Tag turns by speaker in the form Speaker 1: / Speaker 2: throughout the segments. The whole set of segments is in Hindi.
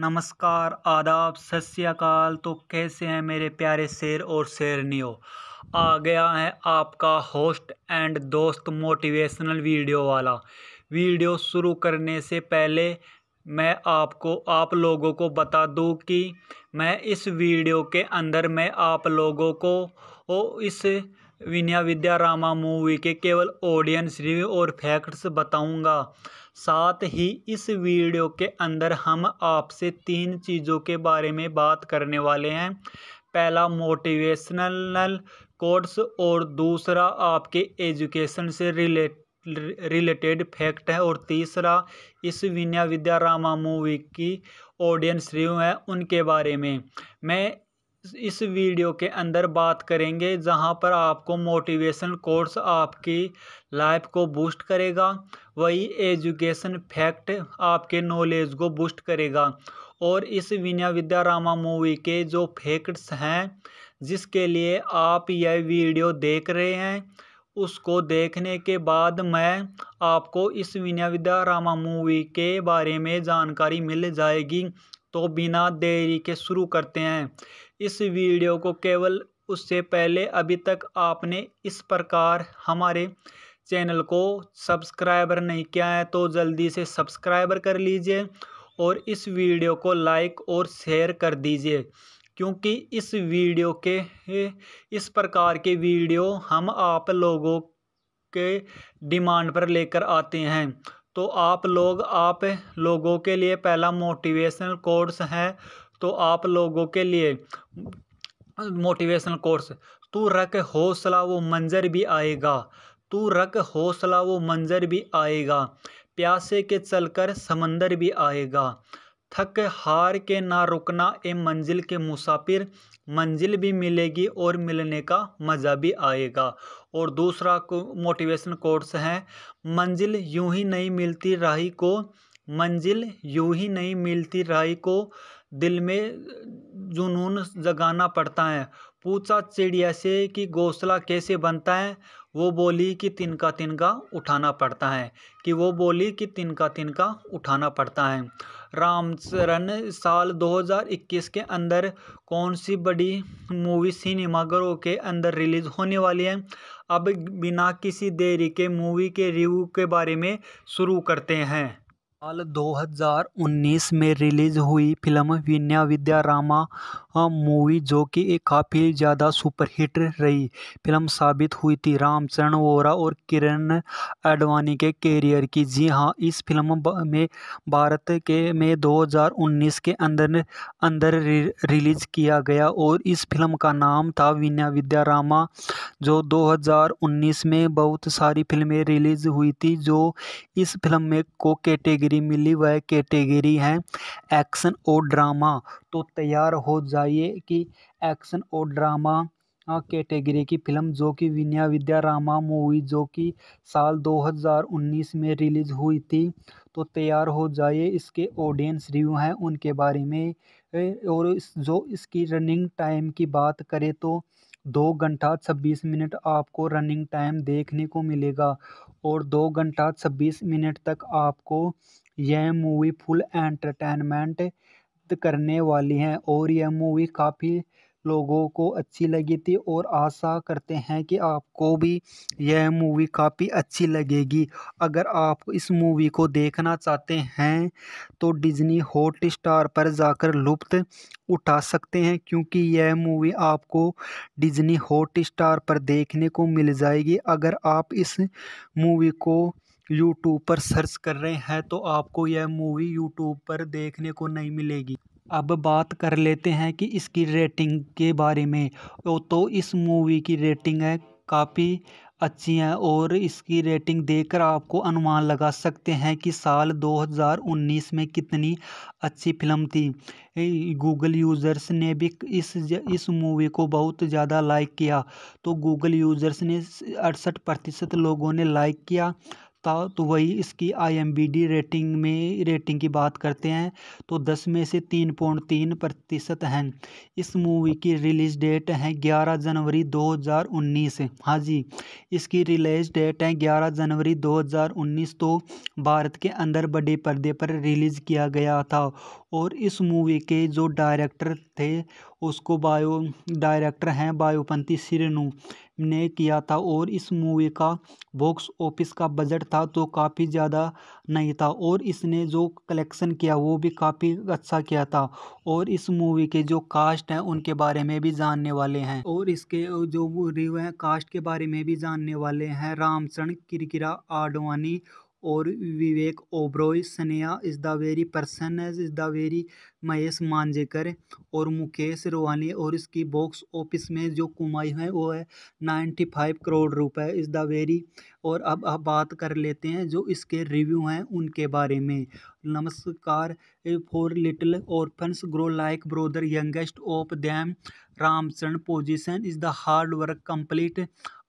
Speaker 1: नमस्कार आदाब सत्याकाल तो कैसे हैं मेरे प्यारे शेर और शेरनियो आ गया है आपका होस्ट एंड दोस्त मोटिवेशनल वीडियो वाला वीडियो शुरू करने से पहले मैं आपको आप लोगों को बता दूं कि मैं इस वीडियो के अंदर मैं आप लोगों को ओ, इस विनया विद्या रामा मूवी के केवल ऑडियंस रिव्यू और फैक्ट्स बताऊंगा साथ ही इस वीडियो के अंदर हम आपसे तीन चीज़ों के बारे में बात करने वाले हैं पहला मोटिवेशनल कोर्स और दूसरा आपके एजुकेशन से रिलेट रिलेटेड फैक्ट है और तीसरा इस विनया विद्या रामा मूवी की ऑडियंस रिव्यू है उनके बारे में मैं इस वीडियो के अंदर बात करेंगे जहां पर आपको मोटिवेशन कोर्स आपकी लाइफ को बूस्ट करेगा वही एजुकेशन फैक्ट आपके नॉलेज को बूस्ट करेगा और इस विनया विद्या रामा मूवी के जो फैक्ट्स हैं जिसके लिए आप यह वीडियो देख रहे हैं उसको देखने के बाद मैं आपको इस विनया विद्या रामा मूवी के बारे में जानकारी मिल जाएगी तो बिना देरी के शुरू करते हैं इस वीडियो को केवल उससे पहले अभी तक आपने इस प्रकार हमारे चैनल को सब्सक्राइबर नहीं किया है तो जल्दी से सब्सक्राइबर कर लीजिए और इस वीडियो को लाइक और शेयर कर दीजिए क्योंकि इस वीडियो के इस प्रकार के वीडियो हम आप लोगों के डिमांड पर लेकर आते हैं तो आप लोग आप लोगों के लिए पहला मोटिवेशनल कोर्स है तो आप लोगों के लिए मोटिवेशनल कोर्स तू रख हौसला वो मंजर भी आएगा तू रख हौसला वो मंजर भी आएगा प्यासे के चलकर समंदर भी आएगा थक हार के ना रुकना ए मंजिल के मुसाफिर मंजिल भी मिलेगी और मिलने का मज़ा भी आएगा और दूसरा को मोटिवेशन कोर्स है मंजिल यूं ही नहीं मिलती राही को मंजिल यूं ही नहीं मिलती राही को दिल में जुनून जगाना पड़ता है पूछा चिड़िया से कि घोंसला कैसे बनता है वो बोली कि तिनका तिनका उठाना पड़ता है कि वो बोली कि तिनका तिनका उठाना पड़ता है रामचरण साल 2021 के अंदर कौन सी बड़ी मूवी सिनेमाघरों के अंदर रिलीज़ होने वाली है अब बिना किसी देरी के मूवी के रिव्यू के बारे में शुरू करते हैं साल 2019 में रिलीज़ हुई फिल्म विन्या विद्या रामा मूवी जो कि एक काफ़ी ज़्यादा सुपरहिट रही फिल्म साबित हुई थी रामचरण वोरा और किरण आडवाणी के कैरियर की जी हाँ इस फिल्म में भारत के में 2019 के अंदर अंदर रिलीज़ किया गया और इस फिल्म का नाम था विन्या विद्या रामा जो 2019 में बहुत सारी फिल्में रिलीज़ हुई थी जो इस फिल्म में को कैटेगरी भी मिली वह कैटेगरी है एक्शन और ड्रामा तो तैयार हो जाइए कि एक्शन और ड्रामा कैटेगरी की फिल्म जो कि विनया विद्या रामा मूवी जो कि साल 2019 में रिलीज़ हुई थी तो तैयार हो जाइए इसके ऑडियंस रिव्यू हैं उनके बारे में और इस जो इसकी रनिंग टाइम की बात करें तो दो घंटा छब्बीस मिनट आपको रनिंग टाइम देखने को मिलेगा और दो घंटा छब्बीस मिनट तक आपको यह मूवी फुल एंटरटेनमेंट करने वाली है और यह मूवी काफ़ी लोगों को अच्छी लगी थी और आशा करते हैं कि आपको भी यह मूवी काफ़ी अच्छी लगेगी अगर आप इस मूवी को देखना चाहते हैं तो डिज़नी हॉट स्टार पर जाकर लुप्त उठा सकते हैं क्योंकि यह मूवी आपको डिज़नी हॉट स्टार पर देखने को मिल जाएगी अगर आप इस मूवी को यूट्यूब पर सर्च कर रहे हैं तो आपको यह मूवी यूट्यूब पर देखने को नहीं मिलेगी अब बात कर लेते हैं कि इसकी रेटिंग के बारे में तो इस मूवी की रेटिंग है काफ़ी अच्छी हैं और इसकी रेटिंग देखकर आपको अनुमान लगा सकते हैं कि साल 2019 में कितनी अच्छी फिल्म थी गूगल यूज़र्स ने भी इस इस मूवी को बहुत ज़्यादा लाइक किया तो गूगल यूज़र्स ने अड़सठ प्रतिशत लोगों ने लाइक किया सकता तो वही इसकी आईएमबीडी रेटिंग में रेटिंग की बात करते हैं तो दस में से तीन पॉइंट तीन प्रतिशत हैं इस मूवी की रिलीज़ डेट है ग्यारह जनवरी दो हज़ार उन्नीस हाँ जी इसकी रिलीज़ डेट है ग्यारह जनवरी दो हज़ार उन्नीस तो भारत के अंदर बड़े पर्दे पर रिलीज़ किया गया था और इस मूवी के जो डायरेक्टर थे उसको बायो डायरेक्टर हैं बायोपंथी सिरनू ने किया था और इस मूवी का बॉक्स ऑफिस का बजट था तो काफ़ी ज़्यादा नहीं था और इसने जो कलेक्शन किया वो भी काफ़ी अच्छा किया था और इस मूवी के जो कास्ट हैं उनके बारे में भी जानने वाले हैं और इसके जो रिव्यू हैं कास्ट के बारे में भी जानने वाले हैं रामचरण किरकिरा आडवाणी और Vivek Oberoi, Sneha is the very person is the very Mahesh Manjrekar और मुकेश रोहानी और इसकी बॉक्स ऑफिस में जो कमाई है वो है नाइन्टी फाइव करोड़ रुपए इज़ द वेरी और अब आप बात कर लेते हैं जो इसके रिव्यू हैं उनके बारे में नमस्कार for little orphans grow like brother youngest of them Ramcharan position is the hard work complete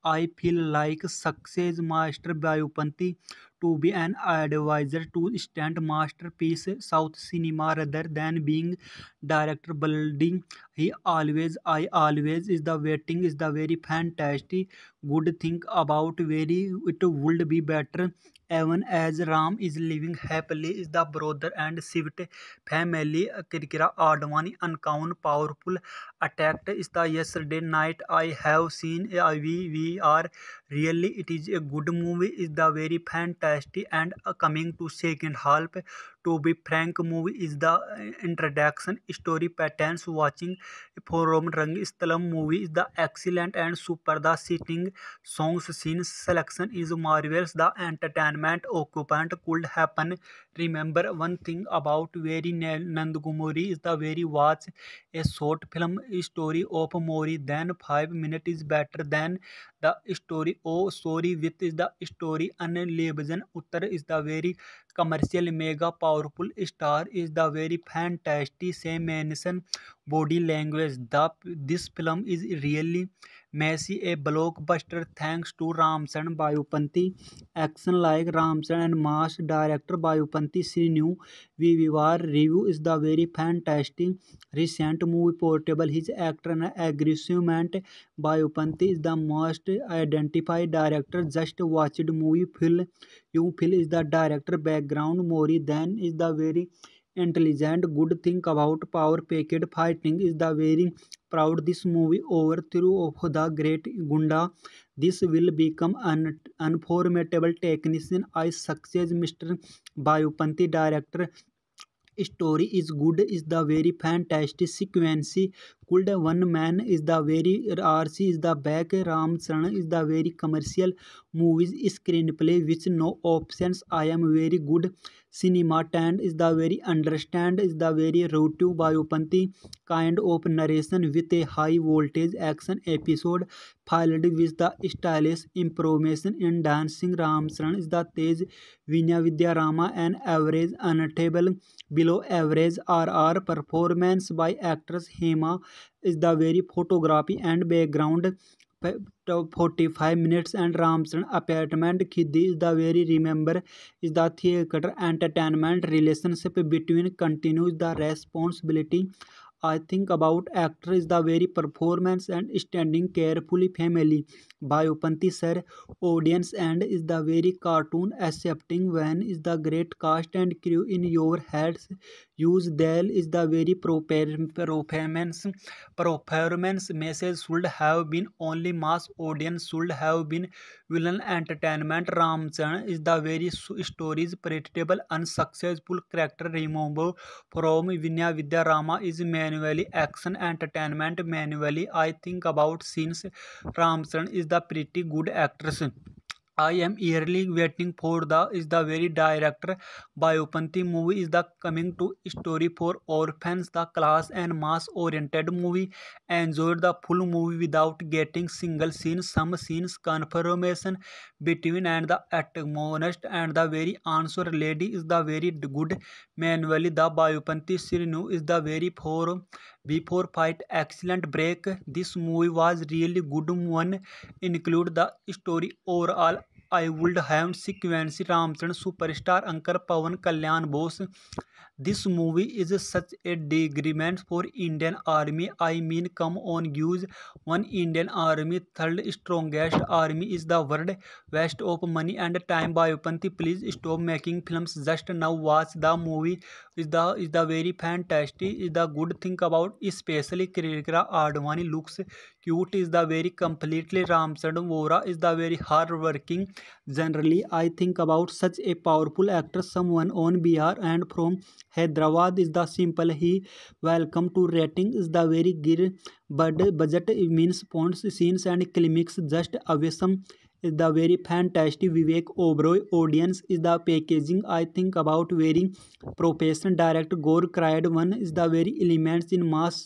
Speaker 1: I feel like success master Boyapati to be an advisor to stand masterpiece South cinema rather than being director building. He always, I always is the waiting is the very fantastic good thing about very it would be better even as Ram is living happily is the brother and swift family Kirkira Advani uncount powerful attacked is the yesterday night I have seen we we are really it is a good movie is the very fantastic and coming to second half to be frank movie is the introduction story pattern watching from Rangasthalam movie is the excellent and super the seating songs scene selection is marvellous the entertainment occupant could happen remember one thing about Veri Nandgumori is the very watch a short film story of more than 5 minutes is better than the story oh sorry with is the story unlebazen Uttar is the very commercial mega powerful star is the very fantastic same mention body language the this film is really massy a blockbuster thanks to Ramson बायोपंथी action like Ramson and mass director बायोपंथी see new we विवार review is the very fantastic recent movie portable his actor and एग्रीसिवमेंट Boyapati is the most identified director just watched movie feel you feel is the director background more than is the very intelligent good think about power packed fighting is the very proud this movie over through of the great gunda this will become an unformable technician i success mr bayopanti director story is good is the very fantastic sequence could one man is the very rc is the back ram Saran is the very commercial movies screenplay which no options i am very good cinema tent is the very understand is the very rotive biopanthi kind of narration with a high voltage action episode followed with the stylish improvisation in dancing ramcharan is the tej vinaya vidyarama an average unattainable below average rr performance by actress hema is the very photography and background after 45 minutes and Ramsden apartment Khidi is the very remember is the theater entertainment relationship between continues the responsibility I think about actor is the very performance and standing carefully family Boyapati sir audience and is the very cartoon excepting van is the great cast and crew in your heads use दैल is the very performance performance message should have been only mass audience should have been villain entertainment Ramcharan is the very stories predictable unsuccessful character रिमोबो from Vinaya Vidheya Rama is manually action entertainment manually I think about scenes Ramcharan is is the pretty good actress I am yearly waiting for the is the very director Boyapati movie is the coming to story for fans the class and mass oriented movie enjoy the full movie without getting single scene some scenes confirmation between and the एटमोनेस्ट and the very answer lady is the very good manually the Bayupanti Srinu is the very for before fight excellent break this movie was really good one include the story overall I would have sequence Ramcharan superstar anchor Pawan Kalyan Bose this movie is such a डिग्रीमेंट for Indian army I mean come on use one Indian army third strongest army is the world waste of money and time बायोपंथी please stop making film just now watch the movie is the is the very फैंटेस्टी is the good think about specially Kiara Advani looks cute is the very completely Ramcharan वोरा is the very hard working generally I think about such a powerful actor some one on Bihar and from Hyderabad is the simple he welcome to rating is the very गिर बड budget means points scenes and climax just awesome is the very fantastic Vivek Oberoi audience is the packaging I think about very profession direct गोर cried one is the very elements in mass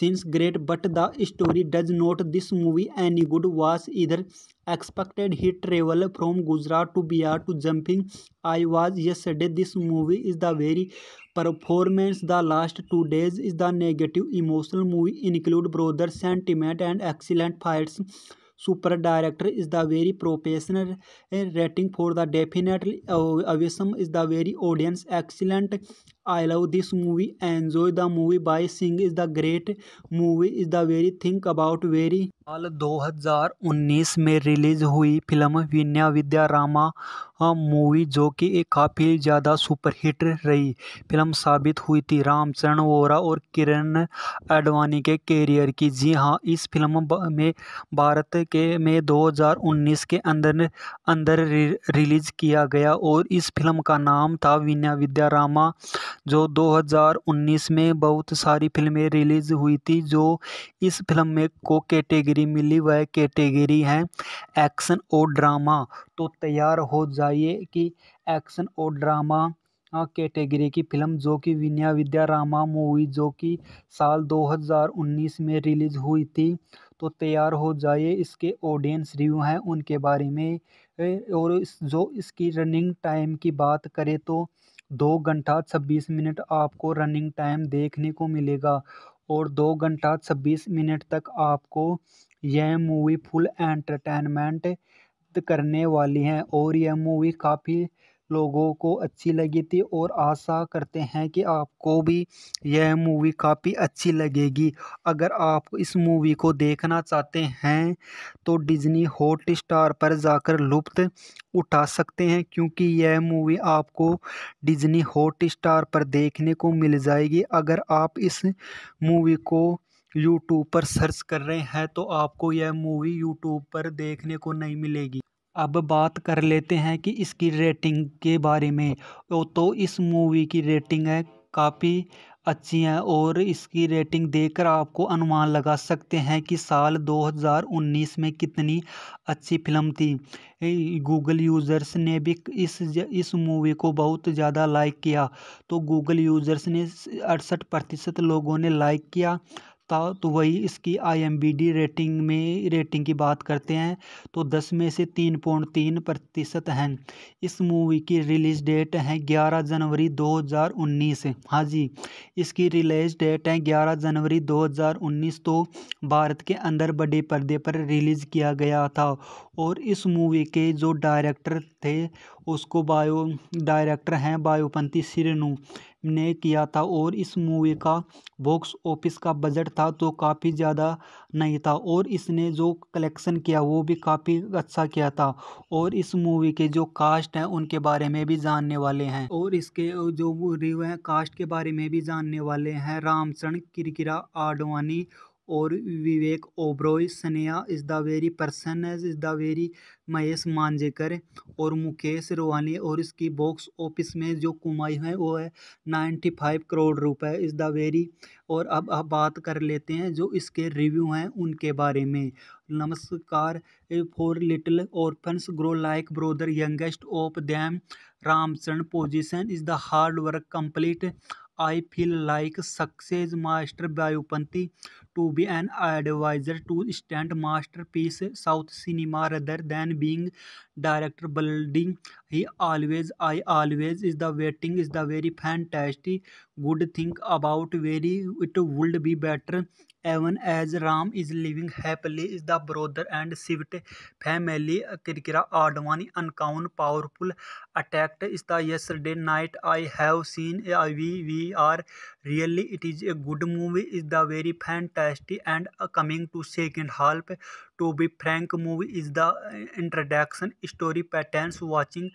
Speaker 1: scenes great but the story does not this movie any good was इधर expected he travel from Gujarat to Bihar to jumping I was yes sad this movie is the very performance the last two days is the negative emotional movie include brother sentiment and excellent fights super director is the very professional rating for the definitely awesome is the very audience excellent I love this movie enjoy the movie by sing is the great movie is the very think about very साल दो हज़ार उन्नीस में रिलीज़ हुई फिल्म विन्या विद्या रामा मूवी जो कि एक काफ़ी ज़्यादा सुपरहिट रही फिल्म साबित हुई थी रामचरण वोरा और किरण आडवाणी के करियर की जी हाँ इस फिल्म में भारत के में 2019 के अंदर अंदर रिलीज़ किया गया और इस फिल्म का नाम था विन्या विद्या रामा जो 2019 में बहुत सारी फिल्में रिलीज़ हुई थी जो इस फिल्म में को कैटेगरी कैटेगरी मिली वह कैटेगरी है एक्शन और ड्रामा तो तैयार हो जाइए कि एक्शन और ड्रामा कैटेगरी की फिल्म जो कि विनया विद्या रामा मूवी जो कि साल 2019 में रिलीज़ हुई थी तो तैयार हो जाइए इसके ऑडियंस रिव्यू हैं उनके बारे में और इस जो इसकी रनिंग टाइम की बात करें तो दो घंटा छब्बीस मिनट आपको रनिंग टाइम देखने को मिलेगा और दो घंटा छब्बीस मिनट तक आपको यह मूवी फुल एंटरटेनमेंट करने वाली है और यह मूवी काफ़ी लोगों को अच्छी लगी थी और आशा करते हैं कि आपको भी यह मूवी काफ़ी अच्छी लगेगी अगर आप इस मूवी को देखना चाहते हैं तो डिज़नी हॉट स्टार पर जाकर लुप्त उठा सकते हैं क्योंकि यह मूवी आपको डिज़नी हॉट स्टार पर देखने को मिल जाएगी अगर आप इस मूवी को यूट्यूब पर सर्च कर रहे हैं तो आपको यह मूवी YouTube पर देखने को नहीं मिलेगी अब बात कर लेते हैं कि इसकी रेटिंग के बारे में तो इस मूवी की रेटिंग है काफ़ी अच्छी हैं और इसकी रेटिंग देखकर आपको अनुमान लगा सकते हैं कि साल 2019 में कितनी अच्छी फिल्म थी गूगल यूज़र्स ने भी इस इस मूवी को बहुत ज़्यादा लाइक किया तो गूगल यूज़र्स ने अड़सठ प्रतिशत लोगों ने लाइक किया सकता तो वही इसकी आई रेटिंग में रेटिंग की बात करते हैं तो दस में से तीन पॉइंट तीन प्रतिशत हैं इस मूवी की रिलीज़ डेट है ग्यारह जनवरी दो हज़ार उन्नीस हाँ जी इसकी रिलीज़ डेट है ग्यारह जनवरी दो हज़ार उन्नीस तो भारत के अंदर बड़े पर्दे पर रिलीज़ किया गया था और इस मूवी के जो डायरेक्टर थे उसको बायो डायरेक्टर हैं बायोपंथी सिरनू ने किया था और इस मूवी का बॉक्स ऑफिस का बजट था तो काफ़ी ज़्यादा नहीं था और इसने जो कलेक्शन किया वो भी काफ़ी अच्छा किया था और इस मूवी के जो कास्ट हैं उनके बारे में भी जानने वाले हैं और इसके जो रिव्यू हैं कास्ट के बारे में भी जानने वाले हैं रामचरण किरकिरा आडवाणी और Vivek Oberoi Sneha is the very person is the very Mahesh Manjrekar और मुकेश रोहानी और इसकी बॉक्स ऑफिस में जो कमाई है वो है नाइन्टी फाइव करोड़ रुपए इज़ द वेरी और अब आप बात कर लेते हैं जो इसके रिव्यू हैं उनके बारे में नमस्कार for little orphans grow like brother youngest of them Ramcharan position is the hard work complete I feel like success master Boyapati to be an advisor to stand masterpiece south cinema rather than being director building he always i always is the waiting is the very fantastic good thing about very it would be better even as ram is living happily is the brother and swift family kirkira advani uncount powerful attacked is the yesterday night i have seen we we are really it is a good movie is the very fantastic and coming to second half to be frank movie is the introduction story patterns watching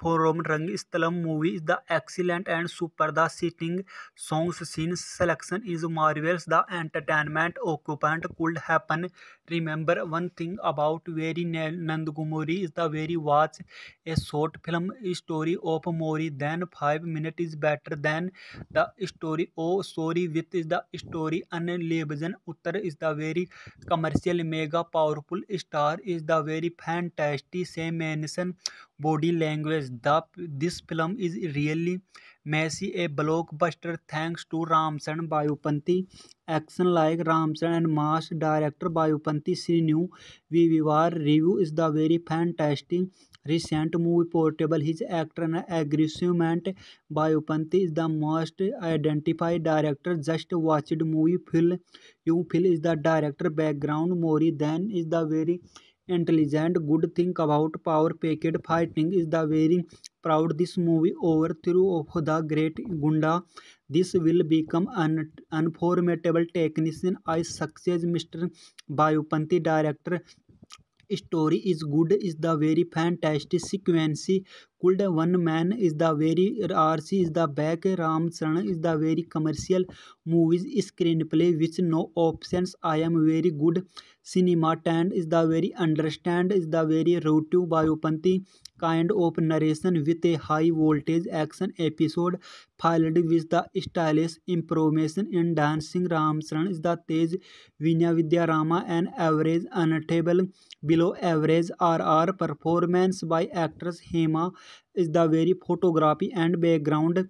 Speaker 1: for रोम Rangasthalam movie is the excellent and super दिटिंग seating songs scene selection is मारवेल्स the entertainment occupant could happen remember one thing about very नंद गुमोरी is the very watch a short film story of more than five minute is better than the story oh sorry with is the story अन लेबजन उत्तर is the very commercial mega power powerful star is the very फैंटेस्टी सेमेनसन body language the this film is really massy a blockbuster thanks to Ramson Boyapati action like Ramson and mass director Boyapati see new we विवार review is the very fantastic recent movie portable his actor an agreement Boyapati is the most identified director just watched movie feel you feel is the director background more than is the very intelligent good think about power packed fighting is the very proud this movie over through of the great गुंडा this will become अनफॉर्मेटेबल technician I success mister बायोपंथी director story is good is the very fantastic sequence could one man is the very rc is the back ram charan is the very commercial movies screenplay which no options i am very good cinema tent is the very understand is the very route to biopanthi kind of narration with a high voltage action episode followed with the stylish improvisation in dancing Ramcharan is the Tej Vinayavidyarama an average unatable below average RR performance by actress Hema is the very photography and background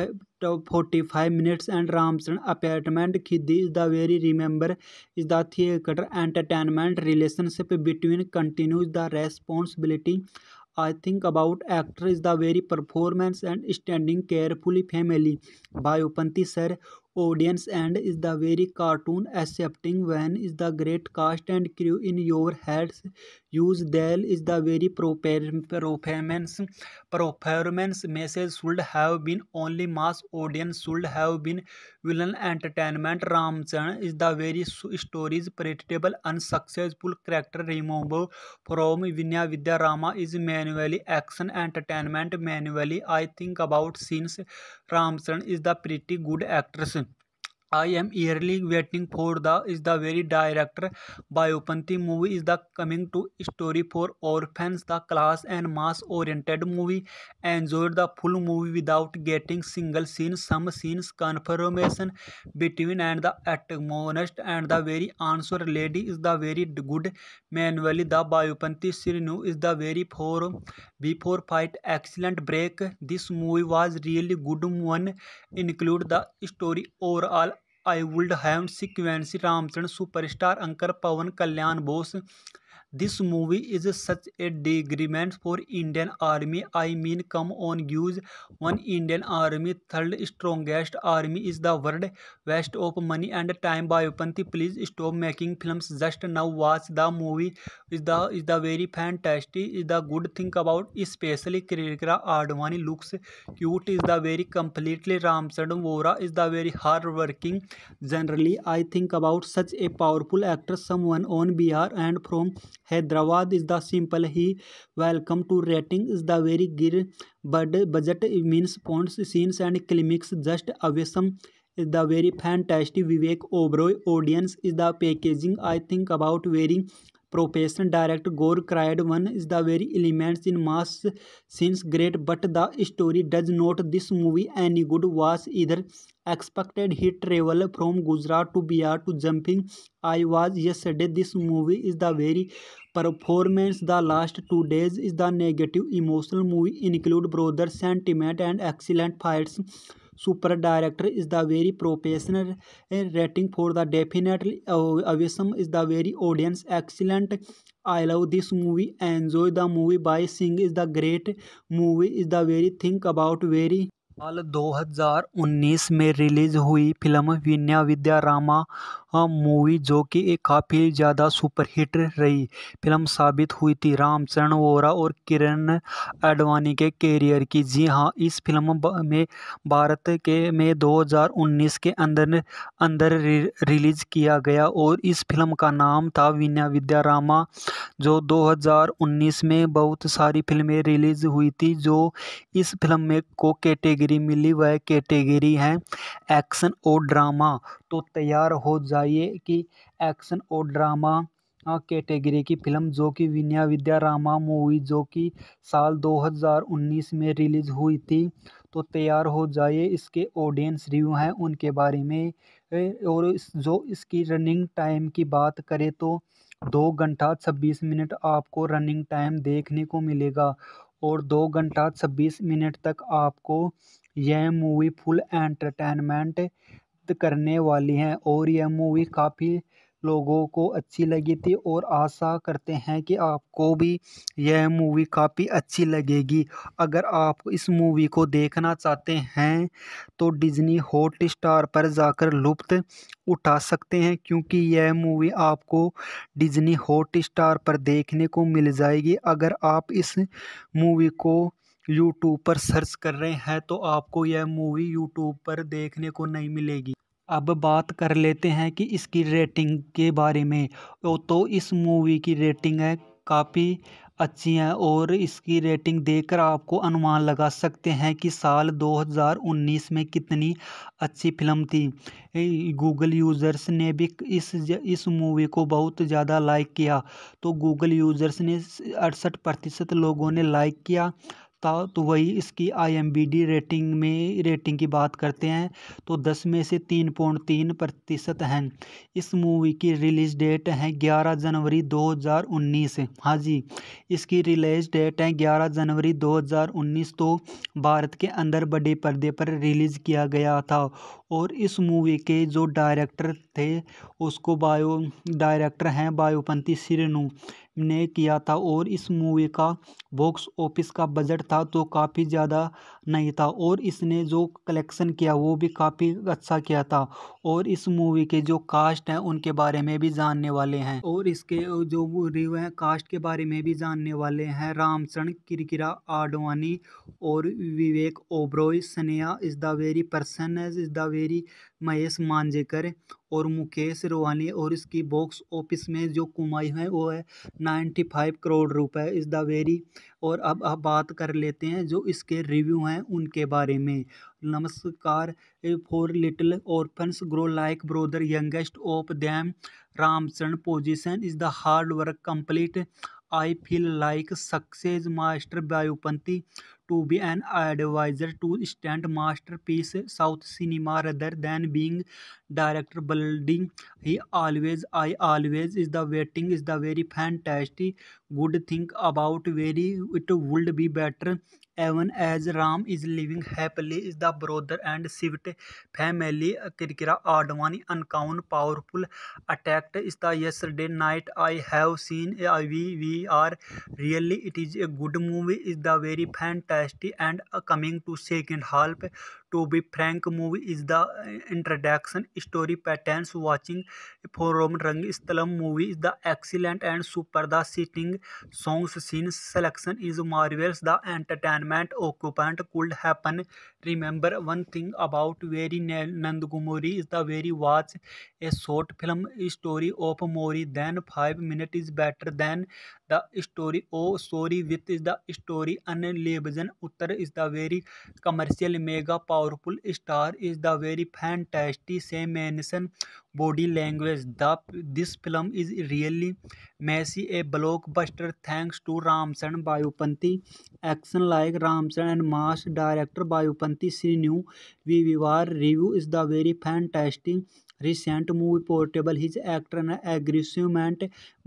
Speaker 1: forty five minutes and Ramcharan apartment खिदी is the very remember is the theatre entertainment relationship between continues the responsibility I think about actor is the very performance and standing carefully family by Upanti sir audience and is the very cartoon accepting when is the great cast and crew in your heads use दैल is the very performance performance message should have been only mass audience should have been villain entertainment Ramcharan is the very stories predictable unsuccessful character remove from Vinaya Vidheya Rama is manually action entertainment manually I think about scenes Ramcharan is the pretty good actress I am eagerly waiting for the is the very director Biopanthi movie is the coming to story for orphans the class and mass oriented movie enjoy the full movie without getting single scene some scenes confirmation between and the antagonist and the very answer lady is the very good manually the Biopanthi Srinu is the very for before fight excellent break this movie was really good one include the story overall I would have सिक्वेंसी Ramcharan superstar अंकर Pawan Kalyan Bose this movie is such a डिग्रीमेंट for Indian army I mean come on use one Indian army third strongest army is the world waste of money and time Boyapati please stop making film just now watch the movie is the is the very fan fantastic is the good think about specially Kiara Advani looks cute is the very completely Ramcharan वोरा is the very hard working generally I think about such a powerful actor some one on आर and from Hyderabad is the simple he welcome to rating is the very गिर बड budget means points scenes and climax just awesome is the very tasty Vivek Oberoi audience is the packaging I think about very profession director gore cried one is the very elements in mass since great but the story does not this movie any good was either expected he travel from gujarat to bihar to jumping i was yesterday this movie is the very performance the last two days is the negative emotional movie include brother sentiment and excellent fights super director is the very professional rating for the definitely awesome is the very audience excellent i love this movie enjoy the movie by singh is the great movie is the very think about very साल 2019 में रिलीज हुई फिल्म विनया विद्या रामा हाँ, मूवी जो कि एक काफ़ी ज़्यादा सुपरहिट रही फिल्म साबित हुई थी रामचरण वोरा और किरण आडवाणी के कैरियर की जी हाँ इस फिल्म में भारत के में 2019 के अंदर अंदर रि, रिलीज़ किया गया और इस फिल्म का नाम था विद्या रामा जो 2019 में बहुत सारी फिल्में रिलीज़ हुई थी जो इस फिल्म में को कैटेगरी मिली वह कैटेगरी है एक्शन और ड्रामा तो तैयार हो जाइए कि एक्शन और ड्रामा कैटेगरी की फिल्म जो कि विनया विद्या रामा मूवी जो कि साल 2019 में रिलीज़ हुई थी तो तैयार हो जाइए इसके ऑडियंस रिव्यू हैं उनके बारे में और इस जो इसकी रनिंग टाइम की बात करें तो दो घंटा छब्बीस मिनट आपको रनिंग टाइम देखने को मिलेगा और दो घंटा छब्बीस मिनट तक आपको यह मूवी फुल एंटरटेनमेंट करने वाली हैं और यह मूवी काफ़ी लोगों को अच्छी लगी थी और आशा करते हैं कि आपको भी यह मूवी काफ़ी अच्छी लगेगी अगर आप इस मूवी को देखना चाहते हैं तो डिज़नी हॉट स्टार पर जाकर लुप्त उठा सकते हैं क्योंकि यह मूवी आपको डिज़नी हॉट स्टार पर देखने को मिल जाएगी अगर आप इस मूवी को यूट्यूब पर सर्च कर रहे हैं तो आपको यह मूवी यूट्यूब पर देखने को नहीं मिलेगी अब बात कर लेते हैं कि इसकी रेटिंग के बारे में तो इस मूवी की रेटिंग है काफ़ी अच्छी है और इसकी रेटिंग देखकर आपको अनुमान लगा सकते हैं कि साल 2019 में कितनी अच्छी फिल्म थी गूगल यूज़र्स ने भी इस इस मूवी को बहुत ज़्यादा लाइक किया तो गूगल यूज़र्स ने अड़सठ प्रतिशत लोगों ने लाइक किया था तो वही इसकी आईएमबीडी रेटिंग में रेटिंग की बात करते हैं तो दस में से तीन पॉइंट तीन प्रतिशत हैं इस मूवी की रिलीज़ डेट है ग्यारह जनवरी दो हज़ार उन्नीस हाँ जी इसकी रिलीज़ डेट है ग्यारह जनवरी दो हज़ार उन्नीस तो भारत के अंदर बड़े पर्दे पर रिलीज़ किया गया था और इस मूवी के जो डायरेक्टर थे उसको बायो डायरेक्टर हैं बायोपंथी सिरनू ने किया था और इस मूवी का बॉक्स ऑफिस का बजट था तो काफ़ी ज़्यादा नहीं था और इसने जो कलेक्शन किया वो भी काफ़ी अच्छा किया था और इस मूवी के जो कास्ट हैं उनके बारे में भी जानने वाले हैं और इसके जो रिव्यू हैं कास्ट के बारे में भी जानने वाले हैं रामचरण किरकिरा आडवाणी और Vivek Oberoi Sneha is the very person is the very Mahesh Manjrekar और मुकेश रोहानी और इसकी बॉक्स ऑफिस में जो कमाई है वो है नाइन्टी फाइव करोड़ रुपए इज़ द वेरी और अब आप बात कर लेते हैं जो इसके रिव्यू हैं उनके बारे में नमस्कार for little orphans grow like brother youngest of them Ramcharan position is the hard work complete I feel like success master Boyapati to be an adviser to stand masterpiece south cinema rather than being director building he always I always is the waiting is the very fantastic good think about very it would be better even as Ram is living happily is the brother and sweet family Kiara Advani अनकाउन powerful attacked is the yesterday night I have seen we we are really it is a good movie is the very fantastic and coming to second half to be frank movie is the introduction story patterns watching forum Rangasthalam movie is the excellent and super दिटिंग seating songs scene selection is marvels the entertainment occupant could happen remember one thing about very नंद गुमोरी is the very watch a short film story of more than five minute is better than the story oh sorry with is the story अन लेबजन उत्तर is the very commercial mega power powerful star is the very फैंटेस्टी सेमेनसन body language the this film is really massy a blockbuster thanks to Ramson बायोपंथी action like Ramson and mass director बायोपंथी see new we विवार review is the very fantastic recent movie portable his actor an agreement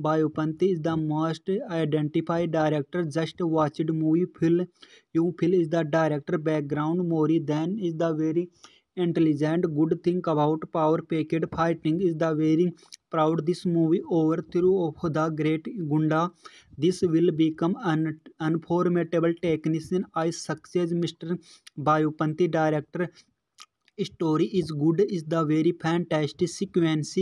Speaker 1: Boyapati is the most identified director just watched movie feel you feel is the director background more than is the very intelligent good think about power packed fighting is the very proud this movie over through of the great गुंडा this will become unforgettable technician I success mister बायोपंथी director story is good is the very fantastic sequence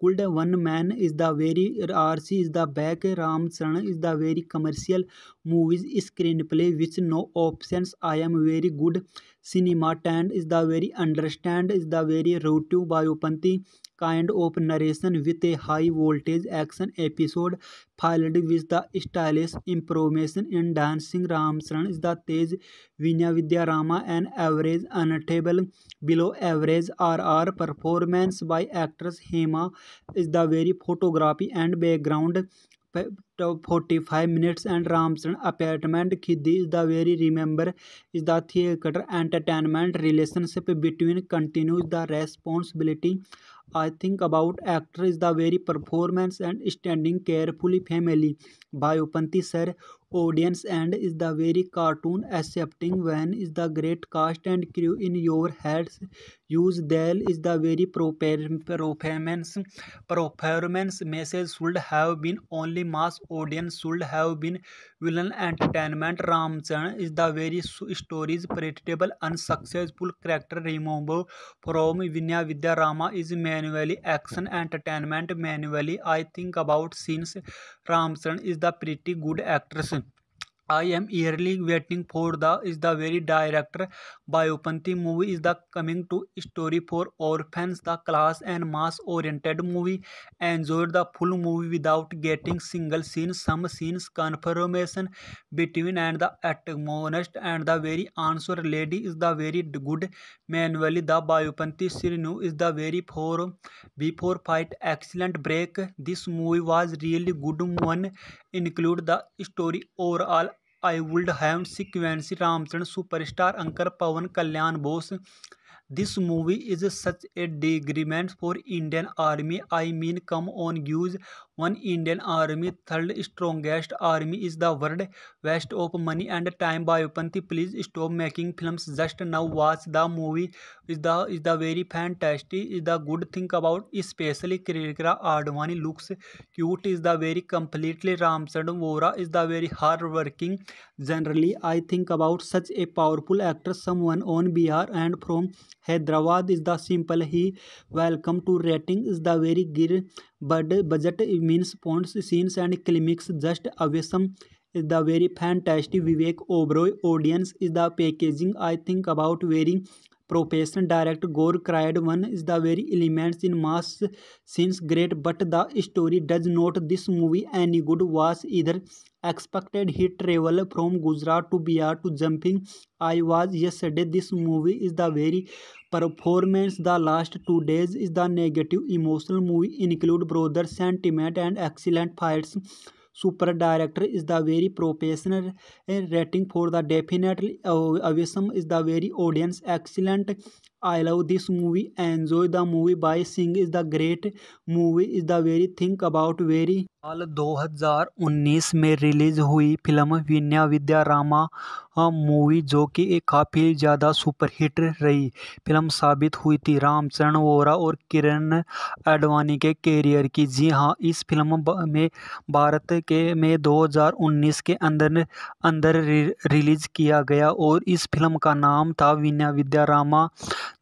Speaker 1: could one man is the very rc is the back ram Saran is the very commercial movies screenplay with no options i am very good cinema tend is the very understand is the very rotive biopanthi kind of narration with a high voltage action episode followed with the stylish improvisation in dancing ramcharan is the tej vinaya vidyarama an average unattainable below average rr performance by actress hema is the very photography and background forty five minutes and Ram Charan apartment खिदी is the very remember is the theatre entertainment relationship between continue is the responsibility I think about actor is the very performance and standing carefully family बायोपंथी sir audience and is the very cartoon accepting when is the great cast and crew in your heads use they'll is the very performance performance message should have been only mass audience should have been villain entertainment ramchan is the very stories predictable unsuccessful character removable from vinaya vidya rama is manually action entertainment manually i think about since ramchan is the pretty good actress I am eagerly waiting for the is the very director Biopanthi movie is the coming to story for orphans the class and mass oriented movie enjoy the full movie without getting single scene some scenes confirmation between and the antagonist and the very answer lady is the very good manually the Biopanthi Srinu is the very for before fight excellent break this movie was really good one include the story overall I would have sequenced Ramcharan superstar anchor Pawan Kalyan Bose this movie is such a डिग्रीमेंट for Indian army I mean come on use one Indian army third strongest army is the world waste of money and time बायोपंथी please stop making film just now watch the movie is the is the very fan tasty is the good think about specially Kiara Advani looks cute is the very completely Ramchand Vora is the very hard working generally I think about such a powerful actor some one on आर and from Hyderabad is the simple he welcome to rating is the very गिर बड budget means point scenes and climax just awesome is the very fantastic Vivek Oberoi audience is the packaging I think about very profession direct गोर cried one is the very elements in mass scenes great but the story does not this movie any good was इधर expected he travel from Gujarat to Bihar to jumping. I was yesterday. This movie is the very performance. The last two days is the negative emotional movie include brother sentiment and excellent fights. Super director is the very professional rating for the definitely awesome is the very audience excellent I love this movie enjoy the movie by Singh is the great movie is the very think about very साल 2019 में रिलीज़ हुई फिल्म विन्या विद्या रामा मूवी जो कि एक काफ़ी ज़्यादा सुपरहिट रही फिल्म साबित हुई थी रामचरण वोरा और किरण आडवाणी के कैरियर की जी हाँ इस फिल्म में भारत के में 2019 के अंदर अंदर रिलीज़ किया गया और इस फिल्म का नाम था विन्या विद्या रामा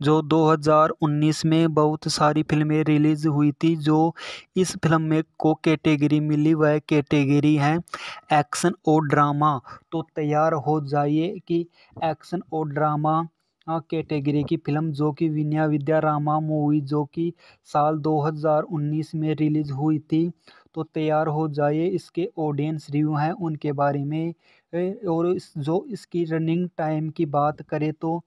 Speaker 1: जो दो हज़ार उन्नीस में बहुत सारी फ़िल्में रिलीज़ हुई थी जो इस फ़िल्म में को कैटेगरी मिली वह कैटेगरी है एक्शन और ड्रामा तो तैयार हो जाइए कि एक्शन और ड्रामा कैटेगरी की फिल्म जो कि विनया विद्या रामा मूवी जो कि साल 2019 में रिलीज़ हुई थी तो तैयार हो जाइए इसके ऑडियंस रिव्यू हैं उनके बारे में और इस जो इसकी रनिंग टाइम की बात करें तो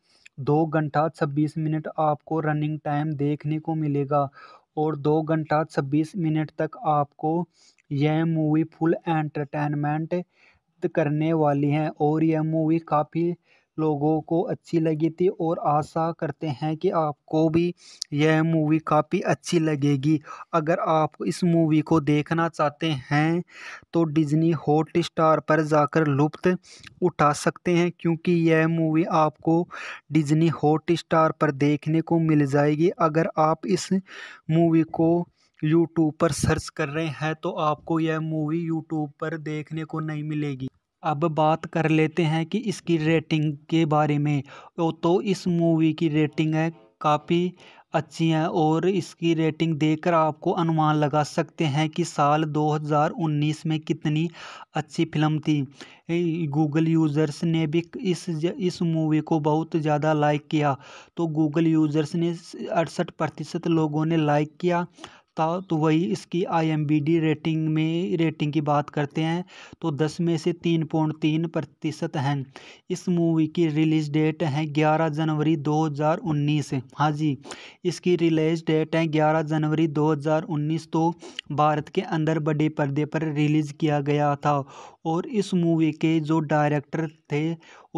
Speaker 1: दो घंटा छब्बीस मिनट आपको रनिंग टाइम देखने को मिलेगा और दो घंटा छब्बीस मिनट तक आपको यह मूवी फुल एंटरटेनमेंट करने वाली है और यह मूवी काफ़ी लोगों को अच्छी लगी थी और आशा करते हैं कि आपको भी यह मूवी काफ़ी अच्छी लगेगी अगर आप इस मूवी को देखना चाहते हैं तो डिज़नी हॉट स्टार पर जाकर लुप्त उठा सकते हैं क्योंकि यह मूवी आपको डिज़नी हॉट स्टार पर देखने को मिल जाएगी अगर आप इस मूवी को यूट्यूब पर सर्च कर रहे हैं तो आपको यह मूवी YouTube पर देखने को नहीं मिलेगी अब बात कर लेते हैं कि इसकी रेटिंग के बारे में तो इस मूवी की रेटिंग है काफ़ी अच्छी हैं और इसकी रेटिंग देखकर आपको अनुमान लगा सकते हैं कि साल 2019 में कितनी अच्छी फिल्म थी गूगल यूज़र्स ने भी इस इस मूवी को बहुत ज़्यादा लाइक किया तो गूगल यूज़र्स ने अड़सठ प्रतिशत लोगों ने लाइक किया था तो वही इसकी आईएमबीडी रेटिंग में रेटिंग की बात करते हैं तो दस में से तीन पॉइंट तीन प्रतिशत हैं इस मूवी की रिलीज़ डेट है ग्यारह जनवरी दो हज़ार उन्नीस हाँ जी इसकी रिलीज डेट है ग्यारह जनवरी दो हज़ार उन्नीस तो भारत के अंदर बड़े पर्दे पर रिलीज़ किया गया था और इस मूवी के जो डायरेक्टर थे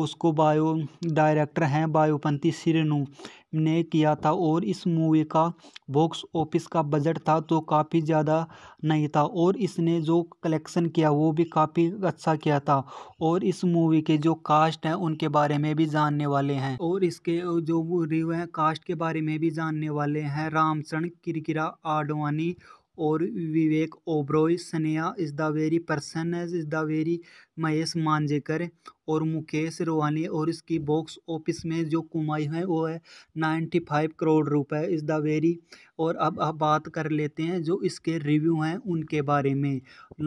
Speaker 1: उसको बायो डायरेक्टर हैं बायोपंथी सिरनू ने किया था और इस मूवी का बॉक्स ऑफिस का बजट था तो काफ़ी ज़्यादा नहीं था और इसने जो कलेक्शन किया वो भी काफ़ी अच्छा किया था और इस मूवी के जो कास्ट हैं उनके बारे में भी जानने वाले हैं और इसके जो रिव्यू हैं कास्ट के बारे में भी जानने वाले हैं रामचरण किरकिरा आडवाणी और Vivek Oberoi, Sneha is the very person is the very Mahesh Manjrekar और मुकेश रोहानी और इसकी बॉक्स ऑफिस में जो कमाई है वो है नाइन्टी फाइव करोड़ रुपए इज़ द वेरी और अब आप बात कर लेते हैं जो इसके रिव्यू हैं उनके बारे में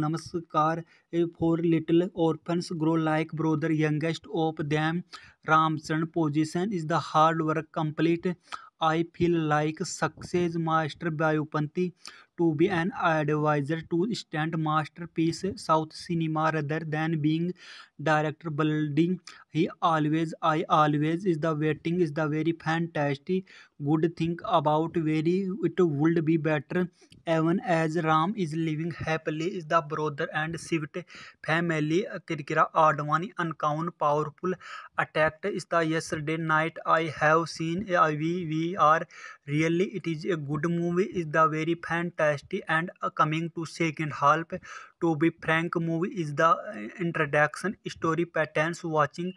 Speaker 1: नमस्कार for little orphans grow like brother youngest of them Ramcharan position is the hard work complete I feel like success master Boyapati to be an adviser to stand masterpiece south cinema rather than being director building he always I always is the waiting is the very fantastic good think about very it would be better even as Ram is living happily is the brother and sweet family Kiara Advani अनकाउन powerful attacked is the yesterday night I have seen we we are really it is a good movie is the very fantastic and coming to second half To be frank, movie is the introduction story patterns watching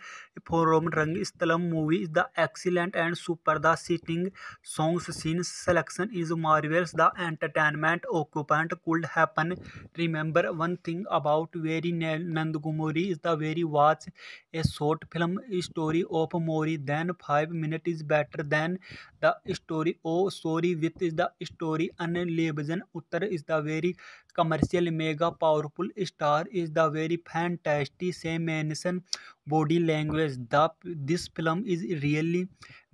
Speaker 1: from Rangistalam movie is the excellent and super the sitting songs scene selection is marvelous the entertainment occupant could happen. Remember one thing about very Nandgumuri is the very watch a short film story of Mori than five minutes is better than the story oh sorry with is the story and Lebzen Uttar is the very commercial mega powerful star is the very फैंटेस्टी सेमेनसन body language the this film is really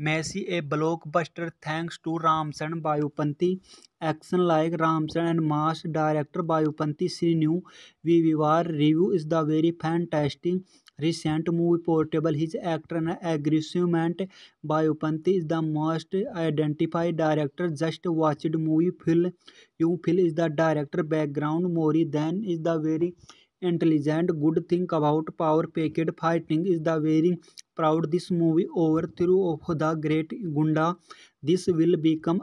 Speaker 1: massy a blockbuster thanks to Ramson Boyapati action like Ramson and mass director Boyapati see new we विवार review is the very fantastic recent movie portable his actor an agreement Boyapati is the most identified director just watched movie feel you feel is the director background more than is the very intelligent good thing about power packed fighting is the very proud this movie over through of the great गुंडा this will become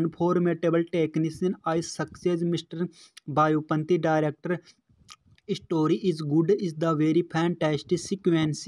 Speaker 1: अनफॉर्मेटेबल technician I success mister बायोपंथी director story is good is the very fantastic sequence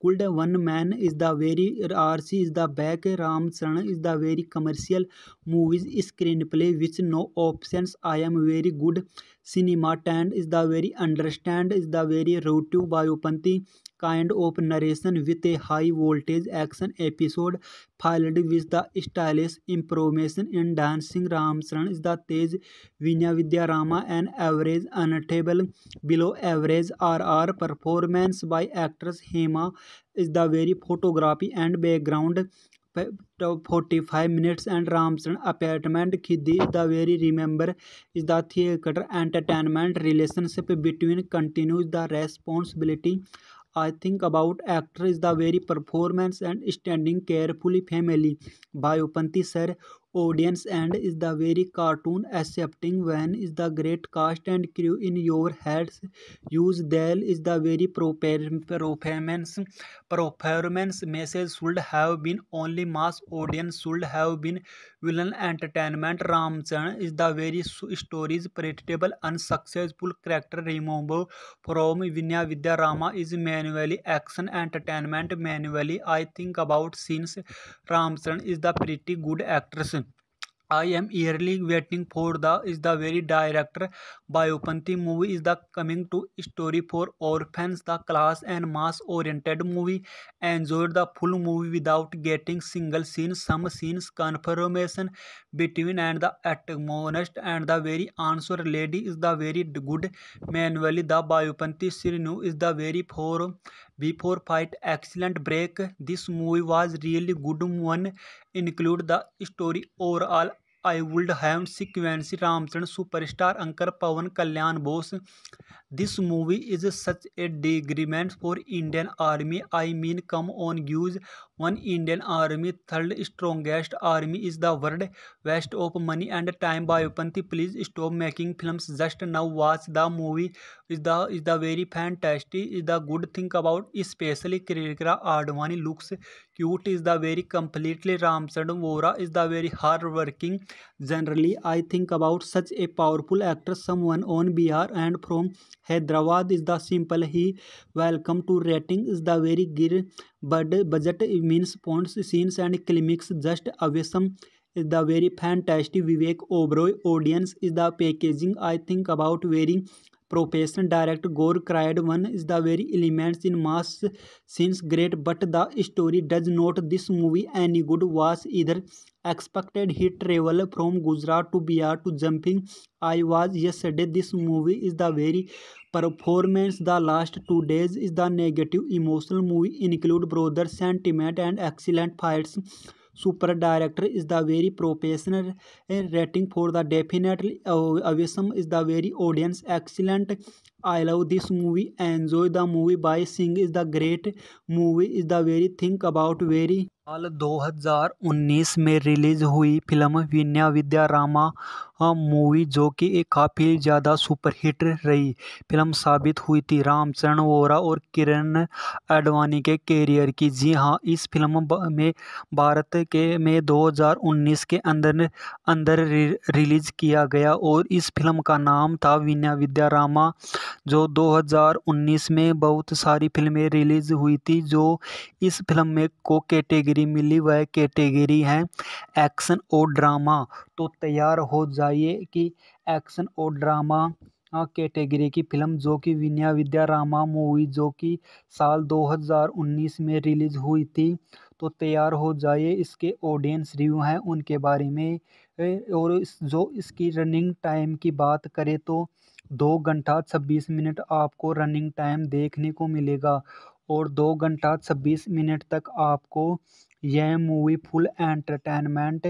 Speaker 1: could one man is the very rc is the back ram saran is the very commercial movies screenplay which no options i am very good cinema and is the very understand is the very route biopanthi kind of narration with a high voltage action episode filed with the stylish improvisation in dancing Ramcharan is the Tej Vinaya Rama an average unatable below average RR performance by actress Hema is the very photography and background forty five minutes and Ramcharan apartment खिदी the very remember is the theatre entertainment relationship between continues the responsibility I think about actor is the very performance and standing carefully family Boyapati sir audience and is the very cartoon accepting when is the great cast and crew in your heads use they'll is the very performance performance message should have been only mass audience should have been villain entertainment ramchan is the very stories predictable unsuccessful character removable from vinaya vidya rama is manually action entertainment manually i think about scenes ramchan is the pretty good actress I am eagerly waiting for the is the very director Biopanti movie is the coming to story for orphans the class and mass oriented movie enjoy the full movie without getting single scene some scenes confirmation between and the antagonist and the very answer lady is the very good manually the Biopanti Srinu is the very forum Before fight, excellent break. This movie was really good one. Include the story overall. I would have sequence Ramcharan superstar anchor Pawan Kalyan Bose. This movie is such a disagreement for Indian army. I mean, come on, use one Indian army third strongest army is the world waste of money and time बायोपंथी please stop making film just now watch the movie is the is the very fan tasty is the good think about specially Kiara Advani looks cute is the very completely Ramcharan वोरा is the very hard working generally I think about such a powerful actor some one on Bihar and from Hyderabad is the simple he welcome to rating is the very गिर बड budget means points scenes and climax just अवे is the very fantastic Vivek Oberoi audience is the packaging I think about very profession direct गोर cried one is the very elements in mass scenes great but the story does not this movie any good was इधर expected he travel from Gujarat to Bihar to jumping I was yes yesterday this movie is the very performance the last two days is the negative emotional movie include brother sentiment and excellent fights super director is the very professional rating for the definitely awesome is the very audience excellent I love this movie enjoy the movie by Singh is the great movie is the very think about very साल दो हजार उन्नीस में रिलीज हुई फिल्म विन्या विद्या रामा हाँ, मूवी जो कि एक काफ़ी ज़्यादा सुपरहिट रही फिल्म साबित हुई थी रामचरण वोरा और किरण आडवाणी के कैरियर की जी हाँ इस फिल्म में भारत के में 2019 के अंदर अंदर रि, रिलीज़ किया गया और इस फिल्म का नाम था विद्या रामा जो 2019 में बहुत सारी फिल्में रिलीज़ हुई थी जो इस फिल्म में को कैटेगरी मिली वह कैटेगरी है एक्शन और ड्रामा तो तैयार हो जाइए कि एक्शन और ड्रामा कैटेगरी की फिल्म जो कि विनया विद्या रामा मूवी जो कि साल 2019 में रिलीज़ हुई थी तो तैयार हो जाइए इसके ऑडियंस रिव्यू हैं उनके बारे में और इस जो इसकी रनिंग टाइम की बात करें तो दो घंटा छब्बीस मिनट आपको रनिंग टाइम देखने को मिलेगा और दो घंटा छब्बीस मिनट तक आपको यह मूवी फुल एंटरटेनमेंट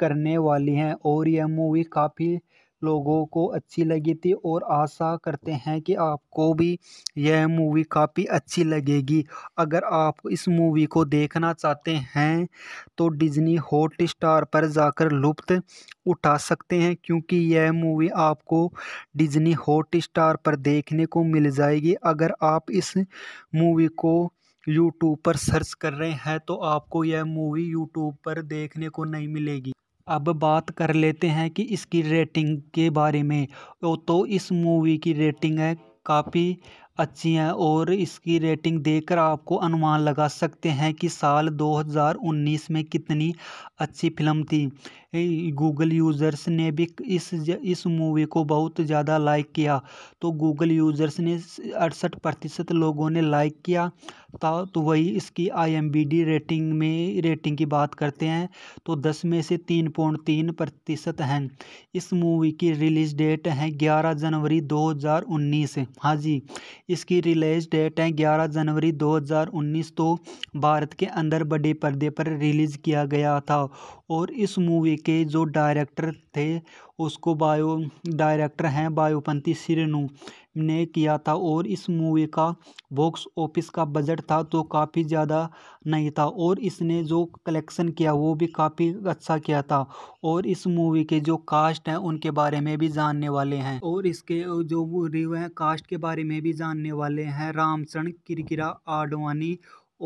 Speaker 1: करने वाली हैं और यह मूवी काफ़ी लोगों को अच्छी लगी थी और आशा करते हैं कि आपको भी यह मूवी काफ़ी अच्छी लगेगी अगर आप इस मूवी को देखना चाहते हैं तो डिज़नी हॉट स्टार पर जाकर लुप्त उठा सकते हैं क्योंकि यह मूवी आपको डिज़नी हॉट स्टार पर देखने को मिल जाएगी अगर आप इस मूवी को यूट्यूब पर सर्च कर रहे हैं तो आपको यह मूवी यूट्यूब पर देखने को नहीं मिलेगी अब बात कर लेते हैं कि इसकी रेटिंग के बारे में तो इस मूवी की रेटिंग है काफ़ी अच्छी हैं और इसकी रेटिंग देखकर आपको अनुमान लगा सकते हैं कि साल 2019 में कितनी अच्छी फिल्म थी गूगल यूज़र्स ने भी इस इस मूवी को बहुत ज़्यादा लाइक किया तो गूगल यूज़र्स ने अड़सठ प्रतिशत लोगों ने लाइक किया था तो वही इसकी आईएमबीडी रेटिंग में रेटिंग की बात करते हैं तो दस में से तीन पॉइंट तीन प्रतिशत हैं इस मूवी की रिलीज डेट है ग्यारह जनवरी दो हज़ार उन्नीस हाँ जी इसकी रिलीज डेट है ग्यारह जनवरी दो हज़ार उन्नीस तो भारत के अंदर बड़े पर्दे पर रिलीज़ किया गया था और इस मूवी के जो डायरेक्टर थे उसको बायो डायरेक्टर हैं बायोपंती सिरनू ने किया था और इस मूवी का बॉक्स ऑफिस का बजट था तो काफ़ी ज़्यादा नहीं था और इसने जो कलेक्शन किया वो भी काफ़ी अच्छा किया था और इस मूवी के जो कास्ट हैं उनके बारे में भी जानने वाले हैं और इसके जो रिव्यू हैं कास्ट के बारे में भी जानने वाले हैं रामचरण किरकिरा आडवाणी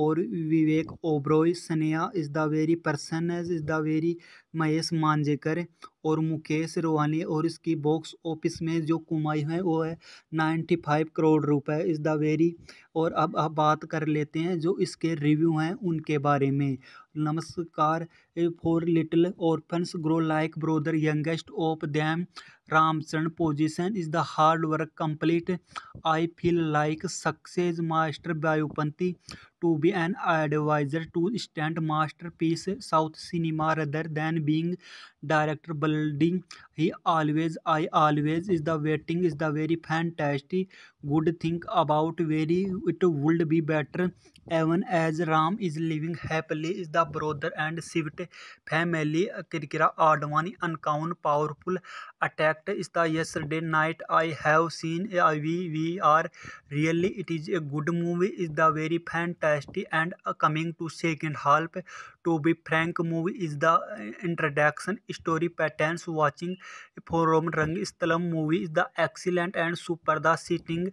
Speaker 1: और Vivek Oberoi Sneha is the very person is the very Mahesh Manjrekar और मुकेश रोहानी और इसकी बॉक्स ऑफिस में जो कमाई है वो है नाइन्टी फाइव करोड़ रुपए इस द वेरी और अब आप बात कर लेते हैं जो इसके रिव्यू हैं उनके बारे में नमस्कार for little orphans grow like brother youngest of them Ramcharan position is the hard work complete I feel like success master Boyapati to be an adviser to stand masterpiece south cinema rather then being director building he always I always is the waiting is the very fantastic good think about very it would be better even as Ram is living happily is the brother and sweet family Kiara Advani अनकाउन powerful attacked is the yesterday night I have seen we we are really it is a good movie is the very fantastic and coming to second half to be frank movie is the introduction story patterns watching from Rangisthalam movie is the excellent and super the sitting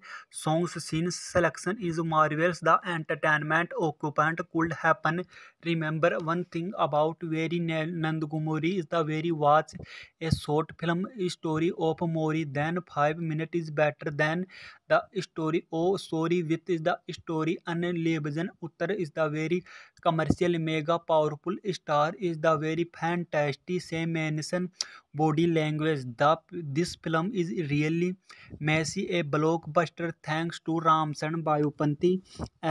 Speaker 1: songs scene selection is marvelous the entertainment occupant could happen remember one thing about Veri Nandgumuri is the very watch a short film story of Mori than 5 minutes is better than the story oh sorry with is the story unlabzen Uttar is the very commercial mega powerful star is the very fantastic same mention body language the this film is really massy a blockbuster thanks to Ramson बायोपंथी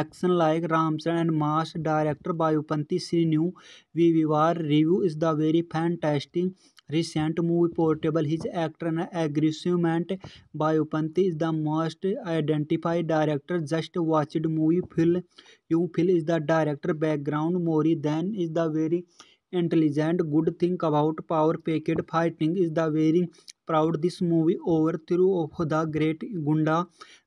Speaker 1: action like Ramson and mass director बायोपंथी see new we विवार review is the very fantastic recent movie portable his actor and एग्रीसमेंट Boyapati is the most identified director just watched movie feel you feel is the director background more than is the very intelligent good think about power packed fighting is the very proud this movie overthrow of the great gunda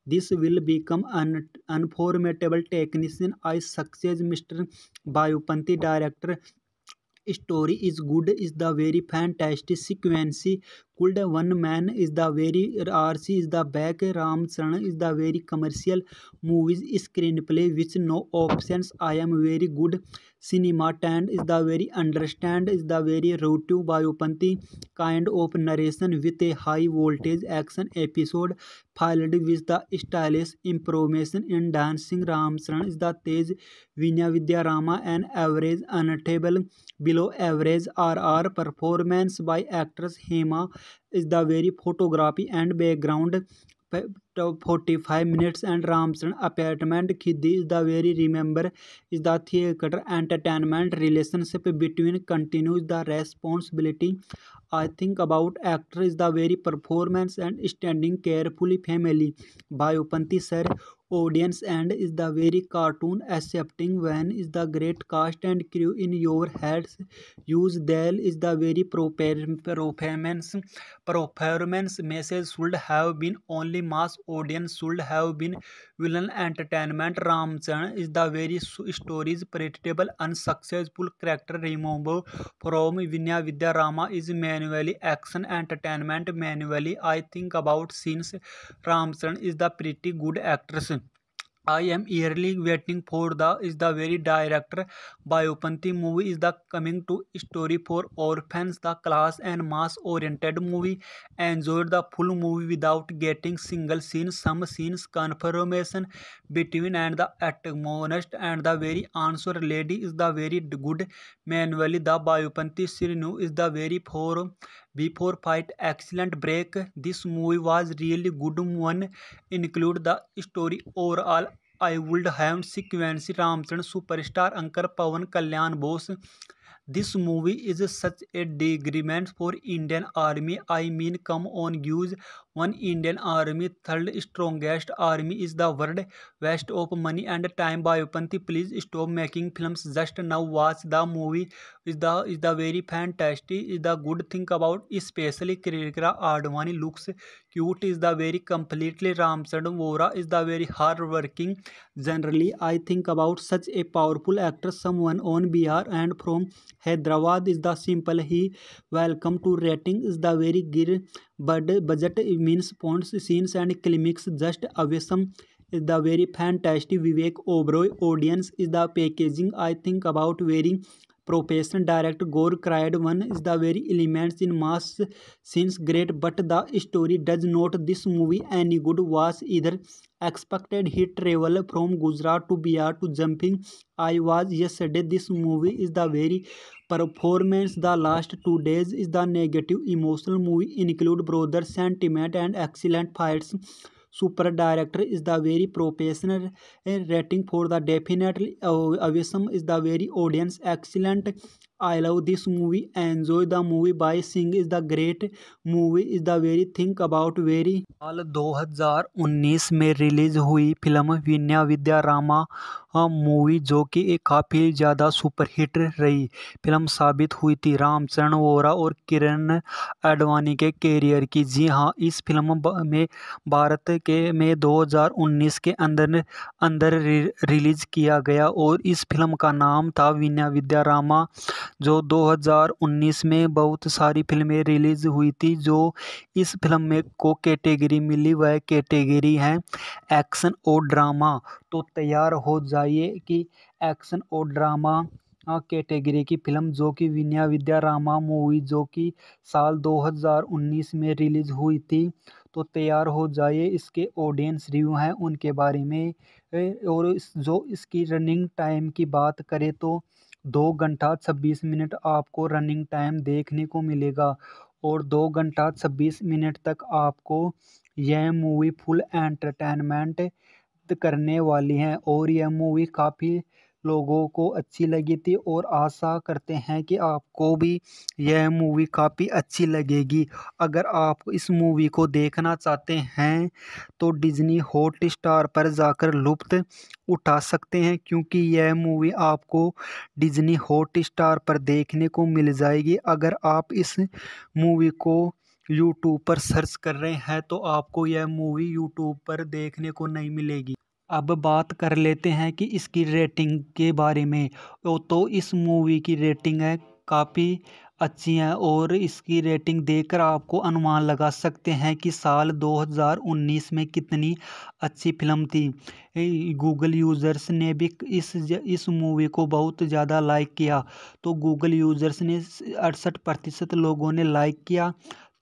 Speaker 1: this will become an unformable technician i success mr bayopanti director story is good is the very fantastic sequence could one man is the very rc is the back ram Saran is the very commercial movies screenplay with no options i am very good cinema tend is the very understand is the very rotive biopanthi kind of narration with a high voltage action episode filed with the stylish improvisation in dancing ramcharan is the tej vinaya vidya rama an average unattainable below average rr performance by actress hema is the very photography and background to 45 minutes and Ramsden apartment Khidi is the very remember is the theater entertainment relationship between continues the responsibility I think about actor is the very performance and standing carefully family by Upanti sir audience and is the very cartoon accepting when is the great cast and crew in your heads use they is the very performance performance message should have been only mass audience should have been villain entertainment ramchan is the very stories predictable unsuccessful character removed from vinaya vidya rama is manually action entertainment manually i think about since ramchan is the pretty good actress I am eagerly waiting for the is the very director Biopanti movie is the coming to story for orphans the class and mass oriented movie enjoy the full movie without getting single scene some scenes confirmation between and the antagonist and the very answer lady is the very good manually the Biopanti Srinu is the very forum before fight excellent break this movie was really good one include the story overall i would have sequence ramcharan superstar anchor pawan kalyan bose this movie is such a disagreement for indian army i mean come on use one Indian army third strongest army is the world waste of money and time बायोपंथी please stop making film just now watch the movie is the is the very fan tasty is the good think about specially Kiara Advani looks cute is the very completely Ramchand Vora is the very hard working generally I think about such a powerful actor some one on be and from Hyderabad is the simple he welcome to rating is the very गिर budget means fonts, scenes and climax just away some is the very fantastic Vivek Oberoi audience is the packaging I think about very professional direct gore cried one is the very elements in mass scenes great but the story does not this movie any good was either expected he travel from Gujarat to Bihar to jumping I was yesterday this movie is the very performance the last two days is the negative emotional movie include brother sentiment and excellent fights super director is the very professional rating for the definitely awesome is the very audience excellent I love this movie enjoy the movie by Singh is the great movie is the very think about very साल 2019 में रिलीज हुई फिल्म विन्या विद्या रामा हाँ, मूवी जो कि एक काफ़ी ज़्यादा सुपरहिट रही फिल्म साबित हुई थी रामचरण वोरा और किरण आडवाणी के कैरियर की जी हाँ इस फिल्म में भारत के में 2019 के अंदर अंदर रिलीज़ किया गया और इस फिल्म का नाम था विद्या रामा जो 2019 में बहुत सारी फिल्में रिलीज़ हुई थी जो इस फिल्म में को कैटेगरी मिली वह कैटेगरी है एक्शन और ड्रामा तो तैयार हो जा बताइए कि एक्शन और ड्रामा कैटेगरी की फिल्म जो कि विनया विद्या रामा मूवी जो कि साल 2019 में रिलीज़ हुई थी तो तैयार हो जाइए इसके ऑडियंस रिव्यू हैं उनके बारे में और इस जो इसकी रनिंग टाइम की बात करें तो दो घंटा छब्बीस मिनट आपको रनिंग टाइम देखने को मिलेगा और दो घंटा छब्बीस मिनट तक आपको यह मूवी फुल एंटरटेनमेंट करने वाली हैं और यह मूवी काफ़ी लोगों को अच्छी लगी थी और आशा करते हैं कि आपको भी यह मूवी काफ़ी अच्छी लगेगी अगर आप इस मूवी को देखना चाहते हैं तो डिज़नी हॉट स्टार पर जाकर लुप्त उठा सकते हैं क्योंकि यह मूवी आपको डिज़नी हॉट स्टार पर देखने को मिल जाएगी अगर आप इस मूवी को यूट्यूब पर सर्च कर रहे हैं तो आपको यह मूवी यूट्यूब पर देखने को नहीं मिलेगी अब बात कर लेते हैं कि इसकी रेटिंग के बारे में तो इस मूवी की रेटिंग है काफ़ी अच्छी है और इसकी रेटिंग देखकर आपको अनुमान लगा सकते हैं कि साल 2019 में कितनी अच्छी फिल्म थी गूगल यूज़र्स ने भी इस इस मूवी को बहुत ज़्यादा लाइक किया तो गूगल यूज़र्स ने अड़सठ प्रतिशत लोगों ने लाइक किया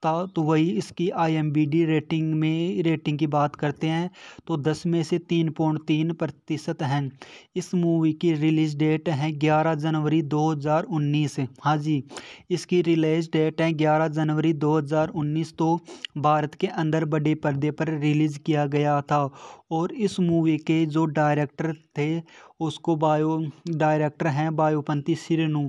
Speaker 1: था तो वही इसकी आईएमबीडी रेटिंग में रेटिंग की बात करते हैं तो दस में से तीन पॉइंट तीन प्रतिशत हैं इस मूवी की रिलीज़ डेट है ग्यारह जनवरी दो हज़ार उन्नीस हाँ जी इसकी रिलीज डेट है ग्यारह जनवरी दो हज़ार उन्नीस तो भारत के अंदर बड़े पर्दे पर रिलीज़ किया गया था और इस मूवी के जो डायरेक्टर थे उसको बायो डायरेक्टर हैं बायोपंथी सिरनू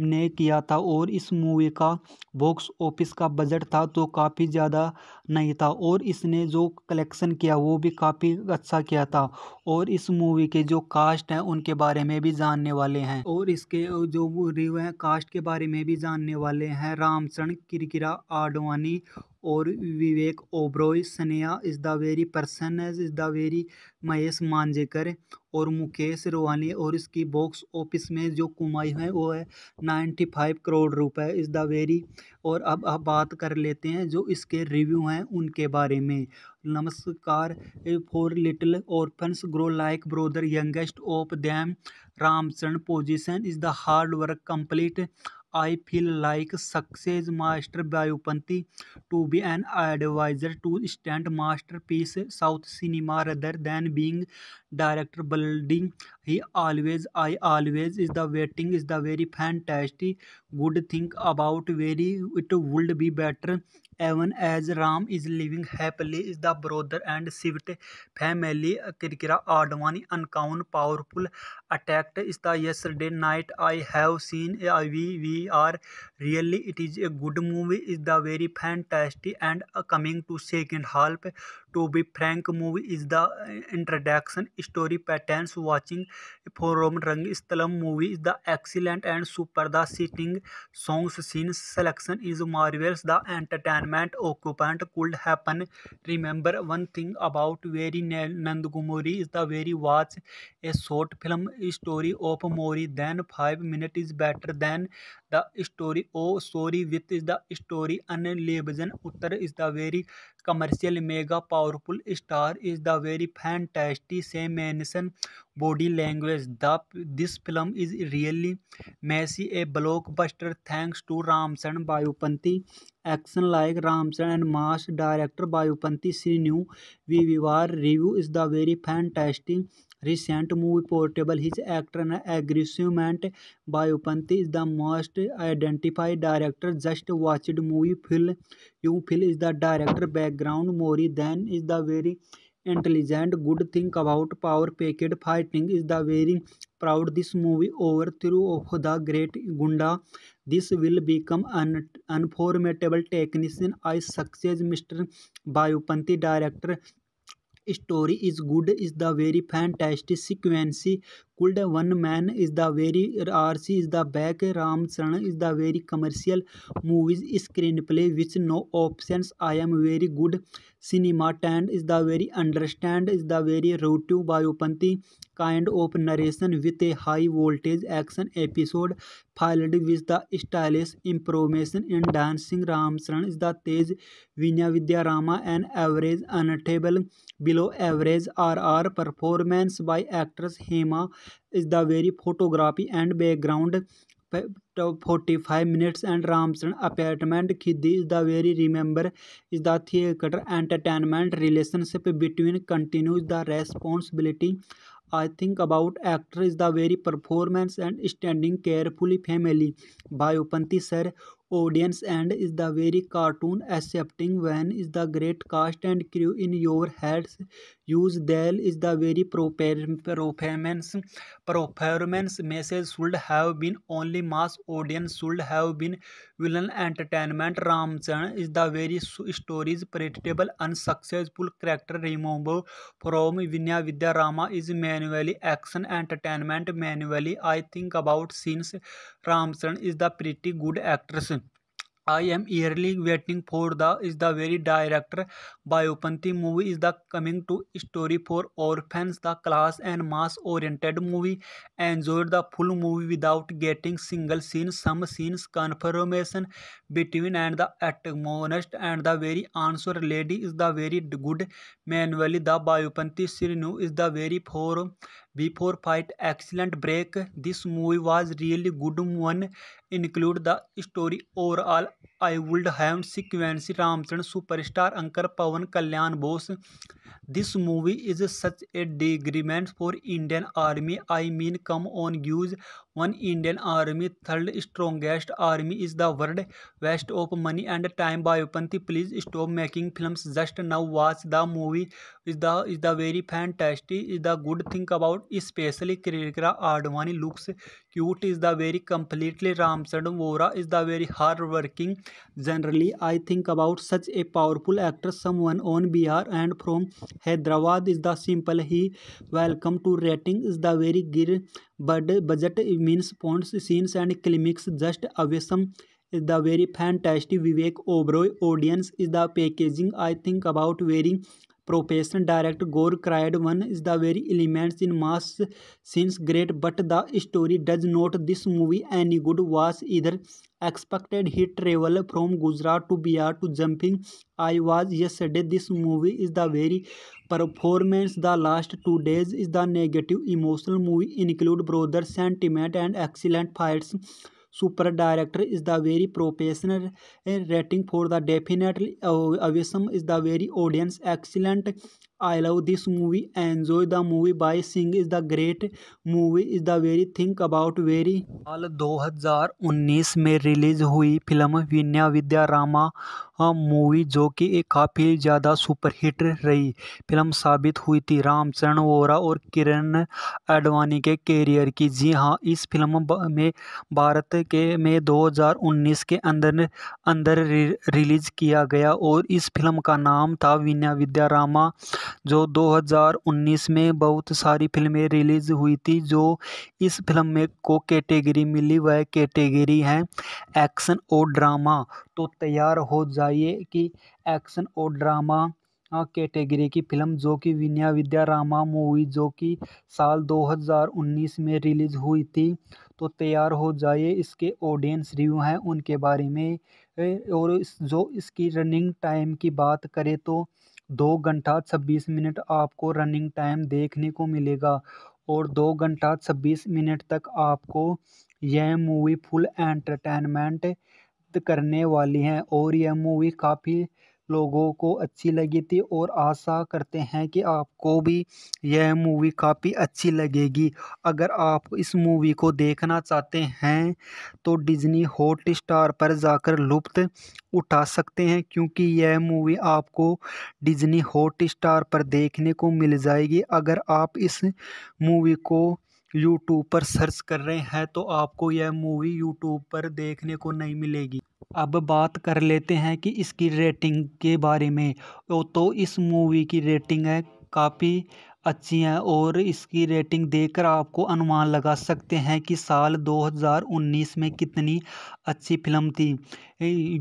Speaker 1: ने किया था और इस मूवी का बॉक्स ऑफिस का बजट था तो काफ़ी ज़्यादा नहीं था और इसने जो कलेक्शन किया वो भी काफ़ी अच्छा किया था और इस मूवी के जो कास्ट हैं उनके बारे में भी जानने वाले हैं और इसके जो रिव्यू हैं कास्ट के बारे में भी जानने वाले हैं रामचरण किरकिरा आडवाणी और Vivek Oberoi, Sneha is the very person is the very Mahesh Manjrekar और मुकेश रोहानी और इसकी बॉक्स ऑफिस में जो कमाई है वो है नाइन्टी फाइव करोड़ रुपए इज द वेरी और अब आप बात कर लेते हैं जो इसके रिव्यू हैं उनके बारे में नमस्कार for little orphans grow like brother youngest of them Ramcharan position is the hard work complete I feel like success master Byupanti to be an advisor to stand masterpiece South cinema rather than being director building he always I always is the waiting is the very fantastic good think about very it would be better even as Ram is living happily is the brother and sweet family Kiara Advani अनकाउन powerful attacked is the yesterday night I have seen I we we are really it is a good movie is the very fantastic and coming to second half to be frank movie is the introduction story patterns watching from Rangistalam movie is the excellent and super the sitting songs scene selection is marvelous the entertainment occupant could happen remember one thing about very Nandagumori is the very watch a short film story of more than 5 minutes is better than the story oh sorry with is the story अनलेबजन उत्तर is the very commercial mega powerful star is the very fantastic मैनसन body language the this film is really massy a blockbuster thanks to Ramson बायोपंथी action like Ramson and mass director बायोपंथी see new we विवार review is the very fantastic recent movie portable his actor an agreement Boyapati is the most identified director just watched movie feel you feel is the director background more than is the very intelligent good think about power packed fighting is the very proud this movie over through of the great गुंडा this will become unforgettable technician I success mister बायोपंथी director story is good is the very fantastic sequence could one man is the very rc is the back ram saran is the very commercial movies screenplay which no options i am very good cinema and is the very understand is the very route biopanthi kind of narration with a high voltage action episode filed with the stylish improvisation in dancing Ramcharan is the Tej Vinaya Vidyarama an average unatable below average RR performance by actress Hema is the very photography and background 45 minutes and Ramcharan apartment Khidi is the very remember is the theater entertainment relationship between continues the responsibility I think about actor is the very performance and standing carefully family Boyapati sir audience and is the very cartoon accepting when is the great cast and crew in your heads use they'll is the very performance performance message should have been only mass audience should have been villain entertainment ramchan is the very stories predictable unsuccessful character removable from vinaya vidya rama is manually action entertainment manually i think about since ramchan is the pretty good actress I am eagerly waiting for the is the very director Biopanti movie is the coming to story for orphans the class and mass oriented movie enjoy the full movie without getting single scene some scenes confirmation between and the antagonist and the very answer lady is the very good manually the Biopanti Srinu is the very for before fight excellent break this movie was really good one include the story overall I would have सिक्वेंसी Ram Charan star uncle Pawan Kalyan Bose this movie is such a डिग्रीमेंट for Indian army I mean come on use one Indian army third strongest army is the world waste of money and time बायोपंथी please stop making film just now watch the movie is the is the very fan fantastic is the good think about specially Kiara Advani looks cute is the very completely Ram थॉमसन वोरा is the very hard working generally I think about such a powerful actor some one on B are and from Hyderabad is the simple he welcome to rating is the very गिर बड budget means points scenes and climax just awesome is the very fantastic Vivek Oberoi audience is the packaging I think about very profession director gore cried one is the very elements in mass since great but the story does not this movie any good was either expected he travel from gujarat to bihar to jumping i was yesterday this movie is the very performance the last two days is the negative emotional movie include brother sentiment and excellent fights super director is the very professional rating for the definitely awesome is the very audience excellent I love this movie enjoy the movie by Singh is the great movie is the very think about very साल 2019 में रिलीज़ हुई फिल्म विन्या विद्या रामा मूवी जो कि एक काफ़ी ज़्यादा सुपरहिट रही फिल्म साबित हुई थी रामचरण वोरा और किरण आडवाणी के करियर की जी हाँ इस फिल्म में भारत के में 2019 के अंदर अंदर रिलीज़ किया गया और इस फिल्म का नाम था विन्या विद्या रामा जो 2019 में बहुत सारी फिल्में रिलीज़ हुई थी जो इस फिल्म में को कैटेगरी मिली वह कैटेगरी है एक्शन और ड्रामा तो तैयार हो जाइए कि एक्शन और ड्रामा कैटेगरी की फिल्म जो कि विनया विद्या रामा मूवी जो कि साल 2019 में रिलीज़ हुई थी तो तैयार हो जाइए इसके ऑडियंस रिव्यू हैं उनके बारे में और इस जो इसकी रनिंग टाइम की बात करें तो दो घंटा छब्बीस मिनट आपको रनिंग टाइम देखने को मिलेगा और दो घंटा छब्बीस मिनट तक आपको यह मूवी फुल एंटरटेनमेंट करने वाली है और यह मूवी काफ़ी लोगों को अच्छी लगी थी और आशा करते हैं कि आपको भी यह मूवी काफ़ी अच्छी लगेगी अगर आप इस मूवी को देखना चाहते हैं तो डिज़नी हॉट स्टार पर जाकर लुप्त उठा सकते हैं क्योंकि यह मूवी आपको डिज़नी हॉट स्टार पर देखने को मिल जाएगी अगर आप इस मूवी को यूट्यूब पर सर्च कर रहे हैं तो आपको यह मूवी यूट्यूब पर देखने को नहीं मिलेगी अब बात कर लेते हैं कि इसकी रेटिंग के बारे में तो इस मूवी की रेटिंग है काफ़ी अच्छी है और इसकी रेटिंग देखकर आपको अनुमान लगा सकते हैं कि साल 2019 में कितनी अच्छी फिल्म थी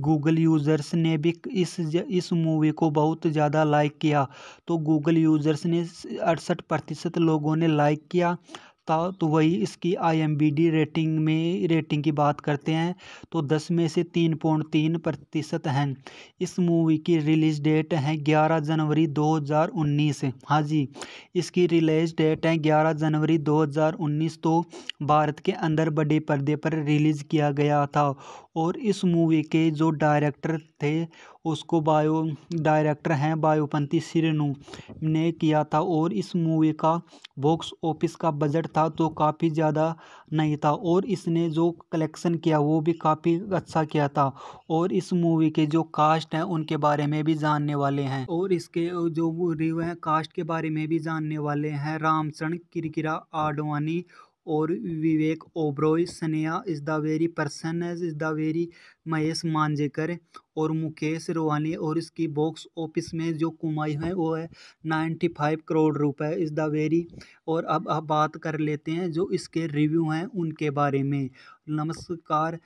Speaker 1: गूगल यूज़र्स ने भी इस इस मूवी को बहुत ज़्यादा लाइक किया तो गूगल यूज़र्स ने अड़सठ प्रतिशत लोगों ने लाइक किया तो वही इसकी आईएमबीडी रेटिंग में रेटिंग की बात करते हैं तो दस में से तीन पॉइंट तीन प्रतिशत हैं इस मूवी की रिलीज़ डेट है ग्यारह जनवरी दो हज़ार उन्नीस हाँ जी इसकी रिलीज़ डेट है ग्यारह जनवरी दो हज़ार उन्नीस तो भारत के अंदर बड़े पर्दे पर रिलीज़ किया गया था और इस मूवी के जो डायरेक्टर थे उसको बायो डायरेक्टर हैं बायोपंती सिरनू ने किया था और इस मूवी का बॉक्स ऑफिस का बजट था तो काफ़ी ज़्यादा नहीं था और इसने जो कलेक्शन किया वो भी काफ़ी अच्छा किया था और इस मूवी के जो कास्ट हैं उनके बारे में भी जानने वाले हैं और इसके जो रिव्यू हैं कास्ट के बारे में भी जानने वाले हैं रामचरण किरकिरा आडवाणी और Vivek Oberoi Sneha is the very person is the very Mahesh Manjrekar और मुकेश रोहानी और इसकी बॉक्स ऑफिस में जो कमाई है वो है नाइन्टी फाइव करोड़ रुपए इज़ द वेरी और अब आप बात कर लेते हैं जो इसके रिव्यू हैं उनके बारे में नमस्कार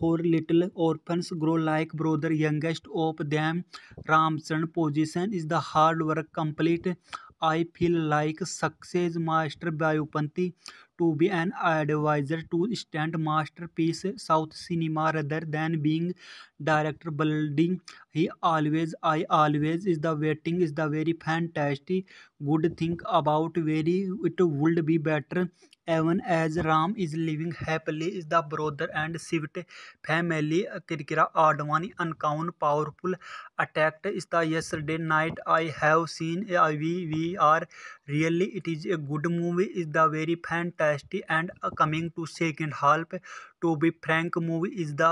Speaker 1: for little orphans grow like brother youngest of them Ramcharan position is the hard work complete I feel like success master Boyapati to be an advisor to stand masterpiece south cinema rather than being director building he always i always is the waiting is the very fantastic good thing about very it would be better even as Ram is living happily is the brother and Swift family Kirkira Advani uncount powerful attacked is the yesterday night I have seen we we are really it is a good movie is the very fantastic and coming to second half To be frank, movie is the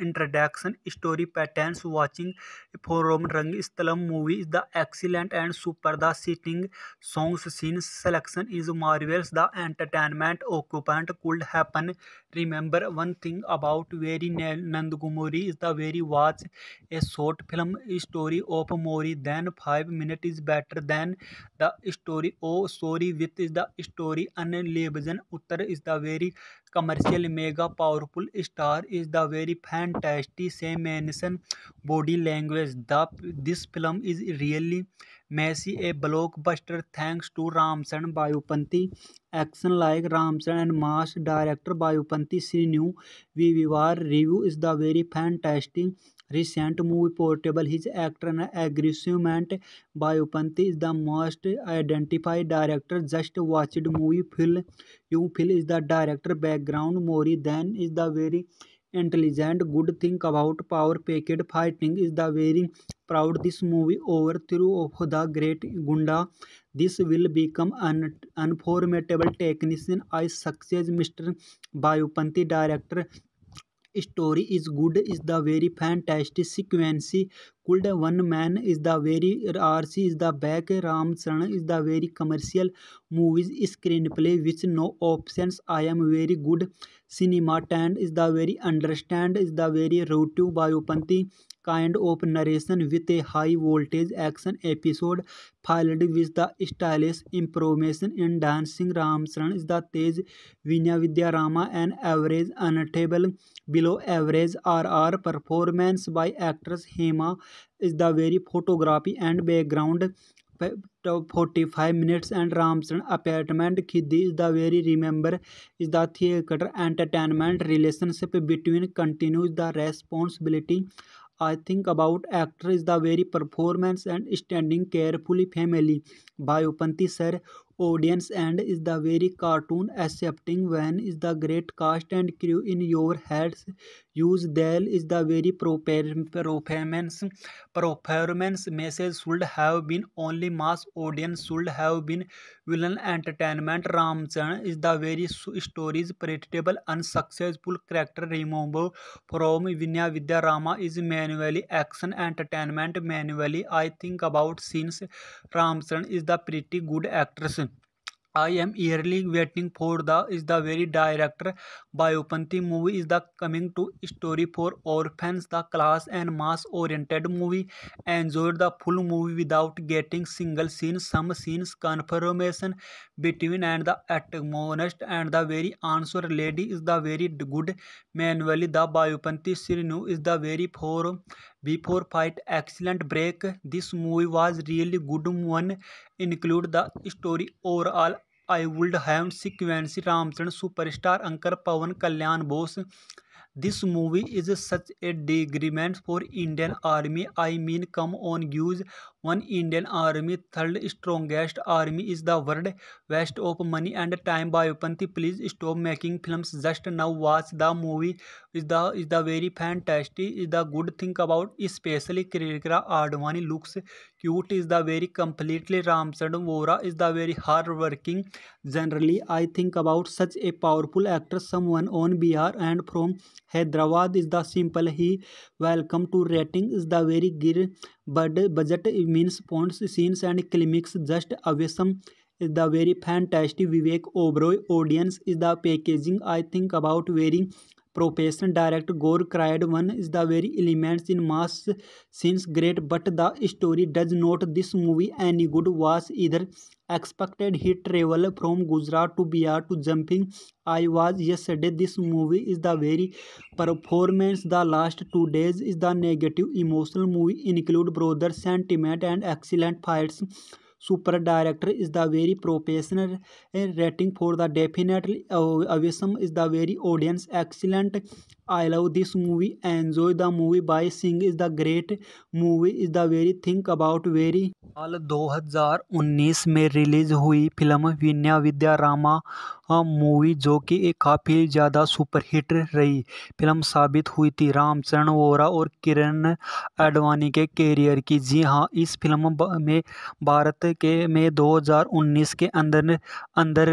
Speaker 1: introduction story patterns watching from Rangisthalam movie is the excellent and super the sitting songs scene selection is marvelous the entertainment occupant could happen remember one thing about very नंद गुमोरी is the very watch a short film story of more than five minute is better than the story oh sorry with is the story अन लेबजन उत्तर is the very commercial mega powerful star is the very fantastic सेमेनसन body language the this film is really massy a blockbuster thanks to Ramson बायोपंथी action like Ramson and mass director बायोपंथी see new we विवार review is the very fantastic recent movie portable his actor and एग्रीसमेंट Boyapati is the most identified director just watched movie feel you feel is the director background more than is the very intelligent good think about power packed fighting is the very proud this movie over through of the great gunda this will become an unformable technician i success mr bayupanti director story is good is the very fantastic sequence could one man is the very rc is the back ram saran is the very commercial movies screenplay which no options i am very good cinema and is the very understand is the very route to biopanthi kind of narration with a high voltage action episode file with the stylish इंप्रोमेशन in dancing Ram Charan is the तेज Vinaya Vidheya Rama and average unstable below average R R performance by actress Hema is the very photography and background forty five minutes and Ramcharan apartment खिदी is the very remember is the theatre entertainment relationship between continue is the responsibility I think about actor is the very performance and standing carefully family बायोपंथी sir audience and is the very cartoon excepting van is the great cast and crew in your heads use दैल is the very performance performance message should have been only mass audience should have been villain entertainment Ramcharan is the very stories predictable unsuccessful character remove from Vinaya Vidheya Rama is manually action entertainment manually I think about scenes Ramcharan is the pretty good actress I am eagerly waiting for the is the very director Upanti movie is the coming to story for orphans the class and mass oriented movie enjoy the full movie without getting single scene some scenes confirmation between and the antagonist and the very answer lady is the very good manually the Upanti Srinu is the very for before fight excellent break this movie was really good one include the story overall I would have सिक्वेंसी Ramcharan superstar अंकर Pawan Kalyan Bose this movie is such a डिग्रीमेंट for Indian army I mean come on use one Indian army third strongest army is the world waste of money and time बायोपंथी please stop making film just now watch the movie is the is the very fan tasty is the good think about specially Kiara Advani looks cute is the very completely Ramchand Vora is the very hard working generally I think about such a powerful actor some one on Bihar and from Hyderabad is the simple he welcome to rating is the very गिर but budget means fonts scenes and climax just awesome is the very fantastic vivek oberoi audience is the packaging i think about very profession director gore cried one is the very elements in mass since great but the story does not this movie any good was either expected he travel from gujarat to bihar to jumping i was yesterday this movie is the very performance the last two days is the negative emotional movie include brother sentiment and excellent fights super director is the very professional rating for the definitely awesome is the very audience excellent I love this movie enjoy the movie by Singh is the great movie is the very think about very साल 2019 में रिलीज हुई फिल्म विन्या विद्या रामा हाँ, मूवी जो कि एक काफ़ी ज़्यादा सुपरहिट रही फिल्म साबित हुई थी रामचरण वोरा और किरण आडवाणी के कैरियर की जी हाँ इस फिल्म में भारत के में 2019 के अंदर अंदर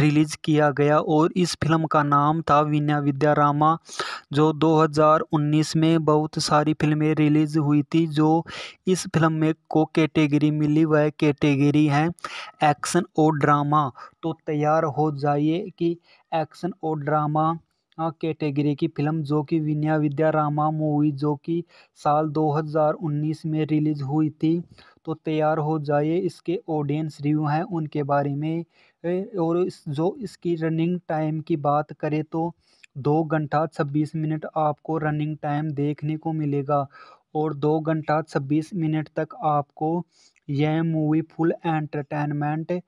Speaker 1: रिलीज़ किया गया और इस फिल्म का नाम था विद्या रामा जो 2019 में बहुत सारी फिल्में रिलीज़ हुई थी जो इस फिल्म में को कैटेगरी मिली वह कैटेगरी है एक्शन और ड्रामा तो तैयार हो जा बताइए कि एक्शन और ड्रामा कैटेगरी की फिल्म जो कि विनया विद्या रामा मूवी जो कि साल 2019 में रिलीज़ हुई थी तो तैयार हो जाइए इसके ऑडियंस रिव्यू हैं उनके बारे में और इस जो इसकी रनिंग टाइम की बात करें तो दो घंटा छब्बीस मिनट आपको रनिंग टाइम देखने को मिलेगा और दो घंटा छब्बीस मिनट तक आपको यह मूवी फुल एंटरटेनमेंट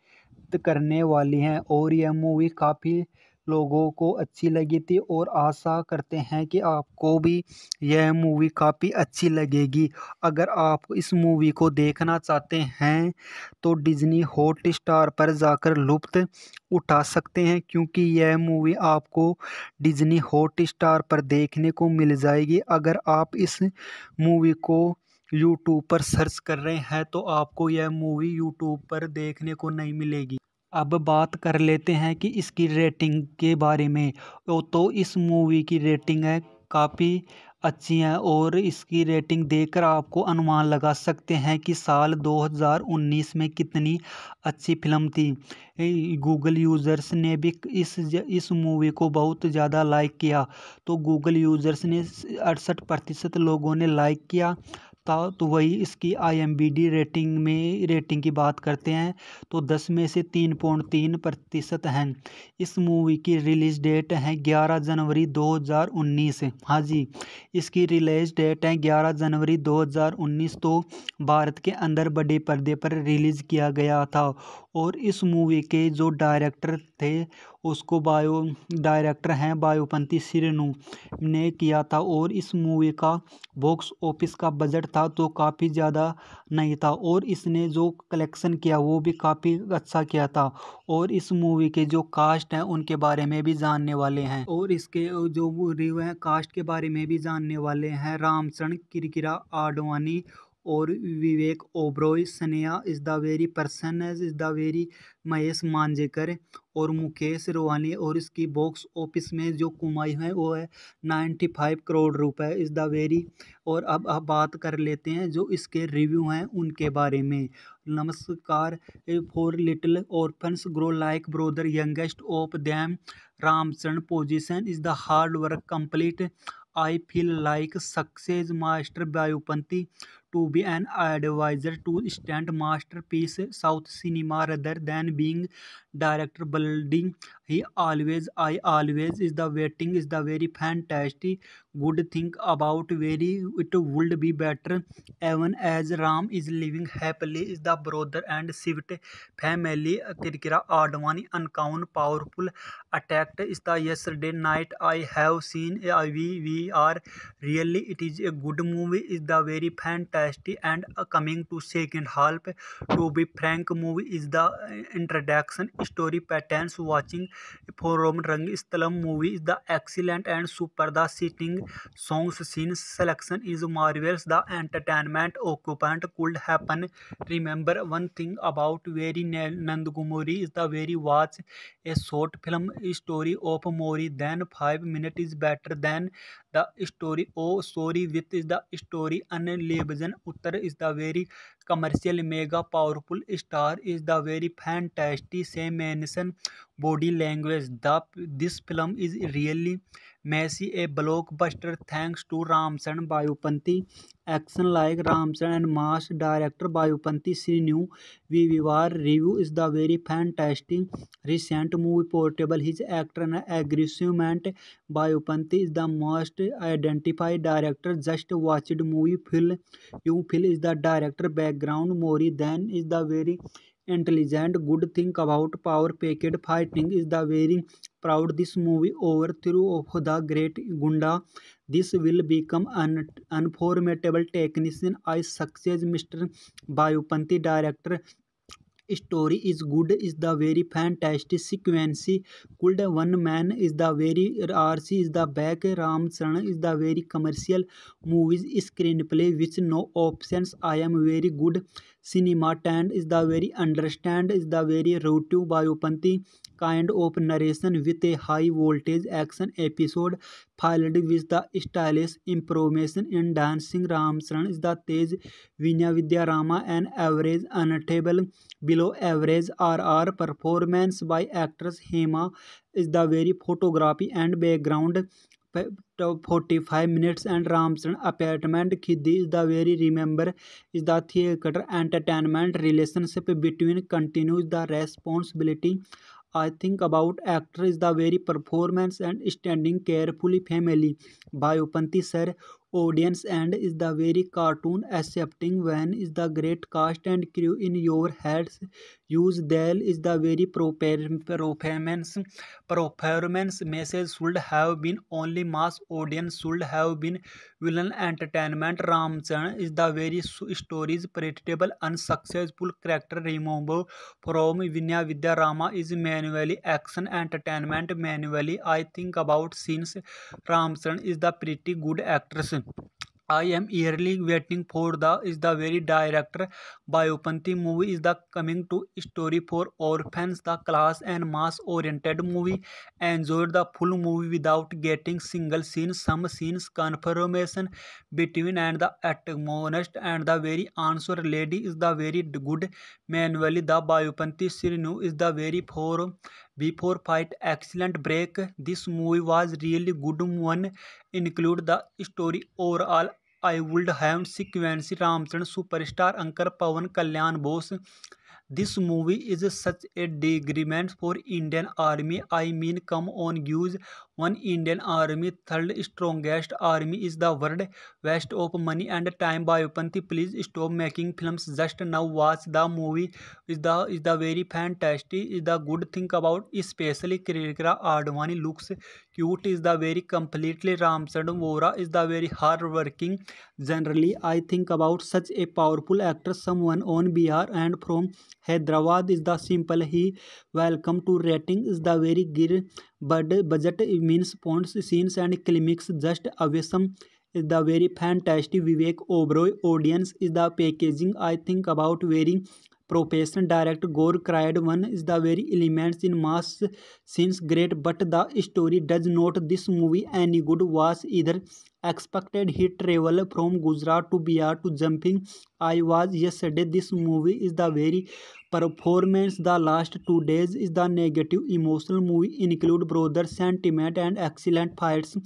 Speaker 1: मुक्त करने वाली है और यह मूवी काफ़ी लोगों को अच्छी लगी थी और आशा करते हैं कि आपको भी यह मूवी काफ़ी अच्छी लगेगी अगर आप इस मूवी को देखना चाहते हैं तो डिज़नी हॉट स्टार पर जाकर लुप्त उठा सकते हैं क्योंकि यह मूवी आपको डिज़नी हॉट स्टार पर देखने को मिल जाएगी अगर आप इस मूवी को यूट्यूब पर सर्च कर रहे हैं तो आपको यह मूवी यूट्यूब पर देखने को नहीं मिलेगी अब बात कर लेते हैं कि इसकी रेटिंग के बारे में तो इस मूवी की रेटिंग है काफ़ी अच्छी हैं और इसकी रेटिंग देखकर आपको अनुमान लगा सकते हैं कि साल 2019 में कितनी अच्छी फिल्म थी गूगल यूज़र्स ने भी इस इस मूवी को बहुत ज़्यादा लाइक किया तो गूगल यूज़र्स ने अड़सठ प्रतिशत लोगों ने लाइक किया था तो वही इसकी आईएमबीडी रेटिंग में रेटिंग की बात करते हैं तो दस में से तीन पॉइंट तीन प्रतिशत हैं इस मूवी की रिलीज़ डेट है ग्यारह जनवरी दो हज़ार उन्नीस हाँ जी इसकी रिलीज डेट है ग्यारह जनवरी दो हज़ार उन्नीस तो भारत के अंदर बड़े पर्दे पर रिलीज़ किया गया था और इस मूवी के जो डायरेक्टर थे उसको बायो डायरेक्टर हैं बायोपंथी सिरनू ने किया था और इस मूवी का बॉक्स ऑफिस का बजट था तो काफ़ी ज़्यादा नहीं था और इसने जो कलेक्शन किया वो भी काफ़ी अच्छा किया था और इस मूवी के जो कास्ट हैं उनके बारे में भी जानने वाले हैं और इसके जो रिव्यू हैं कास्ट के बारे में भी जानने वाले हैं रामचरण किरकिरा आडवाणी और Vivek Oberoi. Sneha is the very person is the very Mahesh Manjrekar और मुकेश रोहानी और इसकी बॉक्स ऑफिस में जो कमाई है वो है नाइन्टी फाइव करोड़ रुपए इज़ द वेरी और अब आप बात कर लेते हैं जो इसके रिव्यू हैं उनके बारे में नमस्कार for little orphans grow like brother youngest of them Ramcharan position is the hard work complete I feel like success master Boyapati to be an advisor to stand masterpiece South cinema rather than being director building he always I always is the waiting is the very fantastic good think about very it would be better even as Ram is living happily is the brother and sweet family Kiara Advani अनकाउन powerful attacked is the yesterday night I have seen we we are really it is a good movie is the very fantastic and coming to second half to be frank movie is the introduction story patterns watching from Rangisthalam movie the excellent and super the sitting songs scene selection is marvelous the entertainment occupant could happen remember one thing about very Nandgumuri is the very watch a short film story of more than 5 minutes is better than the story oh sorry with is the story अनलेबजन उत्तर is the very commercial mega powerful star is the very फैंटेस्टी सेमेनसन body language the this film is really massy a blockbuster thanks to Ramson बायोपंथी action like Ramson and mass director बायोपंथी see new we विवार review is the very fantastic recent movie portable his actor and एग्रीसमेंट Boyapati is the most identified director just watched movie feel you feel is the director background more than is the very intelligent good thing about power packed fighting is the very proud this movie over through of the great gunda this will become an unforgettable technician i success mr bayopanti director story is good is the very fantastic sequence could one man is the very rc is the back ram Saran is the very commercial movies screenplay which no options i am very good cinema and is the very understand is the very route biopanthi kind of narration with a high voltage action episode filed with the stylish improvement in dancing. Ramcharan is the Tej Vinaya Vidyarama, an average unatable below average RR performance by actress Hema is the very photography and background 45 minutes and Ramcharan apartment Khidi is the very remember is the theatre entertainment relationship between continues the responsibility I think about actor is the very performance and standing carefully family Boyapati sir audience and is the very cartoon accepting when is the great cast and crew in your heads use they'll is the very performance performance message should have been only mass audience should have been villain entertainment ramchan is the very stories predictable unsuccessful character removed from vinaya vidya rama is manually action entertainment manually i think about since ramchan is the pretty good actress question I am yearly waiting for the is the very director Boyapati movie is the coming to story for fans the class and mass oriented movie enjoy the full movie without getting single scene some scenes confirmation between and the एटमोनस्ट and the very answer lady is the very good manually the Boyapati Srinu is the very for before fight excellent break this movie was really good one include the story overall I would have sequenced Ramcharan superstar anchor Pawan Kalyan Bose. This movie is such a disgrace for Indian army. I mean, come on, guys, one Indian army third strongest army is the world waste of money and time बायोपंथी please stop making film just now watch the movie is the is the very fan tasty is the good think about specially Kiara Advani looks cute is the very completely Ramcharan वोरा is the very hard working generally I think about such a powerful actor some one on be are and from Hyderabad is the simple he welcome to rating is the very गिर but budget means points, scenes and climax just awesome. is the very fantastic vivek oberoi audience is the packaging i think about very profession director gore cried one is the very elements in mass seems great but the story does not this movie any good was either expected he travel from gujarat to bihar to jumping i was yesterday this movie is the very performance the last two days is the negative emotional movie include brother sentiment and excellent fights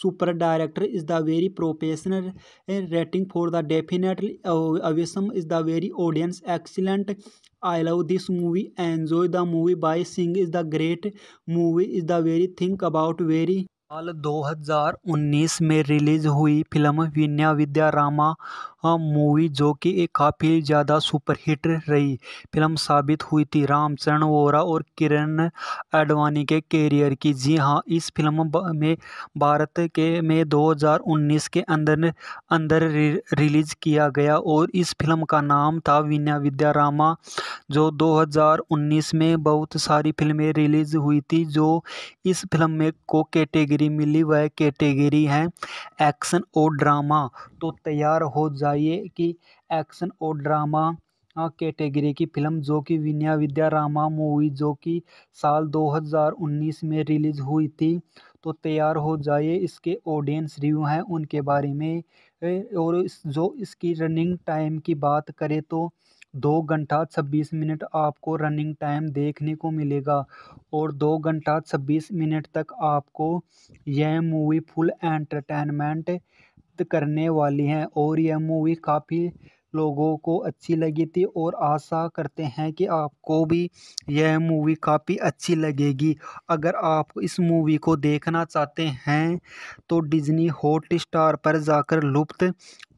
Speaker 1: super director is the very professional rating for the definitely awesome is the very audience excellent i love this movie enjoy the movie by singh is the great movie is the very think about very साल 2019 में रिलीज हुई फिल्म विनया विद्या रामा हाँ, मूवी जो कि एक काफ़ी ज़्यादा सुपरहिट रही फिल्म साबित हुई थी रामचरण वोरा और किरण आडवाणी के कैरियर की जी हाँ इस फिल्म में भारत के में 2019 के अंदर अंदर रिलीज़ किया गया और इस फिल्म का नाम था विद्या विद्यारामा जो 2019 में बहुत सारी फिल्में रिलीज़ हुई थी जो इस फिल्म में को कैटेगरी मिली वह कैटेगरी है एक्शन और ड्रामा तो तैयार हो जाइए कि एक्शन और ड्रामा कैटेगरी की फिल्म जो कि विनया विद्या रामा मूवी जो कि साल 2019 में रिलीज़ हुई थी तो तैयार हो जाइए इसके ऑडियंस रिव्यू हैं उनके बारे में और इस जो इसकी रनिंग टाइम की बात करें तो दो घंटा छब्बीस मिनट आपको रनिंग टाइम देखने को मिलेगा और दो घंटा छब्बीस मिनट तक आपको यह मूवी फुल एंटरटेनमेंट मुक्त करने वाली हैं और यह मूवी काफ़ी लोगों को अच्छी लगी थी और आशा करते हैं कि आपको भी यह मूवी काफ़ी अच्छी लगेगी अगर आप इस मूवी को देखना चाहते हैं तो डिज़नी हॉट स्टार पर जाकर लुप्त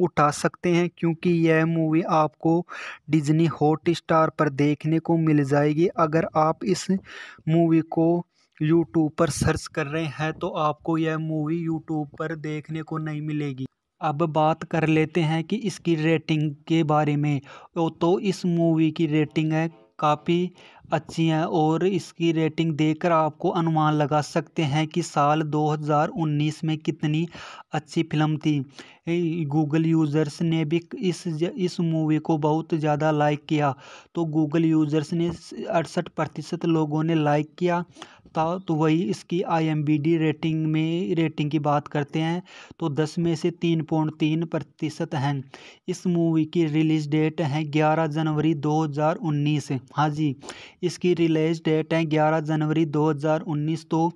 Speaker 1: उठा सकते हैं क्योंकि यह मूवी आपको डिज़नी हॉट स्टार पर देखने को मिल जाएगी अगर आप इस मूवी को यूट्यूब पर सर्च कर रहे हैं तो आपको यह मूवी यूट्यूब पर देखने को नहीं मिलेगी अब बात कर लेते हैं कि इसकी रेटिंग के बारे में तो इस मूवी की रेटिंग है काफ़ी अच्छी हैं और इसकी रेटिंग देखकर आपको अनुमान लगा सकते हैं कि साल 2019 में कितनी अच्छी फिल्म थी गूगल यूज़र्स ने भी इस इस मूवी को बहुत ज़्यादा लाइक किया तो गूगल यूज़र्स ने अड़सठ प्रतिशत लोगों ने लाइक किया था तो वही इसकी आईएमबीडी रेटिंग में रेटिंग की बात करते हैं तो दस में से तीन पॉइंट तीन प्रतिशत हैं इस मूवी की रिलीज़ डेट है ग्यारह जनवरी दो हज़ार उन्नीस हाँ जी इसकी रिलीज़ डेट है ग्यारह जनवरी दो हज़ार उन्नीस तो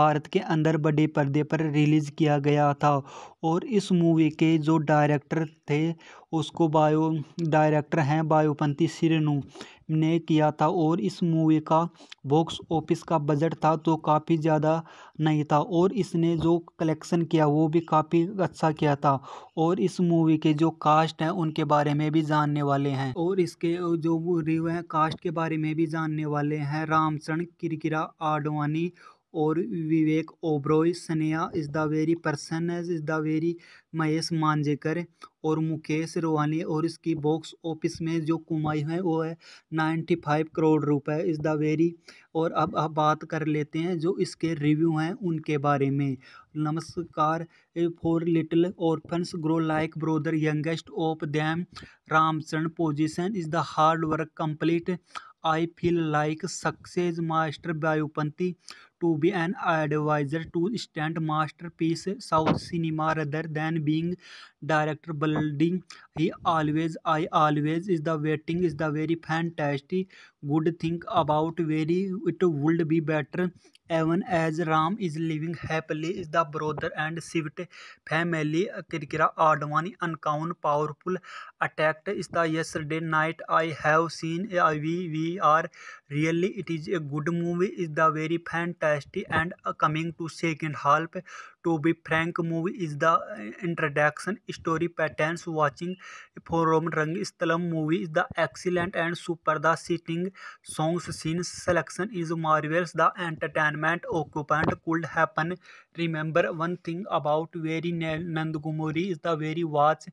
Speaker 1: भारत के अंदर बड़े पर्दे पर रिलीज़ किया गया था और इस मूवी के जो डायरेक्टर थे उसको बायो डायरेक्टर हैं बायोपंती सिरनू ने किया था और इस मूवी का बॉक्स ऑफिस का बजट था तो काफ़ी ज़्यादा नहीं था और इसने जो कलेक्शन किया वो भी काफ़ी अच्छा किया था और इस मूवी के जो कास्ट हैं उनके बारे में भी जानने वाले हैं और इसके जो रिव्यू हैं कास्ट के बारे में भी जानने वाले हैं रामचरण किरकिरा आडवाणी और Vivek Oberoi Sneha is the very person is the very Mahesh Manjrekar और मुकेश रोहानी और इसकी बॉक्स ऑफिस में जो कमाई है वो है नाइन्टी फाइव करोड़ रुपए इज़ द वेरी और अब आप बात कर लेते हैं जो इसके रिव्यू हैं उनके बारे में नमस्कार for little orphans grow like brother youngest of them Ramcharan position is the hard work complete I feel like success master Boyapati to be an advisor to stand masterpiece South cinema rather than being director building he always I always is the waiting is the very fantastic good think about very it would be better even as Ram is living happily is the brother and sweet family Kiara Advani अनकाउन powerful attacked is the yesterday night I have seen we we are really it is a good movie is the very fantastic and coming to second half To be frank, movie is the introduction story patterns watching forum Rang Istalam movie is the excellent and super the sitting songs scene selection is marvelous the entertainment occupant could happen remember one thing about Veri Nandgumori is the very watch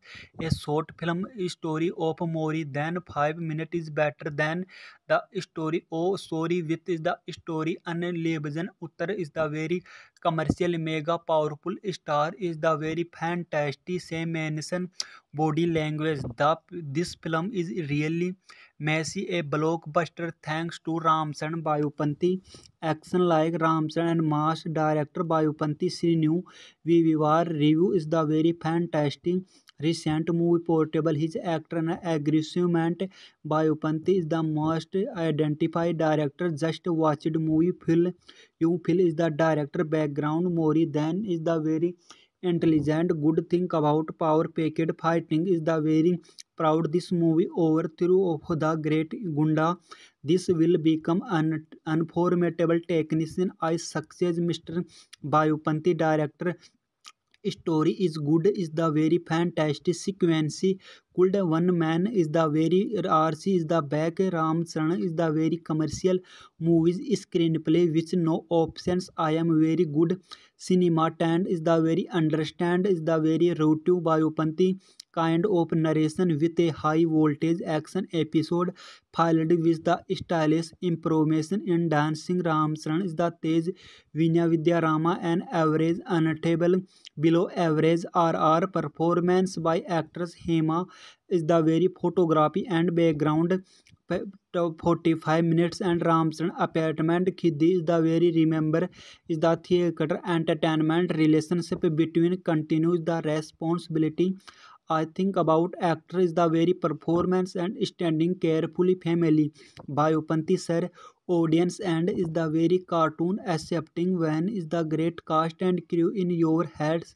Speaker 1: a short film story of more than five minutes is better than the story oh sorry with is the story unleavened Uttar is the very commercial mega powerful star is the very fantastic same mention body language the this film is really massy a blockbuster thanks to Ramson बायोपंथी action like Ramson and mass director बायोपंथी see new we विवार review is the very fantastic recent movie portable his actor and एग्रीसिवमेंट Boyapati is the most identified director just watched movie feel you feel is the director background more than is the very intelligent good thing about power packed fighting is the very proud this movie over through of the great gunda this will become an unformable technician i success mr bayupanti director story is good is the very fantastic sequence could one man is the very rc is the back ram charan is the very commercial movies screenplay which no options i am very good cinema tent is the very understand is the very rotive biopanthi kind of narration with a high voltage action episode followed with the stylish improvisation in dancing ramcharan is the tej vinaya vidyarama an average unattainable below average rr performance by actress hema is the very photography and background forty five minutes and Ramcharan apartment खिदी is the very remember is the theatre entertainment relationship between continue is the responsibility I think about actor is the very performance and standing carefully family बायोपंथी sir audience and is the very cartoon excepting van is the great cast and crew in your heads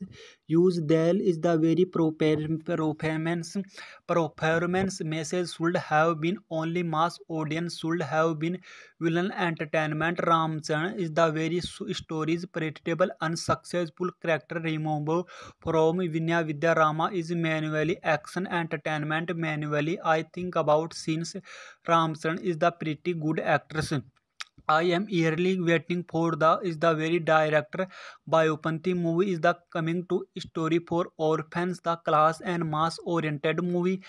Speaker 1: use दैल is the very performance performance message should have been only mass audience should have been villain entertainment Ramcharan is the very stories predictable unsuccessful character रिमोबो from Vinaya Vidheya Rama is manually action entertainment manually I think about scenes Ramcharan is the pretty good actress I am yearly waiting for the is the very director Boyapati movie is the coming to story for orphans the class and mass oriented movie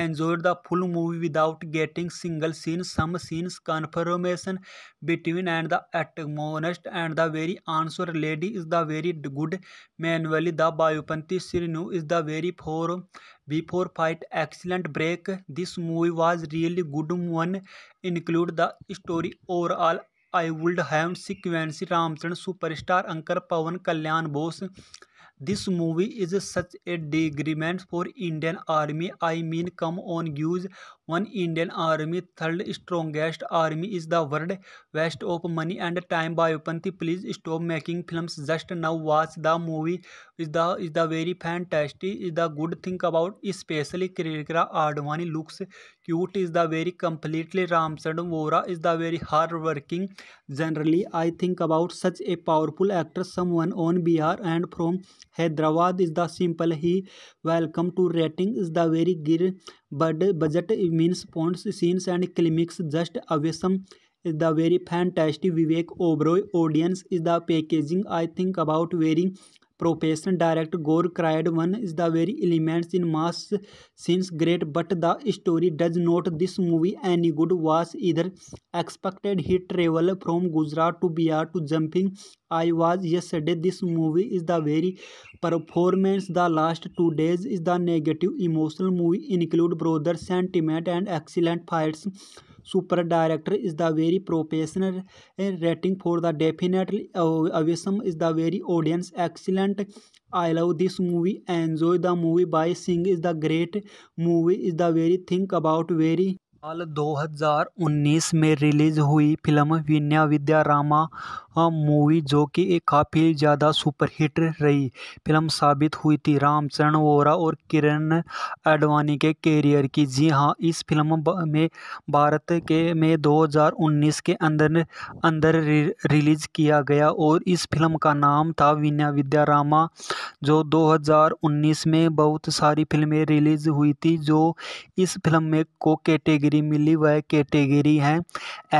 Speaker 1: enjoy the full movie without getting single scene some scenes confirmation between and the एटमोनस्ट and the very answer lady is the very good manually the Boyapati Srinu is the very for before fight excellent break this movie was really good one include the story overall I would have सिक्वेंसी Ramcharan superstar अंकर Pawan Kalyan Bose this movie is such a डिग्रीमेंट for Indian army I mean come on use one Indian army third strongest army is the world waste of money and time बायोपंथी please stop making film just now watch the movie is the is the very fan tasty is the good think about specially Kiara Advani looks cute is the very completely Ramcharan वोरा is the very hard working generally I think about such a powerful actor some one on Bihar and from Hyderabad is the simple he welcome to rating is the very गिर but budget means points scenes and climax just awesome is the very fantastic vivek oberoi audience is the packaging i think about very profession director gore cried one is the very elements in mass since great but the story does not this movie any good was either expected he travel from gujarat to bihar to jumping i was yesterday this movie is the very performance the last two days is the negative emotional movie include brother sentiment and excellent fights super director is the very professional rating for the definitely awesome is the very audience excellent I love this movie enjoy the movie by Singh is the great movie is the very think about very साल 2019 में रिलीज हुई फिल्म विन्या विद्या रामा हाँ, मूवी जो कि एक काफ़ी ज़्यादा सुपरहिट रही फिल्म साबित हुई थी रामचरण वोरा और किरण आडवाणी के कैरियर की जी हाँ इस फिल्म में भारत के में 2019 के अंदर अंदर रिलीज़ किया गया और इस फिल्म का नाम था विद्या रामा जो 2019 में बहुत सारी फिल्में रिलीज़ हुई थी जो इस फिल्म में को कैटेगरी मिली वह कैटेगरी है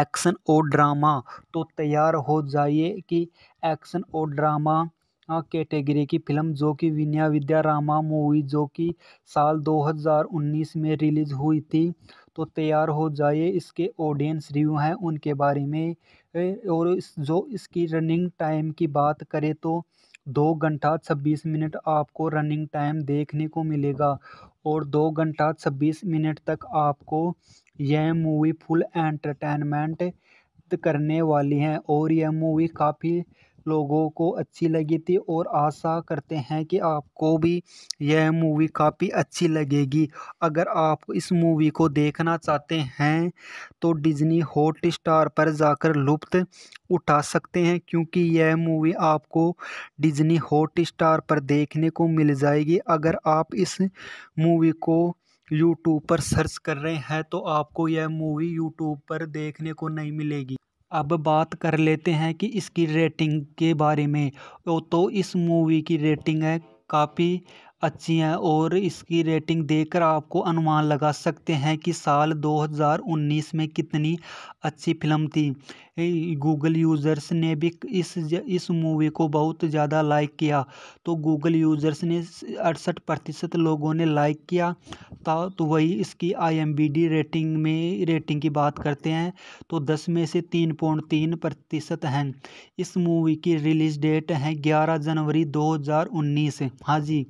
Speaker 1: एक्शन और ड्रामा तो तैयार हो जा चाहिए कि एक्शन और ड्रामा कैटेगरी की फिल्म जो कि विनया विद्या रामा मूवी जो कि साल 2019 में रिलीज़ हुई थी तो तैयार हो जाइए इसके ऑडियंस रिव्यू हैं उनके बारे में और इस जो इसकी रनिंग टाइम की बात करें तो दो घंटा छब्बीस मिनट आपको रनिंग टाइम देखने को मिलेगा और दो घंटा छब्बीस मिनट तक आपको यह मूवी फुल एंटरटेनमेंट मुक्त करने वाली हैं और यह मूवी काफ़ी लोगों को अच्छी लगी थी और आशा करते हैं कि आपको भी यह मूवी काफ़ी अच्छी लगेगी अगर आप इस मूवी को देखना चाहते हैं तो डिज़नी हॉट स्टार पर जाकर लुप्त उठा सकते हैं क्योंकि यह मूवी आपको डिज़नी हॉट स्टार पर देखने को मिल जाएगी अगर आप इस मूवी को यूट्यूब पर सर्च कर रहे हैं तो आपको यह मूवी यूट्यूब पर देखने को नहीं मिलेगी अब बात कर लेते हैं कि इसकी रेटिंग के बारे में तो इस मूवी की रेटिंग है काफ़ी अच्छी हैं और इसकी रेटिंग देखकर आपको अनुमान लगा सकते हैं कि साल 2019 में कितनी अच्छी फिल्म थी गूगल यूज़र्स ने भी इस इस मूवी को बहुत ज़्यादा लाइक किया तो गूगल यूज़र्स ने अड़सठ प्रतिशत लोगों ने लाइक किया था तो वही इसकी आईएमबीडी रेटिंग में रेटिंग की बात करते हैं तो दस में से तीन पॉइंट तीन प्रतिशत हैं इस मूवी की रिलीज डेट है ग्यारह जनवरी दो हज़ार उन्नीस हाँ जी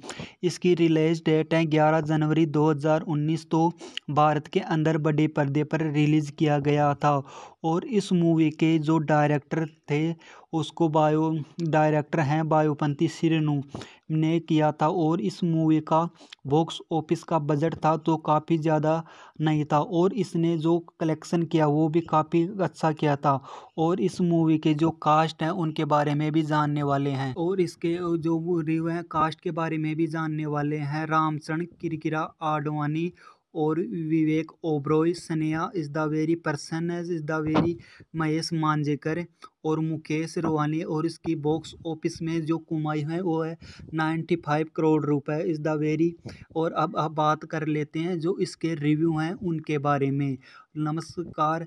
Speaker 1: इसकी रिलीज डेट है ग्यारह जनवरी दो हज़ार उन्नीस तो भारत के अंदर बड़े पर्दे पर रिलीज़ किया गया था और इस मूवी के जो डायरेक्टर थे उसको बायो डायरेक्टर हैं बायोपंती सिरनू ने किया था और इस मूवी का बॉक्स ऑफिस का बजट था तो काफ़ी ज़्यादा नहीं था और इसने जो कलेक्शन किया वो भी काफ़ी अच्छा किया था और इस मूवी के जो कास्ट हैं उनके बारे में भी जानने वाले हैं और इसके जो रिव्यू हैं कास्ट के बारे में भी जानने वाले हैं रामचरण किरकिरा आडवाणी और Vivek Oberoi Sneha is the very person is the very Mahesh Manjrekar और मुकेश रोहानी और इसकी बॉक्स ऑफिस में जो कमाई है वो है नाइन्टी फाइव करोड़ रुपए इज़ द वेरी और अब आप बात कर लेते हैं जो इसके रिव्यू हैं उनके बारे में नमस्कार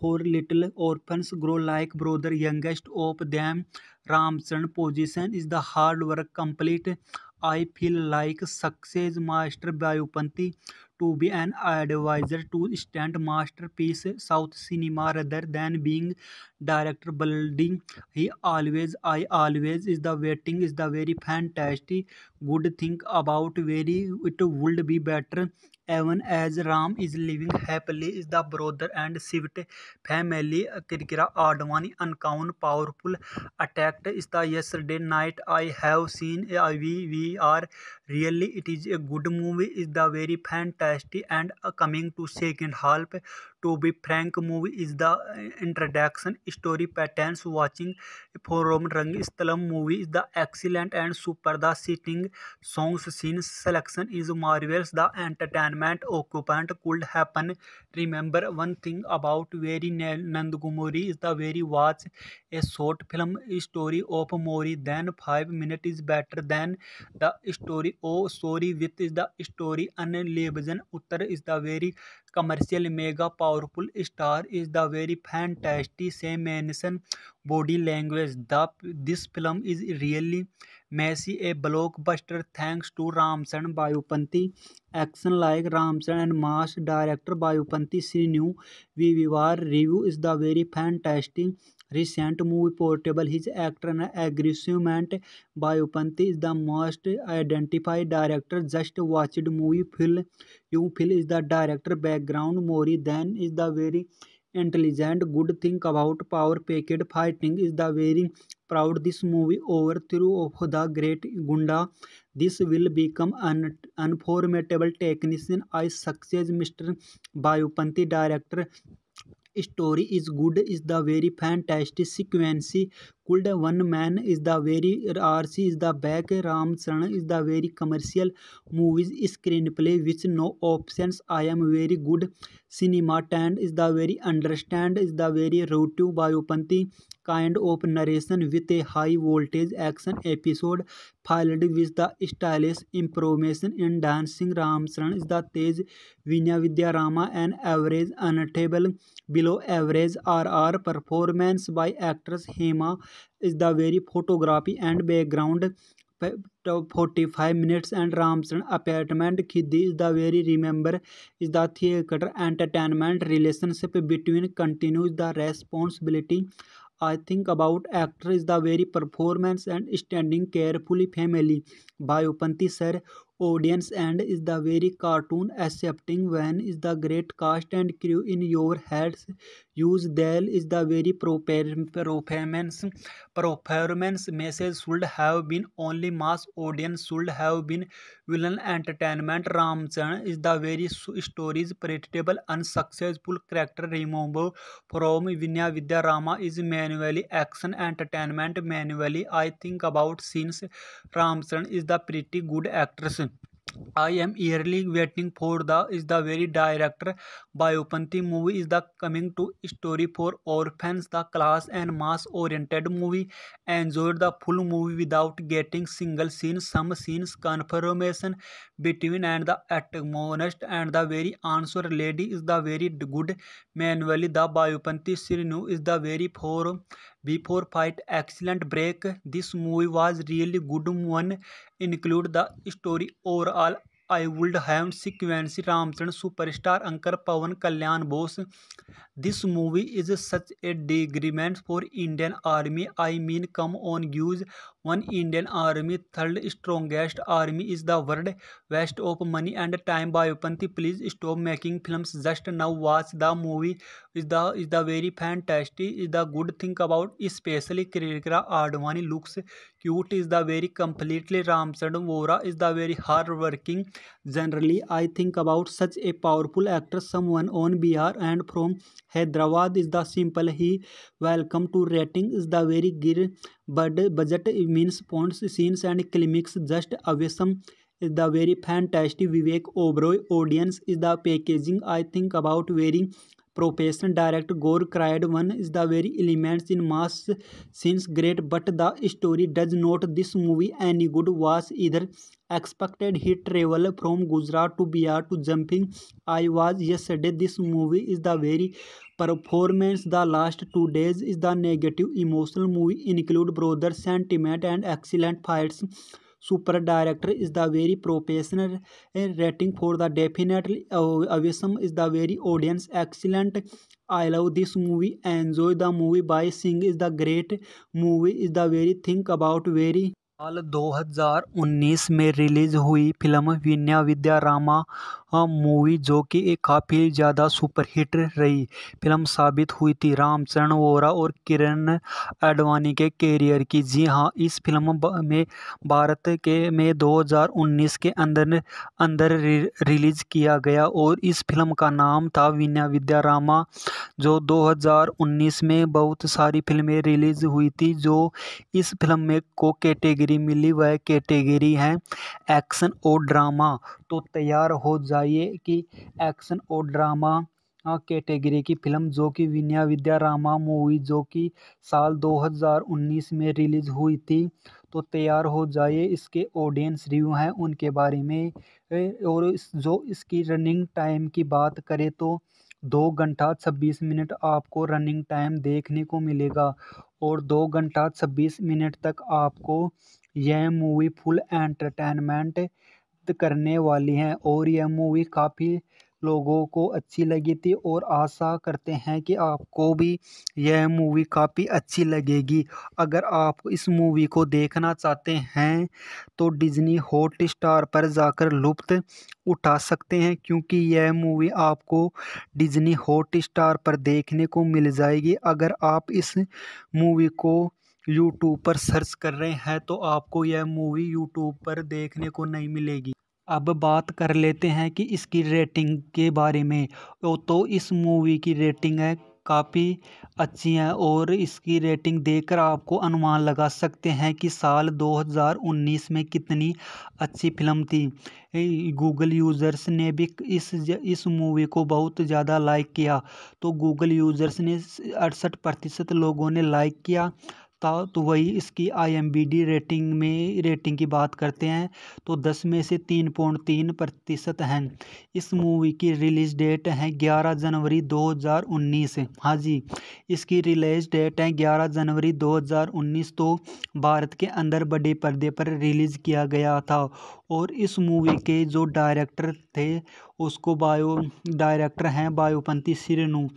Speaker 1: for little orphans grow like brother youngest of them Ramcharan position is the hard work complete I feel like success master Boyapati to be an advisor to stand masterpiece south cinema rather than being director building he always i always is the waiting is the very fantastic good thing about very it would be better even as Ram is living happily is the brother and Swift family Kirkira Advani uncount powerful attacked is the yesterday night I have seen we we are really it is a good movie is the very fantastic and coming to second half to be frank movie is the introduction story पैटर्स watching forum Rangasthalam movie is the excellent and super the seating songs scene selection is मारवेल्स the entertainment occupant could happen remember one thing about very Nand कुमोरी is the very watch a short film story of more than five minute is better than the story oh story with is the story अन लेबजन उत्तर is the very commercial mega powerful star is the very fan fantastic से सेमेनिसन body language the this film is really massy a blockbuster thanks to Ramson बायोपंथी action like Ramson and mass director बायोपंथी see new we we are review is the very fan tasty recent movie portable his actor N एग्रीसूमेंट बायोपंथी is the most identified director just watched movie feel you feel is the director background more than is the very intelligent good think about power packed fighting is the very proud this movie over through of the great गुंडा this will become अनफॉर्मेटेबल technician I success mister बायोपंथी director story is good is the very fantastic sequence could one man is the very rc is the back ram Saran is the very commercial movies screenplay with no options i am very good cinema and is the very understand is the very route biopanthi kind of narration with a high voltage action episode file with the stylish इंप्रोमेशन in dancing Ram Charan is the तेज Vinaya Vidheya Rama and average unstable below average R R performance by actress Hema is the very photography and background forty five minutes and Ramcharan apartment खिदी is the very remember is the theatre entertainment relationship between continue is the responsibility I think about actor is the very performance and standing carefully family by Upanti sir audience and is the very cartoon accepting when is the great cast and crew in your heads use दैल is the very performance performance message should have been only mass audience should have been villain entertainment Ramcharan is the very stories predictable unsuccessful character remove from Vinaya Vidheya Rama is manually action entertainment manually I think about scenes Ramcharan is the pretty good actress I am eagerly waiting for the is the very director Biopanti movie is the coming to story for orphans the class and mass oriented movie enjoy the full movie without getting single scene some scenes confirmation between and the antagonist and the very answer lady is the very good manually the Biopanti Srinu is the very form before fight excellent break this movie was really good one include the story overall I would have sequenced Ramcharan superstar anchor Pawan Kalyan Bose. This movie is such a disagreement for Indian army. I mean, come on, guys, one Indian army third strongest army is the world waste of money and time बायोपंथी please stop making film just now watch the movie is the is the very fan tasty is the good think about specially Kiara Advani looks cute is the very completely Ramcharan वोरा is the very hard working generally I think about such a powerful actor some one on Bihar and from Hyderabad is the simple he welcome to rating is the very गिर बड budget minus points scenes and climax just awesome is the very fan fantastic Vivek Oberoi audience is the packaging I think about very profession direct गोर cried one is the very elements in mass scenes great but the story does not this movie any good was इधर expected he travel from Gujarat to Bihar to jumping I was yesterday this movie is the very performance the last two days is the negative emotional movie include brother sentiment and excellent fights super director is the very professional rating for the definitely awesome is the very audience excellent I love this movie enjoy the movie by सिंग is the great movie is the very think about very साल 2019 में रिलीज हुई फिल्म विन्या विद्या रामा हाँ, मूवी जो कि एक काफ़ी ज़्यादा सुपरहिट रही फिल्म साबित हुई थी रामचरण वोरा और किरण आडवाणी के कैरियर की जी हाँ इस फिल्म में भारत के में 2019 के अंदर अंदर रिलीज़ किया गया और इस फिल्म का नाम था विद्या विद्यारामा जो 2019 में बहुत सारी फिल्में रिलीज़ हुई थी जो इस फिल्म में को कैटेगरी मिली वह कैटेगरी है एक्शन और ड्रामा तो तैयार हो जाइए कि एक्शन और ड्रामा कैटेगरी की फिल्म जो कि विनया विद्या रामा मूवी जो कि साल 2019 में रिलीज़ हुई थी तो तैयार हो जाइए इसके ऑडियंस रिव्यू हैं उनके बारे में और इस जो इसकी रनिंग टाइम की बात करें तो दो घंटा छब्बीस मिनट आपको रनिंग टाइम देखने को मिलेगा और दो घंटा छब्बीस मिनट तक आपको यह मूवी फुल एंटरटेनमेंट करने वाली हैं और यह मूवी काफ़ी लोगों को अच्छी लगी थी और आशा करते हैं कि आपको भी यह मूवी काफ़ी अच्छी लगेगी अगर आप इस मूवी को देखना चाहते हैं तो डिज़नी हॉट स्टार पर जाकर लुप्त उठा सकते हैं क्योंकि यह मूवी आपको डिज़नी हॉट स्टार पर देखने को मिल जाएगी अगर आप इस मूवी को यूट्यूब पर सर्च कर रहे हैं तो आपको यह मूवी YouTube पर देखने को नहीं मिलेगी अब बात कर लेते हैं कि इसकी रेटिंग के बारे में तो इस मूवी की रेटिंग है काफ़ी अच्छी हैं और इसकी रेटिंग देखकर आपको अनुमान लगा सकते हैं कि साल 2019 में कितनी अच्छी फिल्म थी गूगल यूज़र्स ने भी इस इस मूवी को बहुत ज़्यादा लाइक किया तो गूगल यूज़र्स ने अड़सठ प्रतिशत लोगों ने लाइक किया ता तो वही इसकी आईएमबीडी रेटिंग में रेटिंग की बात करते हैं तो दस में से तीन पॉइंट तीन प्रतिशत हैं इस मूवी की रिलीज़ डेट है ग्यारह जनवरी दो हज़ार उन्नीस हाँ जी इसकी रिलीज़ डेट है ग्यारह जनवरी दो हज़ार उन्नीस तो भारत के अंदर बड़े पर्दे पर रिलीज़ किया गया था और इस मूवी के जो डायरेक्टर थे उसको बायो डायरेक्टर हैं बायोपंथी सिरनू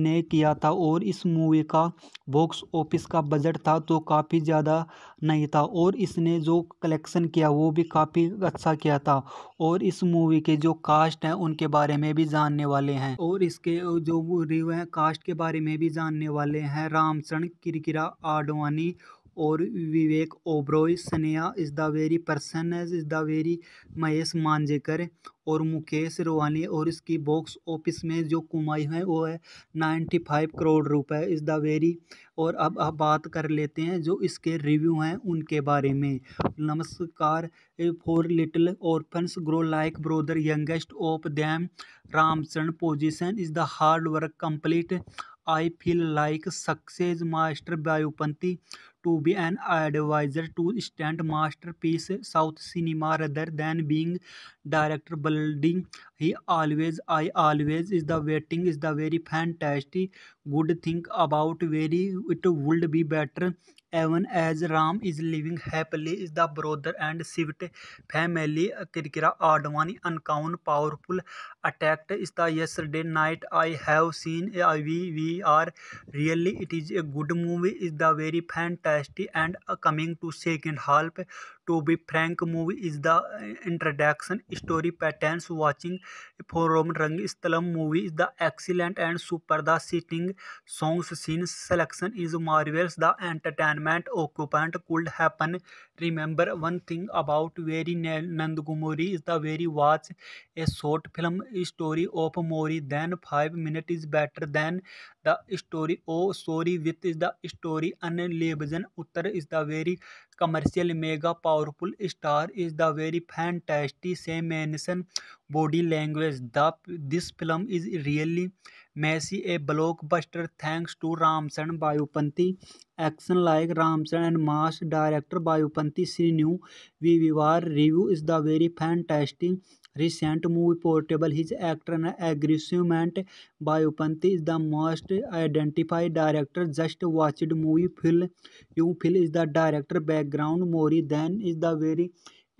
Speaker 1: ने किया था और इस मूवी का बॉक्स ऑफिस का बजट था तो काफ़ी ज़्यादा नहीं था और इसने जो कलेक्शन किया वो भी काफ़ी अच्छा किया था और इस मूवी के जो कास्ट हैं उनके बारे में भी जानने वाले हैं और इसके जो रिव्यू हैं कास्ट के बारे में भी जानने वाले हैं रामचरण किरकिरा आडवाणी और Vivek Oberoi. Sneha is the very person is the very Mahesh Manjrekar और मुकेश रोहानी और इसकी बॉक्स ऑफिस में जो कमाई है वो है नाइन्टी फाइव करोड़ रुपए इज़ द वेरी और अब आप बात कर लेते हैं जो इसके रिव्यू हैं उनके बारे में नमस्कार for little orphans grow like brother youngest of them Ramcharan position is the hard work complete I feel like success master Boyapati to be an advisor to stand masterpiece South Cinema rather than being director building he always i always is the waiting is the very fantastic good thing about very it would be better even as ram is living happily is the brother and swift family kirkira advani uncount powerful attacked is the yesterday night i have seen we we are really it is a good movie is the very fantastic and coming to second half to be frank movie is the introduction story patterns watching forum Rangasthalam movie is the excellent and super दिटिंग songs scene selection is मारवेल्स the entertainment occupant could happen remember one thing about very Nand कुमोरी is the very watch a short film story of more than five minute is better than the story oh sorry with is the story अन लेबजन उत्तर is the very commercial mega powerful star is the very fan fantastic से सेमेनसन body language the this film is really massy a blockbuster thanks to Ramson बायोपंथी action like Ramson and mass director बायोपंथी see new V V R review is the very fan tasty recent movie portable his actor N एग्रीसूमेंट बायोपंथी is the most identified director just watched movie feel you feel is the director background more than is the very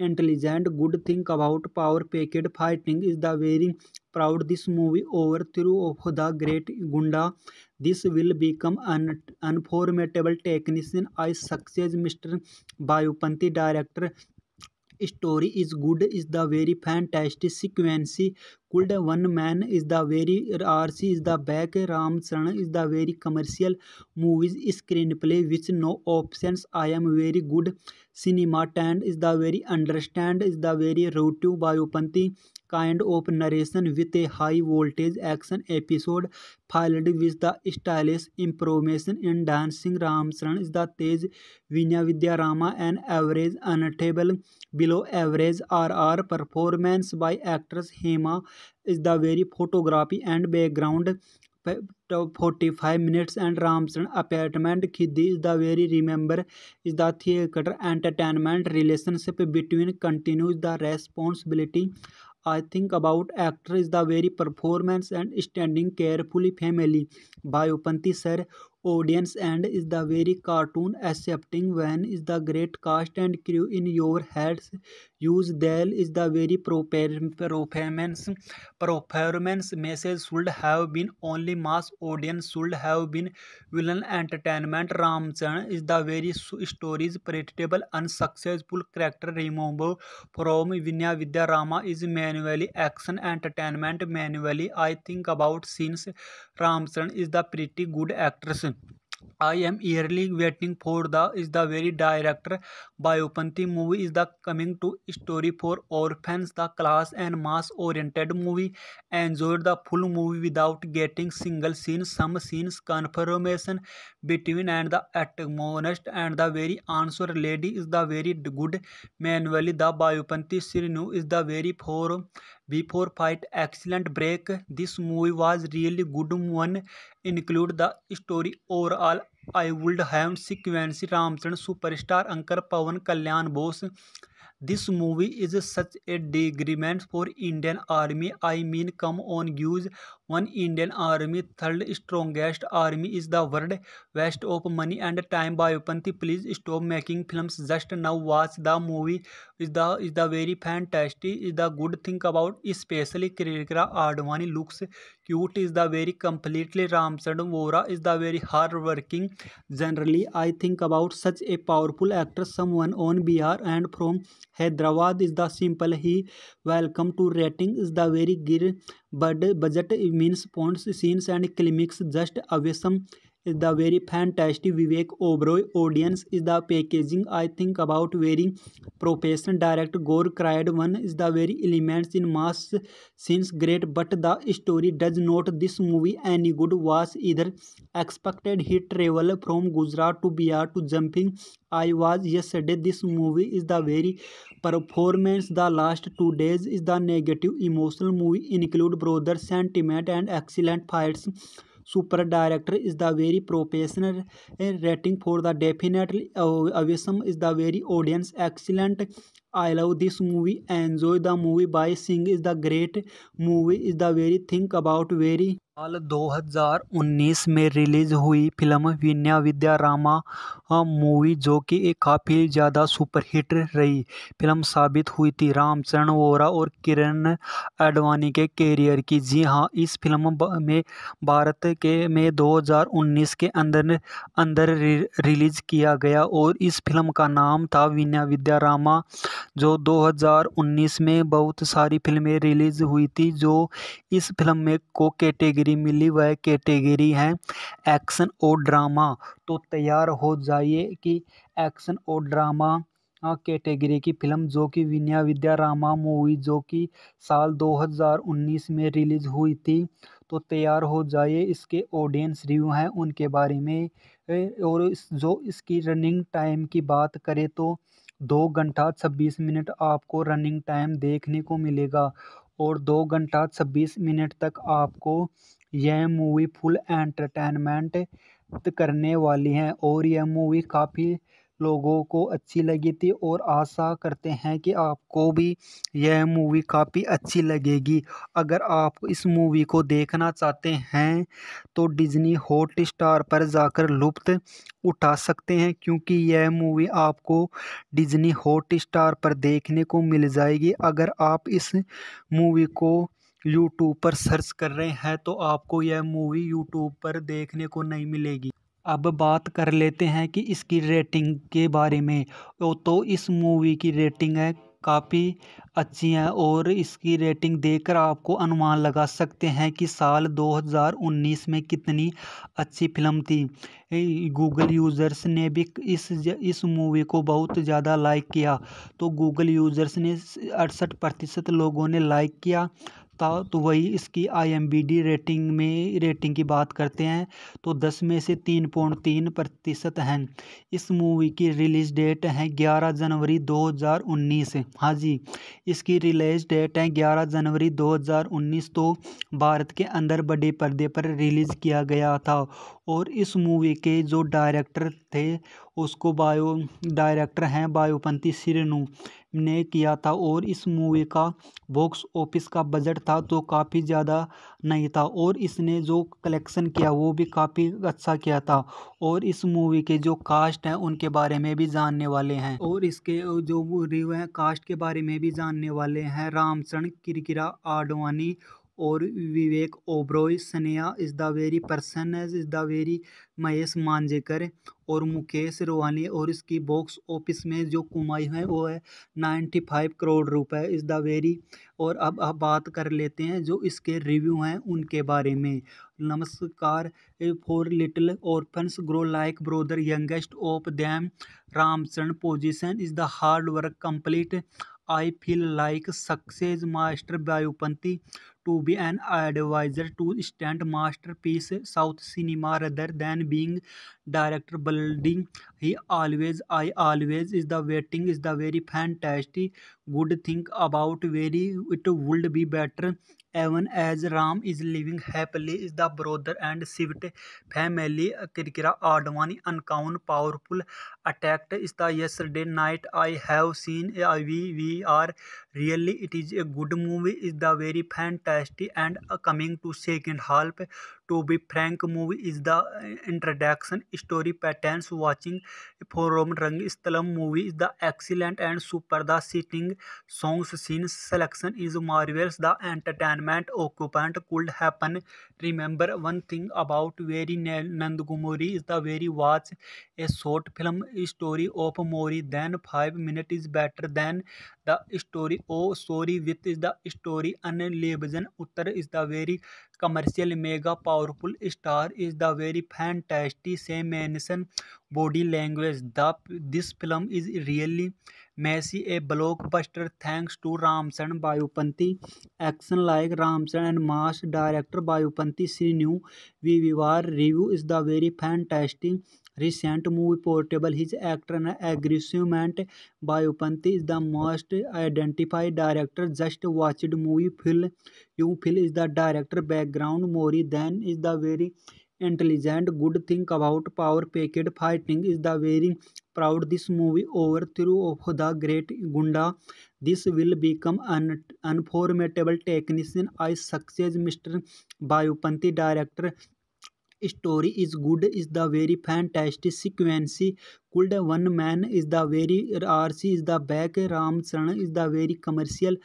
Speaker 1: intelligent good think about power packed fighting is the very proud this movie over through of the great गुंडा this will become अनफॉर्मेटेबल technician I success mister बायोपंथी director story is good is the very fantastic sequence could one man is the very rc is the back ram Saran is the very commercial movies screenplay which no options i am very good cinema and is the very understand is the very route to biopanthi kind of narration with a high voltage action episode filled with the stylish information in dancing Ram Charan is the तेज Vinaya Vidheya Rama and average unstable below average R R performance by actress Hema is the very photography and background forty five minutes and Ramcharan apartment खिदी is the very remember is the theatre entertainment relationship between continue is the responsibility I think about actor is the very performance and standing carefully family बायोपंथी sir audience and is the very cartoon excepting van is the great cast and crew in your heads use they'll is the very performance performance message should have been only mass audience should have been villain entertainment ramcharan is the very stories predictable unsuccessful character removable from vinaya vidya rama is manually action entertainment manually i think about since ramcharan is the pretty good actress I am eagerly waiting for the is the very director Biopanthi movie is the coming to story for orphans the class and mass oriented movie enjoy the full movie without getting single scene some scenes confirmation between and the antagonist and the very answer lady is the very good manually the Biopanthi Srinu is the very form before fight excellent break this movie was really good one include the story overall i would have sequence ramcharan superstar anchor pawan kalyan bose this movie is such a disagreement for indian army i mean come on guys one Indian army third strongest army is the world waste of money and time बायोपंथी please stop making film just now watch the movie is the is the very fan tasty is the good think about specially Kiara Advani looks cute is the very completely Ramchand Vora is the very hard working generally I think about such a powerful actor some one on Bihar and from Hyderabad is the simple he welcome to rating is the very गिर बड budget means points scenes and climax just awesome is the very fantastic Vivek Oberoi. Audience is the packaging. I think about very professional director Gore cried. One is the very elements in mass since great, but the story does not this movie any good was either. Expected he travel from Gujarat to Bihar to jumping. I was yesterday. This movie is the very performance. The last two days is the negative emotional movie include brother sentiment and excellent fights super director is the very professional rating for the definitely awesome is the very audience excellent i love this movie enjoy the movie by singh is the great movie is the very think about very साल 2019 में रिलीज हुई फिल्म विन्या विद्या रामा मूवी जो कि एक काफ़ी ज़्यादा सुपरहिट रही फिल्म साबित हुई थी रामचरण वोरा और किरण आडवाणी के करियर की जी हाँ इस फिल्म में भारत के में 2019 के अंदर अंदर रिलीज किया गया और इस फिल्म का नाम था विन्या विद्या रामा जो 2019 में बहुत सारी फिल्में रिलीज हुई थी जो इस फिल्म में को कैटेगरी कैटेगरी मिली वह कैटेगरी है एक्शन और ड्रामा तो तैयार हो जाइए कि एक्शन और ड्रामा कैटेगरी की फिल्म जो कि विनया विद्या रामा मूवी जो कि साल 2019 में रिलीज़ हुई थी तो तैयार हो जाइए इसके ऑडियंस रिव्यू हैं उनके बारे में और इस जो इसकी रनिंग टाइम की बात करें तो दो घंटा छब्बीस मिनट आपको रनिंग टाइम देखने को मिलेगा और दो घंटा छब्बीस मिनट तक आपको यह मूवी फुल एंटरटेनमेंट करने वाली है और यह मूवी काफ़ी लोगों को अच्छी लगी थी और आशा करते हैं कि आपको भी यह मूवी काफ़ी अच्छी लगेगी अगर आप इस मूवी को देखना चाहते हैं तो डिज़नी हॉट स्टार पर जाकर लुप्त उठा सकते हैं क्योंकि यह मूवी आपको डिज़नी हॉट स्टार पर देखने को मिल जाएगी अगर आप इस मूवी को यूट्यूब पर सर्च कर रहे हैं तो आपको यह मूवी यूट्यूब पर देखने को नहीं मिलेगी अब बात कर लेते हैं कि इसकी रेटिंग के बारे में तो इस मूवी की रेटिंग है काफ़ी अच्छी है और इसकी रेटिंग देखकर आपको अनुमान लगा सकते हैं कि साल 2019 में कितनी अच्छी फिल्म थी गूगल यूज़र्स ने भी इस इस मूवी को बहुत ज़्यादा लाइक किया तो गूगल यूज़र्स ने अड़सठ प्रतिशत लोगों ने लाइक किया सकता तो वही इसकी आईएमबीडी रेटिंग में रेटिंग की बात करते हैं तो दस में से तीन पॉइंट तीन प्रतिशत हैं इस मूवी की रिलीज़ डेट है ग्यारह जनवरी दो हज़ार उन्नीस हाँ जी इसकी रिलीज़ डेट है ग्यारह जनवरी दो हजार उन्नीस तो भारत के अंदर बड़े पर्दे पर रिलीज़ किया गया था और इस मूवी के जो डायरेक्टर थे उसको बायो डायरेक्टर हैं बायोपंथी सिरनू ने किया था और इस मूवी का बॉक्स ऑफिस का बजट था तो काफ़ी ज़्यादा नहीं था और इसने जो कलेक्शन किया वो भी काफ़ी अच्छा किया था और इस मूवी के जो कास्ट हैं उनके बारे में भी जानने वाले हैं और इसके जो रिव्यू हैं कास्ट के बारे में भी जानने वाले हैं रामचरण किरकिरा आडवाणी और Vivek Oberoi Sneha is the very person is the very Mahesh Manjrekar और मुकेश रोहानी और इसकी बॉक्स ऑफिस में जो कमाई है वो है नाइन्टी फाइव करोड़ रुपए इज़ द वेरी और अब आप बात कर लेते हैं जो इसके रिव्यू हैं उनके बारे में नमस्कार for little orphans grow like brother youngest of them Ramcharan position is the hard work complete I feel like success master Boyapati to be an advisor to stand masterpiece South cinema rather than being director building he always I always is the waiting is the very fantastic good think about very it would be better even as Ram is living happily is the brother and swift family Kiara Advani अनकाउन powerful attacked is the yesterday night I have seen we we are really it is a good movie is the very fantastic and coming to second half to be frank movie is the introduction story पैटर्स watching forum Rangasthalam movie is the excellent and super दिटिंग songs scene selection is मारवेल्स the entertainment occupant could happen remember one thing about very Nand कुमोरी is the very watch a short film story of more than five minute is better than the story oh sorry with is the story अन लेबजन उत्तर is the very commercial mega powerful star is the very fan fantastic से सेमेनसन body language the this film is really massy a blockbuster thanks to Ramson Boyapati action like Ramson and mass director Boyapati see new V V R review is the very fan tasty recent movie portable his actor N एग्रीसूमेंट बायोपंथी is the most identified director just watched movie feel you feel is the director background more than is the very intelligent good think about power packed fighting is the very proud this movie over through of the great गुंडा this will become अनफॉर्मेटेबल technician I success mister बायोपंथी director story is good is the very fantastic sequence could one man is the very rc is the back ram saran is the very commercial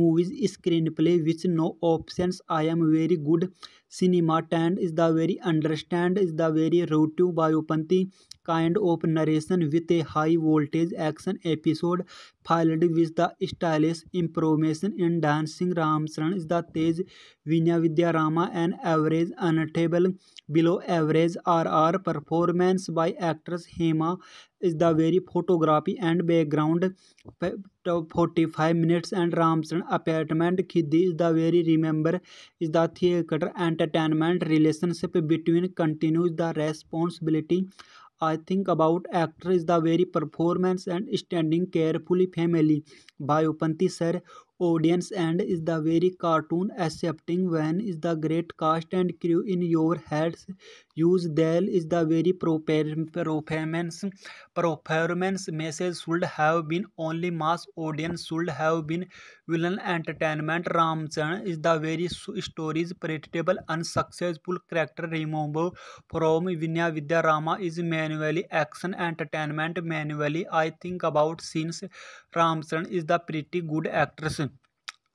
Speaker 1: movies screenplay which no options i am very good cinema and is the very understand is the very route to biopanti kind of narration with a high voltage action episode file with the stylish इंप्रोमेशन in dancing Ram Charan is the तेज Vinaya Vidheya Rama and average unstable below average R R performance by actress Hema is the very photography and background forty five minutes and Ramcharan apartment खिदी is the very remember is the theatre entertainment relationship between continue is the responsibility I think about actor is the very performance and standing carefully family Boyapati sir audience and is the very cartoon excepting van is the great cast and crew in your heads use दैल is the very performance performance message should have been only mass audience should have been villain entertainment Ramcharan is the very stories predictable unsuccessful character remove from Vinaya Vidheya Rama is manually action entertainment manually I think about scenes Ramcharan is the pretty good actress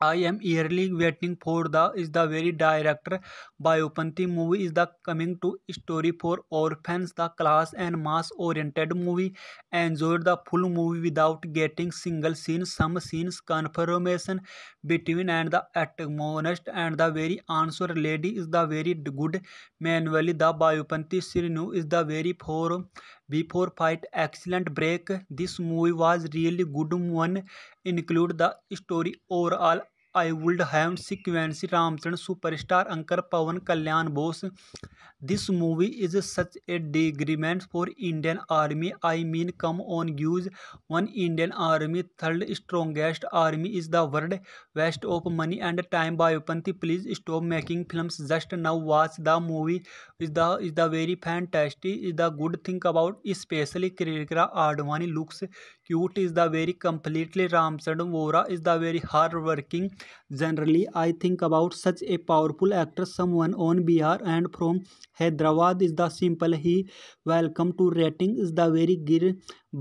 Speaker 1: I am eagerly waiting for the is the very director Biopanti movie is the coming to story for orphans the class and mass oriented movie enjoy the full movie without getting single scene some scenes confirmation between and the antagonist and the very answer lady is the very good manually the Biopanti Srinu is the very for before fight excellent break this movie was really good one include the story overall I would have सिक्वेंसी Ramcharan superstar अंकर Pawan Kalyan Bose this movie is such a डिग्रीमेंट for Indian army I mean come on use one Indian army third strongest army is the world waste of money and time बायोपंथी please stop making film just now watch the movie is the is the very फैंटेस्टी is the good think about specially Kiara Advani looks cute is the very completely Ramcharan वोरा is the very hard working generally I think about such a powerful actor some one on Bihar and from Hyderabad is the simple he welcome to rating is the very गिर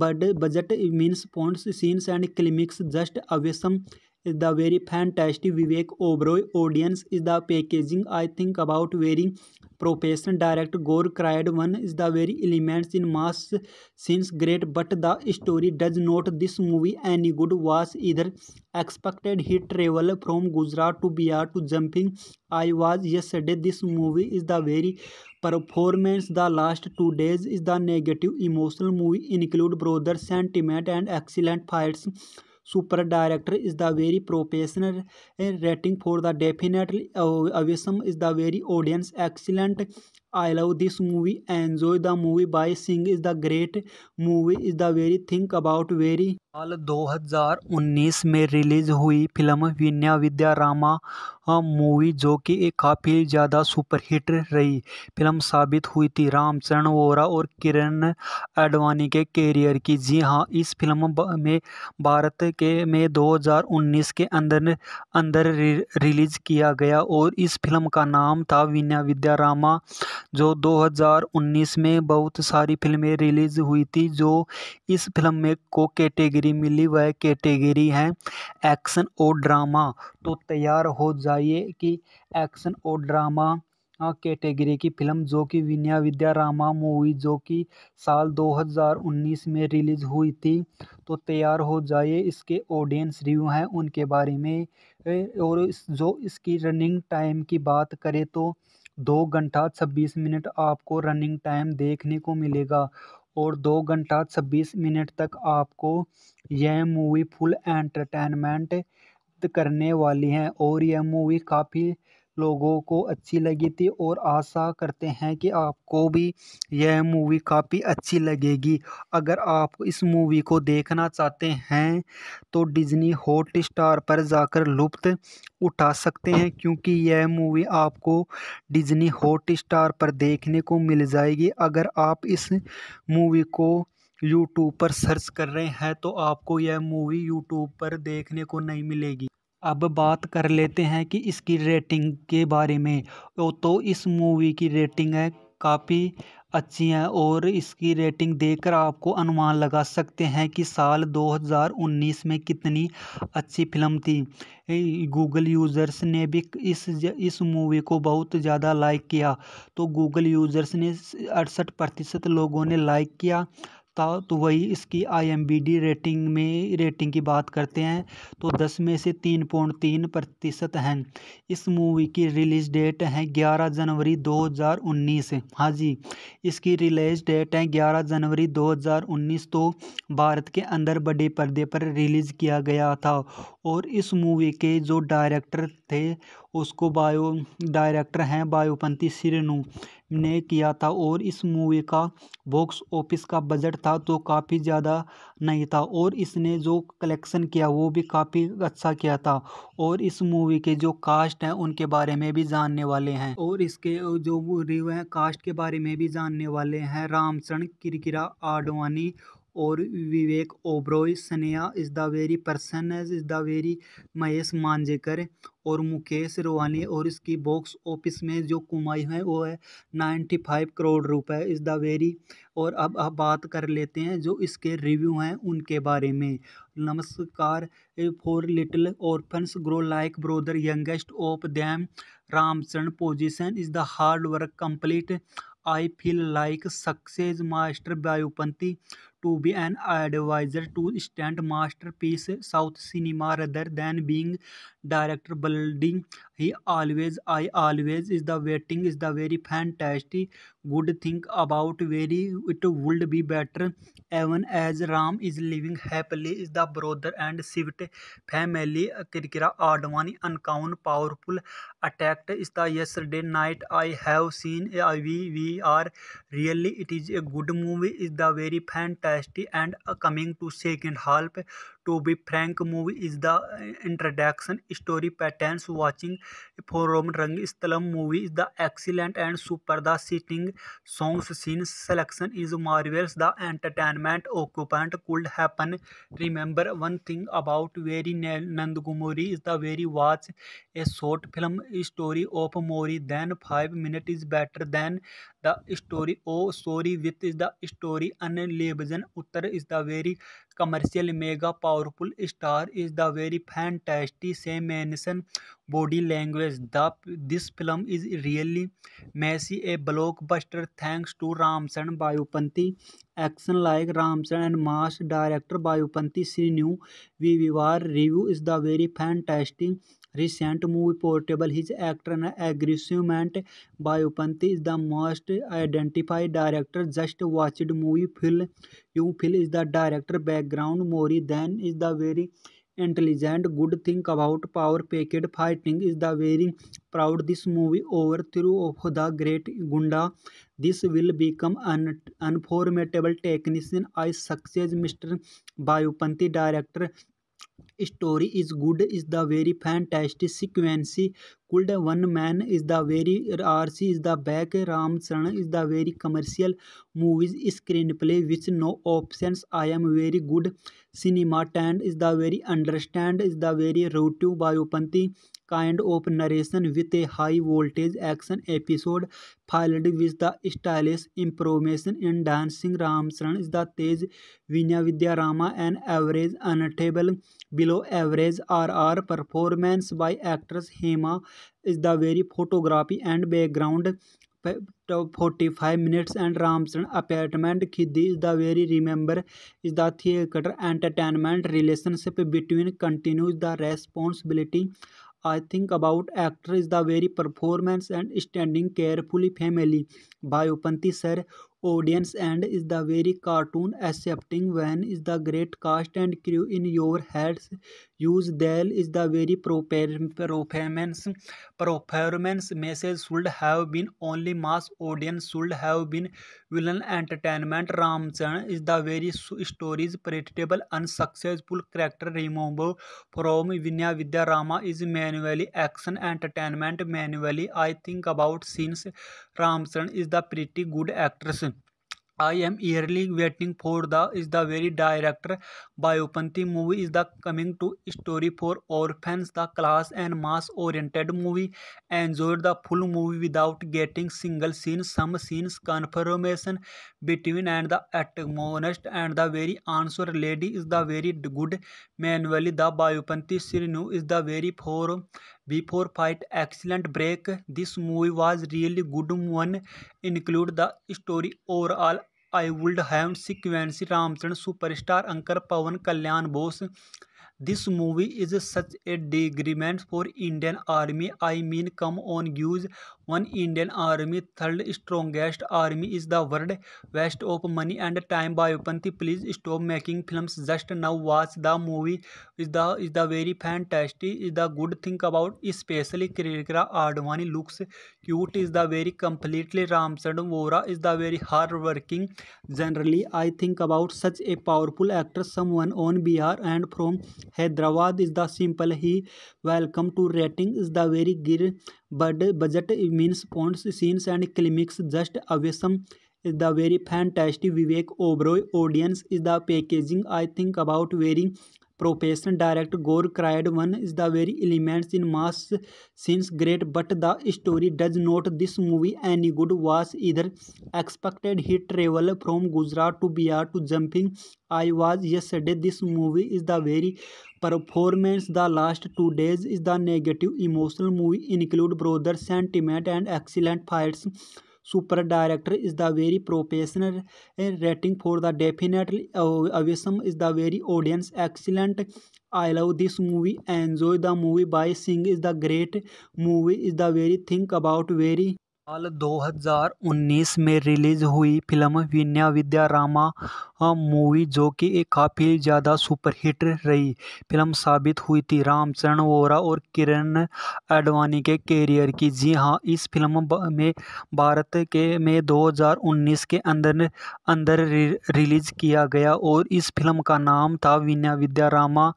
Speaker 1: बड budget means points scenes and climax just awesome is the very fantastic Vivek Oberoi. Audience is the packaging I think about very professional director Gore cried one is the very elements in mass since great but the story does not this movie any good was either expected he travel from Gujarat to Bihar to jumping I was yesterday this movie is the very performance the last two days is the negative emotional movie include brother sentiment and excellent fights superdirector is the very professional rating for the definitely awesome is the very audience excellent I love this movie enjoy the movie by Singh is the great movie is the very think about very साल 2019 में रिलीज़ हुई फिल्म विन्या विद्या रामा मूवी जो कि एक काफ़ी ज़्यादा सुपरहिट रही फिल्म साबित हुई थी रामचरण वोरा और किरण आडवाणी के कैरियर की जी हाँ इस फिल्म में भारत के में 2019 के अंदर अंदर रिलीज़ किया गया और इस फिल्म का नाम था विन्या विद्या रामा जो 2019 में बहुत सारी फिल्में रिलीज़ हुई थी जो इस फिल्म में को कैटेगरी मिली वह कैटेगरी है एक्शन और ड्रामा तो तैयार हो जाइए कि एक्शन और ड्रामा कैटेगरी की फिल्म जो कि विनया विद्या रामा मूवी जो कि साल 2019 में रिलीज़ हुई थी तो तैयार हो जाइए इसके ऑडियंस रिव्यू हैं उनके बारे में और इस जो इसकी रनिंग टाइम की बात करें तो दो घंटा छब्बीस मिनट आपको रनिंग टाइम देखने को मिलेगा और दो घंटा छब्बीस मिनट तक आपको यह मूवी फुल एंटरटेनमेंट करने वाली है और यह मूवी काफ़ी लोगों को अच्छी लगी थी और आशा करते हैं कि आपको भी यह मूवी काफ़ी अच्छी लगेगी अगर आप इस मूवी को देखना चाहते हैं तो डिज़नी हॉट स्टार पर जाकर लुप्त उठा सकते हैं क्योंकि यह मूवी आपको डिज़नी हॉट स्टार पर देखने को मिल जाएगी अगर आप इस मूवी को यूट्यूब पर सर्च कर रहे हैं तो आपको यह मूवी YouTube पर देखने को नहीं मिलेगी अब बात कर लेते हैं कि इसकी रेटिंग के बारे में तो इस मूवी की रेटिंग है काफ़ी अच्छी हैं और इसकी रेटिंग देखकर आपको अनुमान लगा सकते हैं कि साल 2019 में कितनी अच्छी फिल्म थी गूगल यूज़र्स ने भी इस इस मूवी को बहुत ज़्यादा लाइक किया तो गूगल यूज़र्स ने अड़सठ प्रतिशत लोगों ने लाइक किया तो वही इसकी आईएमबीडी रेटिंग में रेटिंग की बात करते हैं तो दस में से तीन पॉइंट तीन प्रतिशत हैं इस मूवी की रिलीज़ डेट है ग्यारह जनवरी दो हज़ार उन्नीस हाँ जी इसकी रिलीज़ डेट है ग्यारह जनवरी दो हज़ार उन्नीस तो भारत के अंदर बड़े पर्दे पर रिलीज़ किया गया था और इस मूवी के जो डायरेक्टर थे उसको बायो डायरेक्टर हैं बायोपंती सिरनू ने किया था और इस मूवी का बॉक्स ऑफिस का बजट था तो काफ़ी ज़्यादा नहीं था और इसने जो कलेक्शन किया वो भी काफ़ी अच्छा किया था और इस मूवी के जो कास्ट हैं उनके बारे में भी जानने वाले हैं और इसके जो रिव्यू हैं कास्ट के बारे में भी जानने वाले हैं रामचरण किरकिरा आडवाणी और Vivek Oberoi Sneha is the very person is the very Mahesh Manjrekar और मुकेश रोहानी और इसकी बॉक्स ऑफिस में जो कमाई है वो है नाइन्टी फाइव करोड़ रुपए इज़ द वेरी और अब आप बात कर लेते हैं जो इसके रिव्यू हैं उनके बारे में नमस्कार for little orphans grow like brother youngest of them Ramcharan position is the hard work complete I feel like success master Boyapati to be an advisor to stand masterpiece south cinema rather than being director building he always i always is the waiting is the very fantastic good thing about very it would be better even as ram is living happily is the brother and swift family kirkira advani uncount powerful attacked is the yesterday night i have seen we we are really it is a good movie is the very fantastic as and coming to second half to be frank movie is the introduction story patterns watching forum Rangasthalam movie is the excellent and super दिटिंग songs scene selection is मारवेल्स the entertainment occupant could happen remember one thing about very Nand कुमोरी is the very watch a short film story of more than five minute is better than the story oh story with is the story अन लेबजन उत्तर is the very commercial mega powerful star is the very fan fantastic से सेमेनसन body language the this film is really massy a blockbuster thanks to Ramson बायोपंथी action like Ramson and mass director बायोपंथी see new we we are review is the very fan tasty recent movie portable his actor an agreement Boyapati is the most identified director just watched movie feel you feel is the director background more than is the very intelligent good think about power packed fighting is the very proud this movie over through of the great गुंडा this will become अनफॉर्मेटेबल technician I success mister बायोपंथी director story is good is the very fantastic sequence could one man is the very rc is the back ram saran is the very commercial movies screenplay with no options i am very good cinema and is the very understand is the very route to biopanthi kind of narration with a high voltage action episode file with the stylish इंप्रोमेशन in dancing Ram Charan is the तेज Vinaya Vidheya Rama and average unstable below average R R performance by actress Hema is the very photography and background forty five minutes and Ramcharan apartment खिदी is the very remember is the theatre entertainment relationship between continue is the responsibility I think about actor is the very performance and standing carefully family Boyapati sir audience and is the very cartoon excepting van is the great cast and crew in your heads use दैल is the very performance performance message should have been only mass audience should have been villain entertainment Ram Charan is the very stories predictable unsuccessful character remove from Vinaya Vidheya Rama is manually action entertainment manually I think about scenes Ram Charan is the the pretty good actress I am yearly waiting for the is the very director Bayopanthi movie is the coming to story for orphans. The class and mass oriented movie enjoyed the full movie without getting single scene. Some scenes confirmation between and the antagonist and the very answer lady is the very good manually. The Bayopanthi Srinu is the very for before fight excellent break. This movie was really good one. Include the story overall I would have सिक्वेंसी Ramcharan superstar अंकर Pawan Kalyan Bose this movie is such a डिग्रीमेंट for Indian army I mean come on use one Indian army third strongest army is the world waste of money and time Boyapati please stop making film just now watch the movie is the is the very fan fantastic is the good think about specially Kiara Advani looks cute is the very completely Ramchand वोरा is the very hard working generally I think about such a powerful actor some one on B are and from Hyderabad is the simple he welcome to rating is the very गिर बड budget means points scenes and climax just awesome is the very fantastic Vivek Oberoi audience is the packaging I think about very profession director gore cried one is the very elements in mass since great but the story does not this movie any good was either expected he travel from gujarat to bihar to jumping i was yesterday this movie is the very performance the last two days is the negative emotional movie include brother sentiment and excellent fights super director is the very professional rating for the definitely awesome is the very audience excellent i love this movie enjoy the movie by singh is the great movie is the very think about very साल 2019 में रिलीज़ हुई फिल्म विन्या विद्या रामा मूवी जो कि एक काफ़ी ज़्यादा सुपरहिट रही फिल्म साबित हुई थी रामचरण वोरा और किरण आडवाणी के कैरियर की जी हाँ इस फिल्म में भारत के में 2019 के अंदर अंदर रिलीज़ किया गया और इस फिल्म का नाम था विन्या विद्या रामा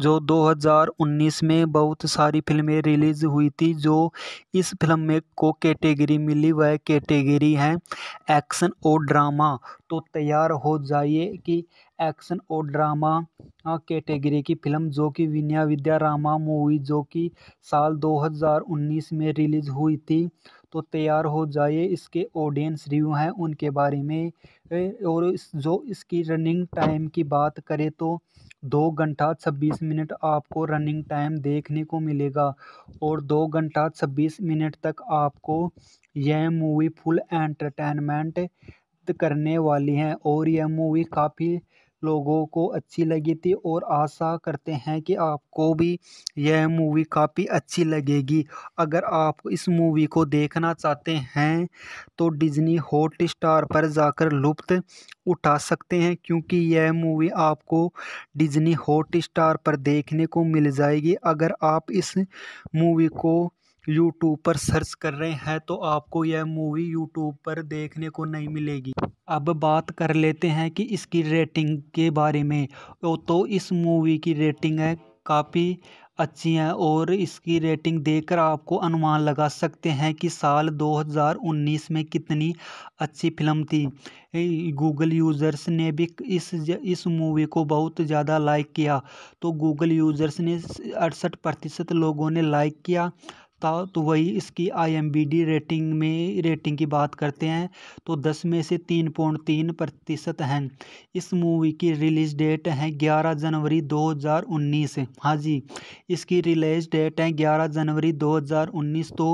Speaker 1: जो 2019 में बहुत सारी फिल्में रिलीज़ हुई थी जो इस फिल्म में को कैटेगरी भी मिली वह कैटेगरी है एक्शन और ड्रामा तो तैयार हो जाइए कि एक्शन और ड्रामा कैटेगरी की फिल्म जो कि विनया विद्या रामा मूवी जो कि साल 2019 में रिलीज़ हुई थी तो तैयार हो जाइए इसके ऑडियंस रिव्यू हैं उनके बारे में और इस जो इसकी रनिंग टाइम की बात करें तो दो घंटा छब्बीस मिनट आपको रनिंग टाइम देखने को मिलेगा और दो घंटा छब्बीस मिनट तक आपको यह मूवी फुल एंटरटेनमेंट करने वाली है और यह मूवी काफ़ी लोगों को अच्छी लगी थी और आशा करते हैं कि आपको भी यह मूवी काफ़ी अच्छी लगेगी अगर आप इस मूवी को देखना चाहते हैं तो डिज़नी हॉट स्टार पर जाकर लुप्त उठा सकते हैं क्योंकि यह मूवी आपको डिज़नी हॉट स्टार पर देखने को मिल जाएगी अगर आप इस मूवी को यूट्यूब पर सर्च कर रहे हैं तो आपको यह मूवी यूट्यूब पर देखने को नहीं मिलेगी अब बात कर लेते हैं कि इसकी रेटिंग के बारे में तो इस मूवी की रेटिंग है काफ़ी अच्छी हैं और इसकी रेटिंग देखकर आपको अनुमान लगा सकते हैं कि साल 2019 में कितनी अच्छी फिल्म थी गूगल यूज़र्स ने भी इस इस मूवी को बहुत ज़्यादा लाइक किया तो गूगल यूज़र्स ने अड़सठ प्रतिशत लोगों ने लाइक किया सकता तो वही इसकी आई रेटिंग में रेटिंग की बात करते हैं तो दस में से तीन पॉइंट तीन प्रतिशत हैं इस मूवी की रिलीज़ डेट है ग्यारह जनवरी दो हज़ार उन्नीस हाँ जी इसकी रिलीज़ डेट है ग्यारह जनवरी दो हज़ार उन्नीस तो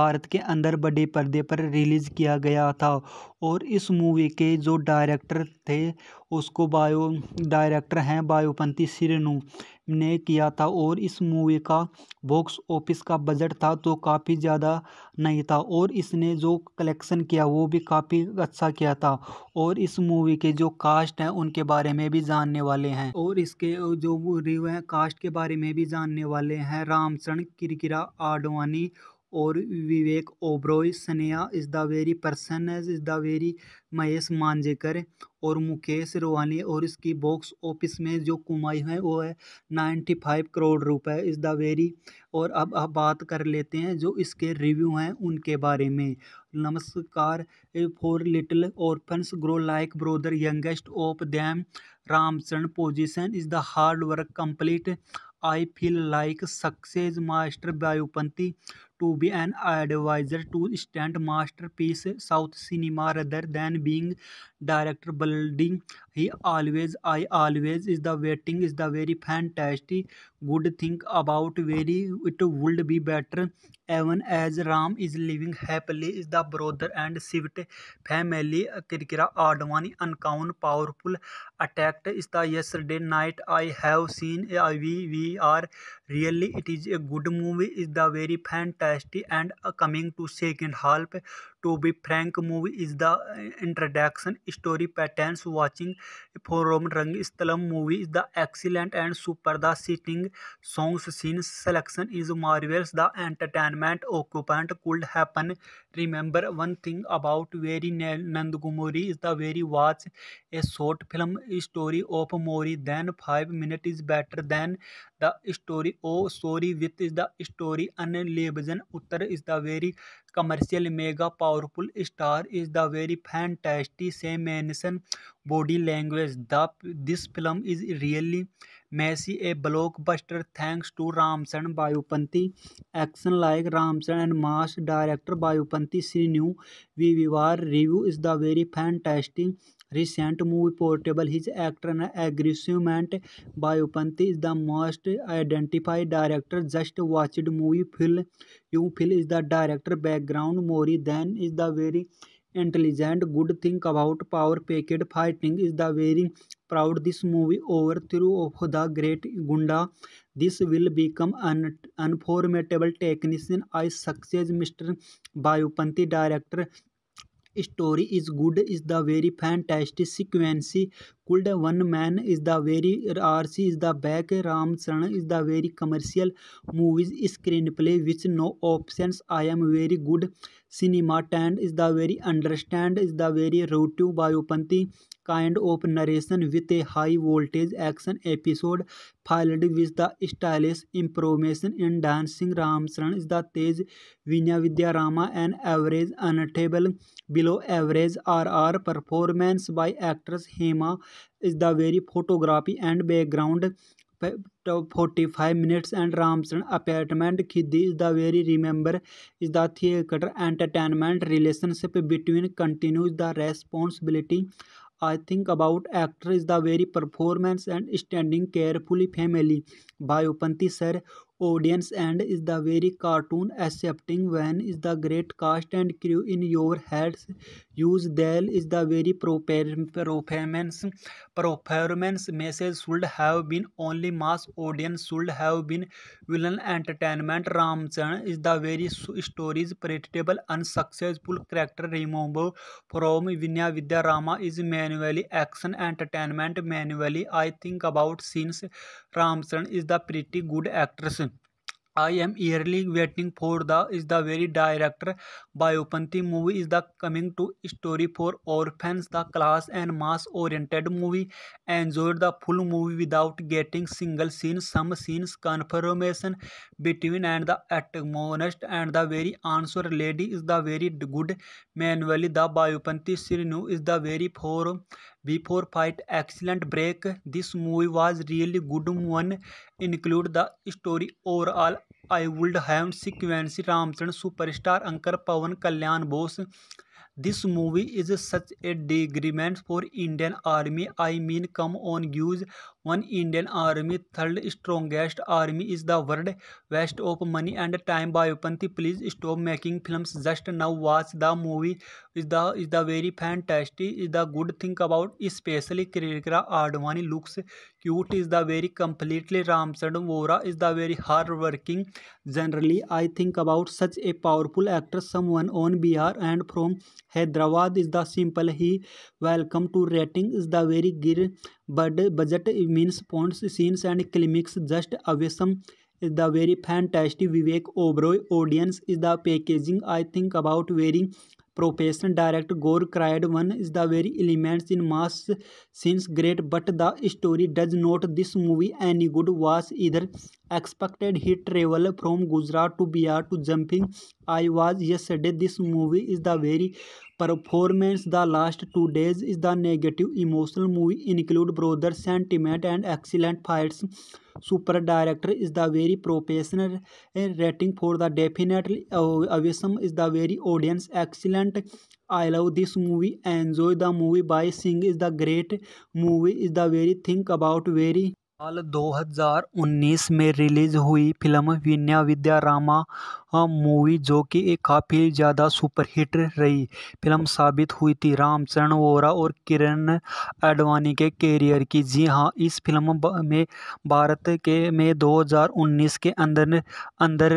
Speaker 1: भारत के अंदर बड़े पर्दे पर रिलीज़ किया गया था और इस मूवी के जो डायरेक्टर थे उसको बायो डायरेक्टर हैं बायोपंथी सिरनू ने किया था और इस मूवी का बॉक्स ऑफिस का बजट था तो काफ़ी ज़्यादा नहीं था और इसने जो कलेक्शन किया वो भी काफ़ी अच्छा किया था और इस मूवी के जो कास्ट हैं उनके बारे में भी जानने वाले हैं और इसके जो रिव्यू हैं कास्ट के बारे में भी जानने वाले हैं रामचरण किरकिरा आडवाणी और Vivek Oberoi Sneha is the very person is the very Mahesh Manjrekar और मुकेश रोहानी और इसकी बॉक्स ऑफिस में जो कमाई है वो है नाइन्टी फाइव करोड़ रुपए इज़ द वेरी और अब आप बात कर लेते हैं जो इसके रिव्यू हैं उनके बारे में नमस्कार for little orphans grow like brother youngest of them Ramcharan position is the hard work complete I feel like success master Boyapati to be an advisor to stand masterpiece south cinema rather than being director building he always i always is the waiting is the very fantastic would think about where it would be better even as Ram is living happily is the brother and Swift family Kirkira Advani uncount powerful attacked is the yesterday night I have seen we, we are really it is a good movie is the very fantastic and coming to second half To be frank, movie is the introduction story patterns watching from Rang Istalam movie is the excellent and super the sitting songs scene selection is marvelous the entertainment occupant could happen remember one thing about Veri Nandgumori is the very watch a short film story of more than five minutes is better than the story oh sorry with is the story unleaven Uttar is the very commercial mega powerful star is the very fantastic same mention body language the this film is really massy a blockbuster thanks to Ramson बायोपंथी action like Ramson and mass director बायोपंथी see new we विवार review is the very fantastic recent movie portable his actor and एग्रीसिवमेंट Boyapati is the most identified director just watched movie feel you feel is the director background more than is the very intelligent good thing about power packed fighting is the very proud this movie overthrew of the great gunda this will become an unformable technician i success mr bayopanti director story is good is the very fantastic sequence could one man is the very rc is the back ram saran is the very commercial movies screenplay which no options i am very good cinema tent is the very understand is the very route biopanti kind of narration with a high voltage action episode followed with the stylish improvisation in dancing Ramcharan is the Tej Vinayavidyarama an average unattainable below average RR performance by actress Hema is the very photography and background forty five minutes and Ramcharan apartment खिदी is the very remember is the theatre entertainment relationship between continues the responsibility I think about actor is the very performance and standing carefully family बायोपंथी sir audience and is the very cartoon excepting van is the great cast and crew in your heads use दैल is the very performance performance message should have been only mass audience should have been villain entertainment Ramcharan is the very stories predictable unsuccessful character remove from Vinaya Vidheya Rama is manually action entertainment manually I think about scenes Ramcharan is the pretty good actress I am eagerly waiting for the is the very director Biopanthi movie is the coming to story for orphans the class and mass oriented movie enjoy the full movie without getting single scene some scenes confirmation between and the antagonist and the very answer lady is the very good manually the Biopanthi Srinu is the very for before fight excellent break this movie was really good one include the story overall i would have sequence ramcharan superstar anchor pawan kalyan bose this movie is such a disagreement for indian army i mean come on use one Indian army third strongest army is the world waste of money and time बायोपंथी please stop making film just now watch the movie is the is the very fan tasty is the good think about specially Kiara Advani looks cute is the very completely Ramchand Vora is the very hard working generally I think about such a powerful actor some one on Bihar and from Hyderabad is the simple he welcome to rating is the very गिर but budget means points scenes and climax just awesome is the very fantastic vivek oberoi audience is the packaging i think about very professional director gore cried one is the very elements in mass scenes great but the story does not this movie any good was either expected he travel from gujarat to bihar to jumping i was yesterday this movie is the very performance the last two days is the negative emotional movie include brother sentiment and excellent fights super director is the very professional rating for the definitely awesome is the very audience excellent I love this movie enjoy the movie by Singh is the great movie is the very think about very साल 2019 में रिलीज हुई फिल्म विन्या विद्या रामा मूवी जो कि एक काफ़ी ज़्यादा सुपरहिट रही फिल्म साबित हुई थी रामचरण वोरा और किरण अडवाणी के कैरियर की जी हाँ इस फिल्म में भारत के में 2019 के अंदर अंदर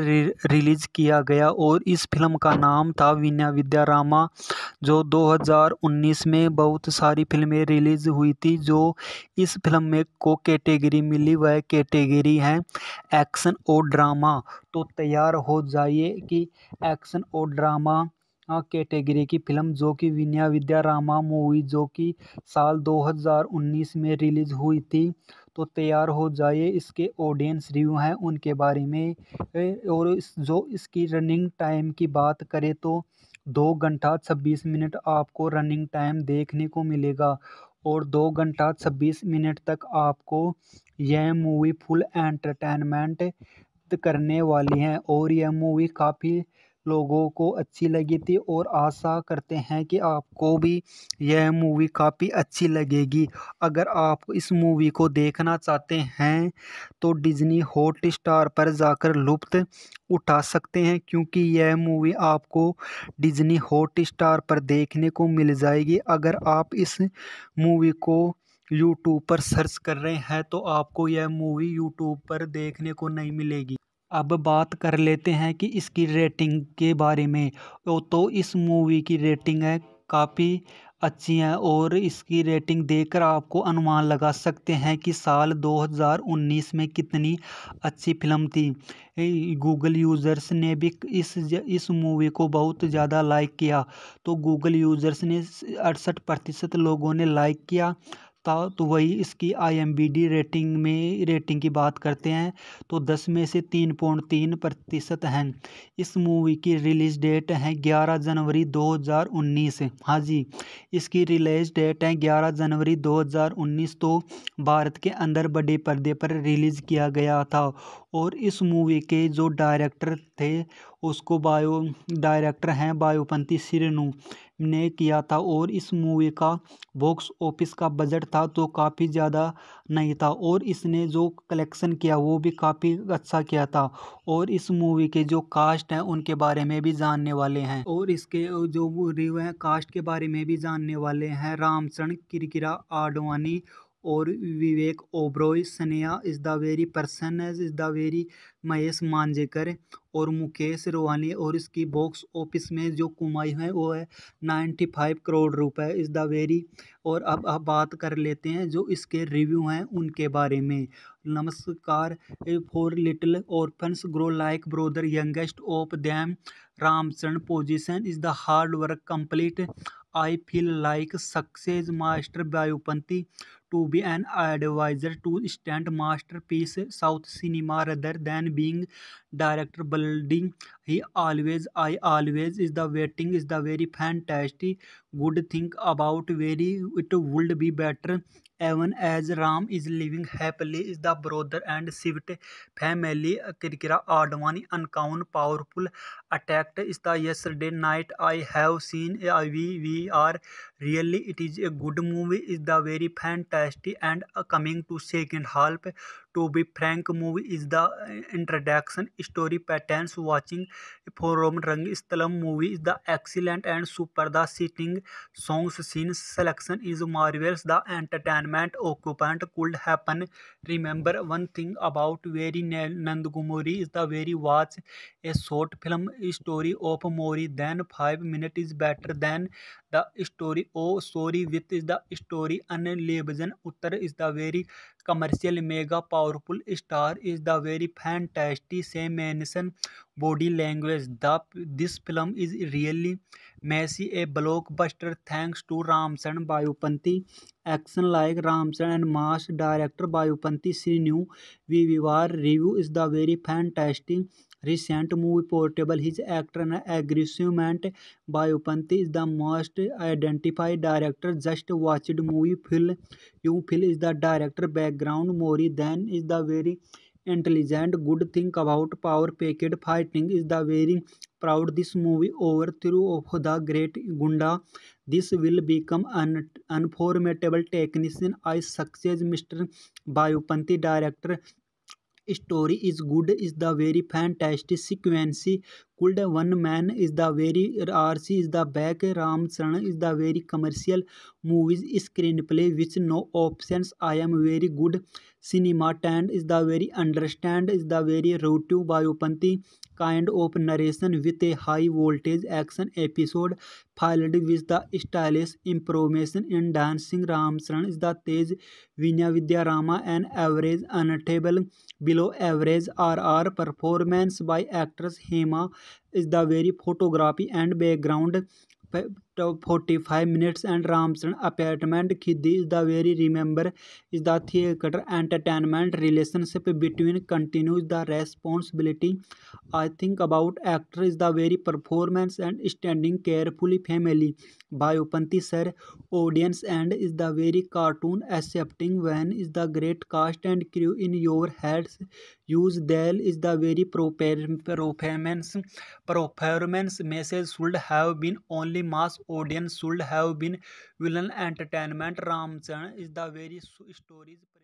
Speaker 1: रिलीज़ किया गया और इस फिल्म का नाम था विद्या विद्यारामा जो 2019 में बहुत सारी फिल्में रिलीज़ हुई थी जो इस फिल्म में को कैटेगरी मिली वह कैटेगरी है एक्शन और ड्रामा तो तैयार हो जाइए कि एक्शन और ड्रामा कैटेगरी की फिल्म जो कि विनया विद्या रामा मूवी जो कि साल 2019 में रिलीज़ हुई थी तो तैयार हो जाइए इसके ऑडियंस रिव्यू हैं उनके बारे में और इस जो इसकी रनिंग टाइम की बात करें तो दो घंटा छब्बीस मिनट आपको रनिंग टाइम देखने को मिलेगा और दो घंटा छब्बीस मिनट तक आपको यह मूवी फुल एंटरटेनमेंट मुक्त करने वाली हैं और यह मूवी काफ़ी लोगों को अच्छी लगी थी और आशा करते हैं कि आपको भी यह मूवी काफ़ी अच्छी लगेगी अगर आप इस मूवी को देखना चाहते हैं तो डिज़नी हॉट स्टार पर जाकर लुप्त उठा सकते हैं क्योंकि यह मूवी आपको डिज़नी हॉट स्टार पर देखने को मिल जाएगी अगर आप इस मूवी को यूट्यूब पर सर्च कर रहे हैं तो आपको यह मूवी यूट्यूब पर देखने को नहीं मिलेगी अब बात कर लेते हैं कि इसकी रेटिंग के बारे में तो इस मूवी की रेटिंग है काफ़ी अच्छी हैं और इसकी रेटिंग देखकर आपको अनुमान लगा सकते हैं कि साल 2019 में कितनी अच्छी फिल्म थी गूगल यूज़र्स ने भी इस इस मूवी को बहुत ज़्यादा लाइक किया तो गूगल यूज़र्स ने अड़सठ प्रतिशत लोगों ने लाइक किया था तो वही इसकी आईएमबीडी रेटिंग में रेटिंग की बात करते हैं तो दस में से तीन पॉइंट तीन प्रतिशत हैं इस मूवी की रिलीज़ डेट है ग्यारह जनवरी दो हज़ार उन्नीस हाँ जी इसकी रिलीज़ डेट है ग्यारह जनवरी दो हजार उन्नीस तो भारत के अंदर बड़े पर्दे पर रिलीज़ किया गया था और इस मूवी के जो डायरेक्टर थे उसको बायो डायरेक्टर हैं बायोपंथी सिरनू ने किया था और इस मूवी का बॉक्स ऑफिस का बजट था तो काफ़ी ज़्यादा नहीं था और इसने जो कलेक्शन किया वो भी काफ़ी अच्छा किया था और इस मूवी के जो कास्ट हैं उनके बारे में भी जानने वाले हैं और इसके जो रिव्यू हैं कास्ट के बारे में भी जानने वाले हैं रामचरण किरकिरा आडवाणी और Vivek Oberoi Sneha is the very person is the very Mahesh Manjrekar और मुकेश रोहानी और इसकी बॉक्स ऑफिस में जो कमाई है वो है नाइन्टी फाइव करोड़ रुपए इज़ द वेरी और अब आप बात कर लेते हैं जो इसके रिव्यू हैं उनके बारे में नमस्कार for little orphans grow like brother youngest of them Ramcharan position is the hard work complete I feel like success master Boyapati to be an advisor to stand masterpiece South cinema rather than being director building he always I always is the waiting is the very fantastic good think about very it would be better even as Ram is living happily is the brother and swift family Kiara Advani अनकाउन powerful attacked is the yesterday night I have seen we we are really it is a good movie is the very fantastic and coming to second half to be frank movie is the introduction story पैटर्स watching for Rangasthalam movie is the excellent and super the seating songs scene selection is मारवेल्स the entertainment occupant could happen remember one thing about very नंदगुमोरी is the very watch a short film story of more than five minute is better than the story oh sorry with is the story अन लेबजन उत्तर is the very commercial mega powerful star is the very fan fantastic से सेमेनसन body language the this film is really massy a blockbuster thanks to Ramson बायोपंथी action like Ramson and mass director बायोपंथी see new we विवार review is the very fan tasty recent movie portable his actor N एग्रीसूमेंट बायोपंथी is the most identified director just watched movie feel you feel is the director background more than is the very intelligent good think about power packed fighting is the very proud this movie over through of the great गुंडा this will become अनफॉर्मेटेबल technician I success mister बायोपंथी director story is good is the very fantastic sequence could one man is the very rc is the back ram saran is the very commercial movies screenplay which no options i am very good cinema and is the very understand is the very rotive biopanthi kind of narration with a high voltage action episode followed with the stylish improvisation in dancing ram saran is the tej vinaya vidya rama an average unattainable below average rr performance by actress hema is the very photography and background last forty five minutes and Ramcharan apartment खिदी is the very remember is the theatre entertainment relationship between continue is the responsibility I think about actor is the very performance and standing carefully family बायोपंथी sir audience and is the very cartoon excepting van is the great cast and crew in your heads use दैल is the very proper performance performance message should have been only mass audience should have been villain entertainment ramchan is the very stories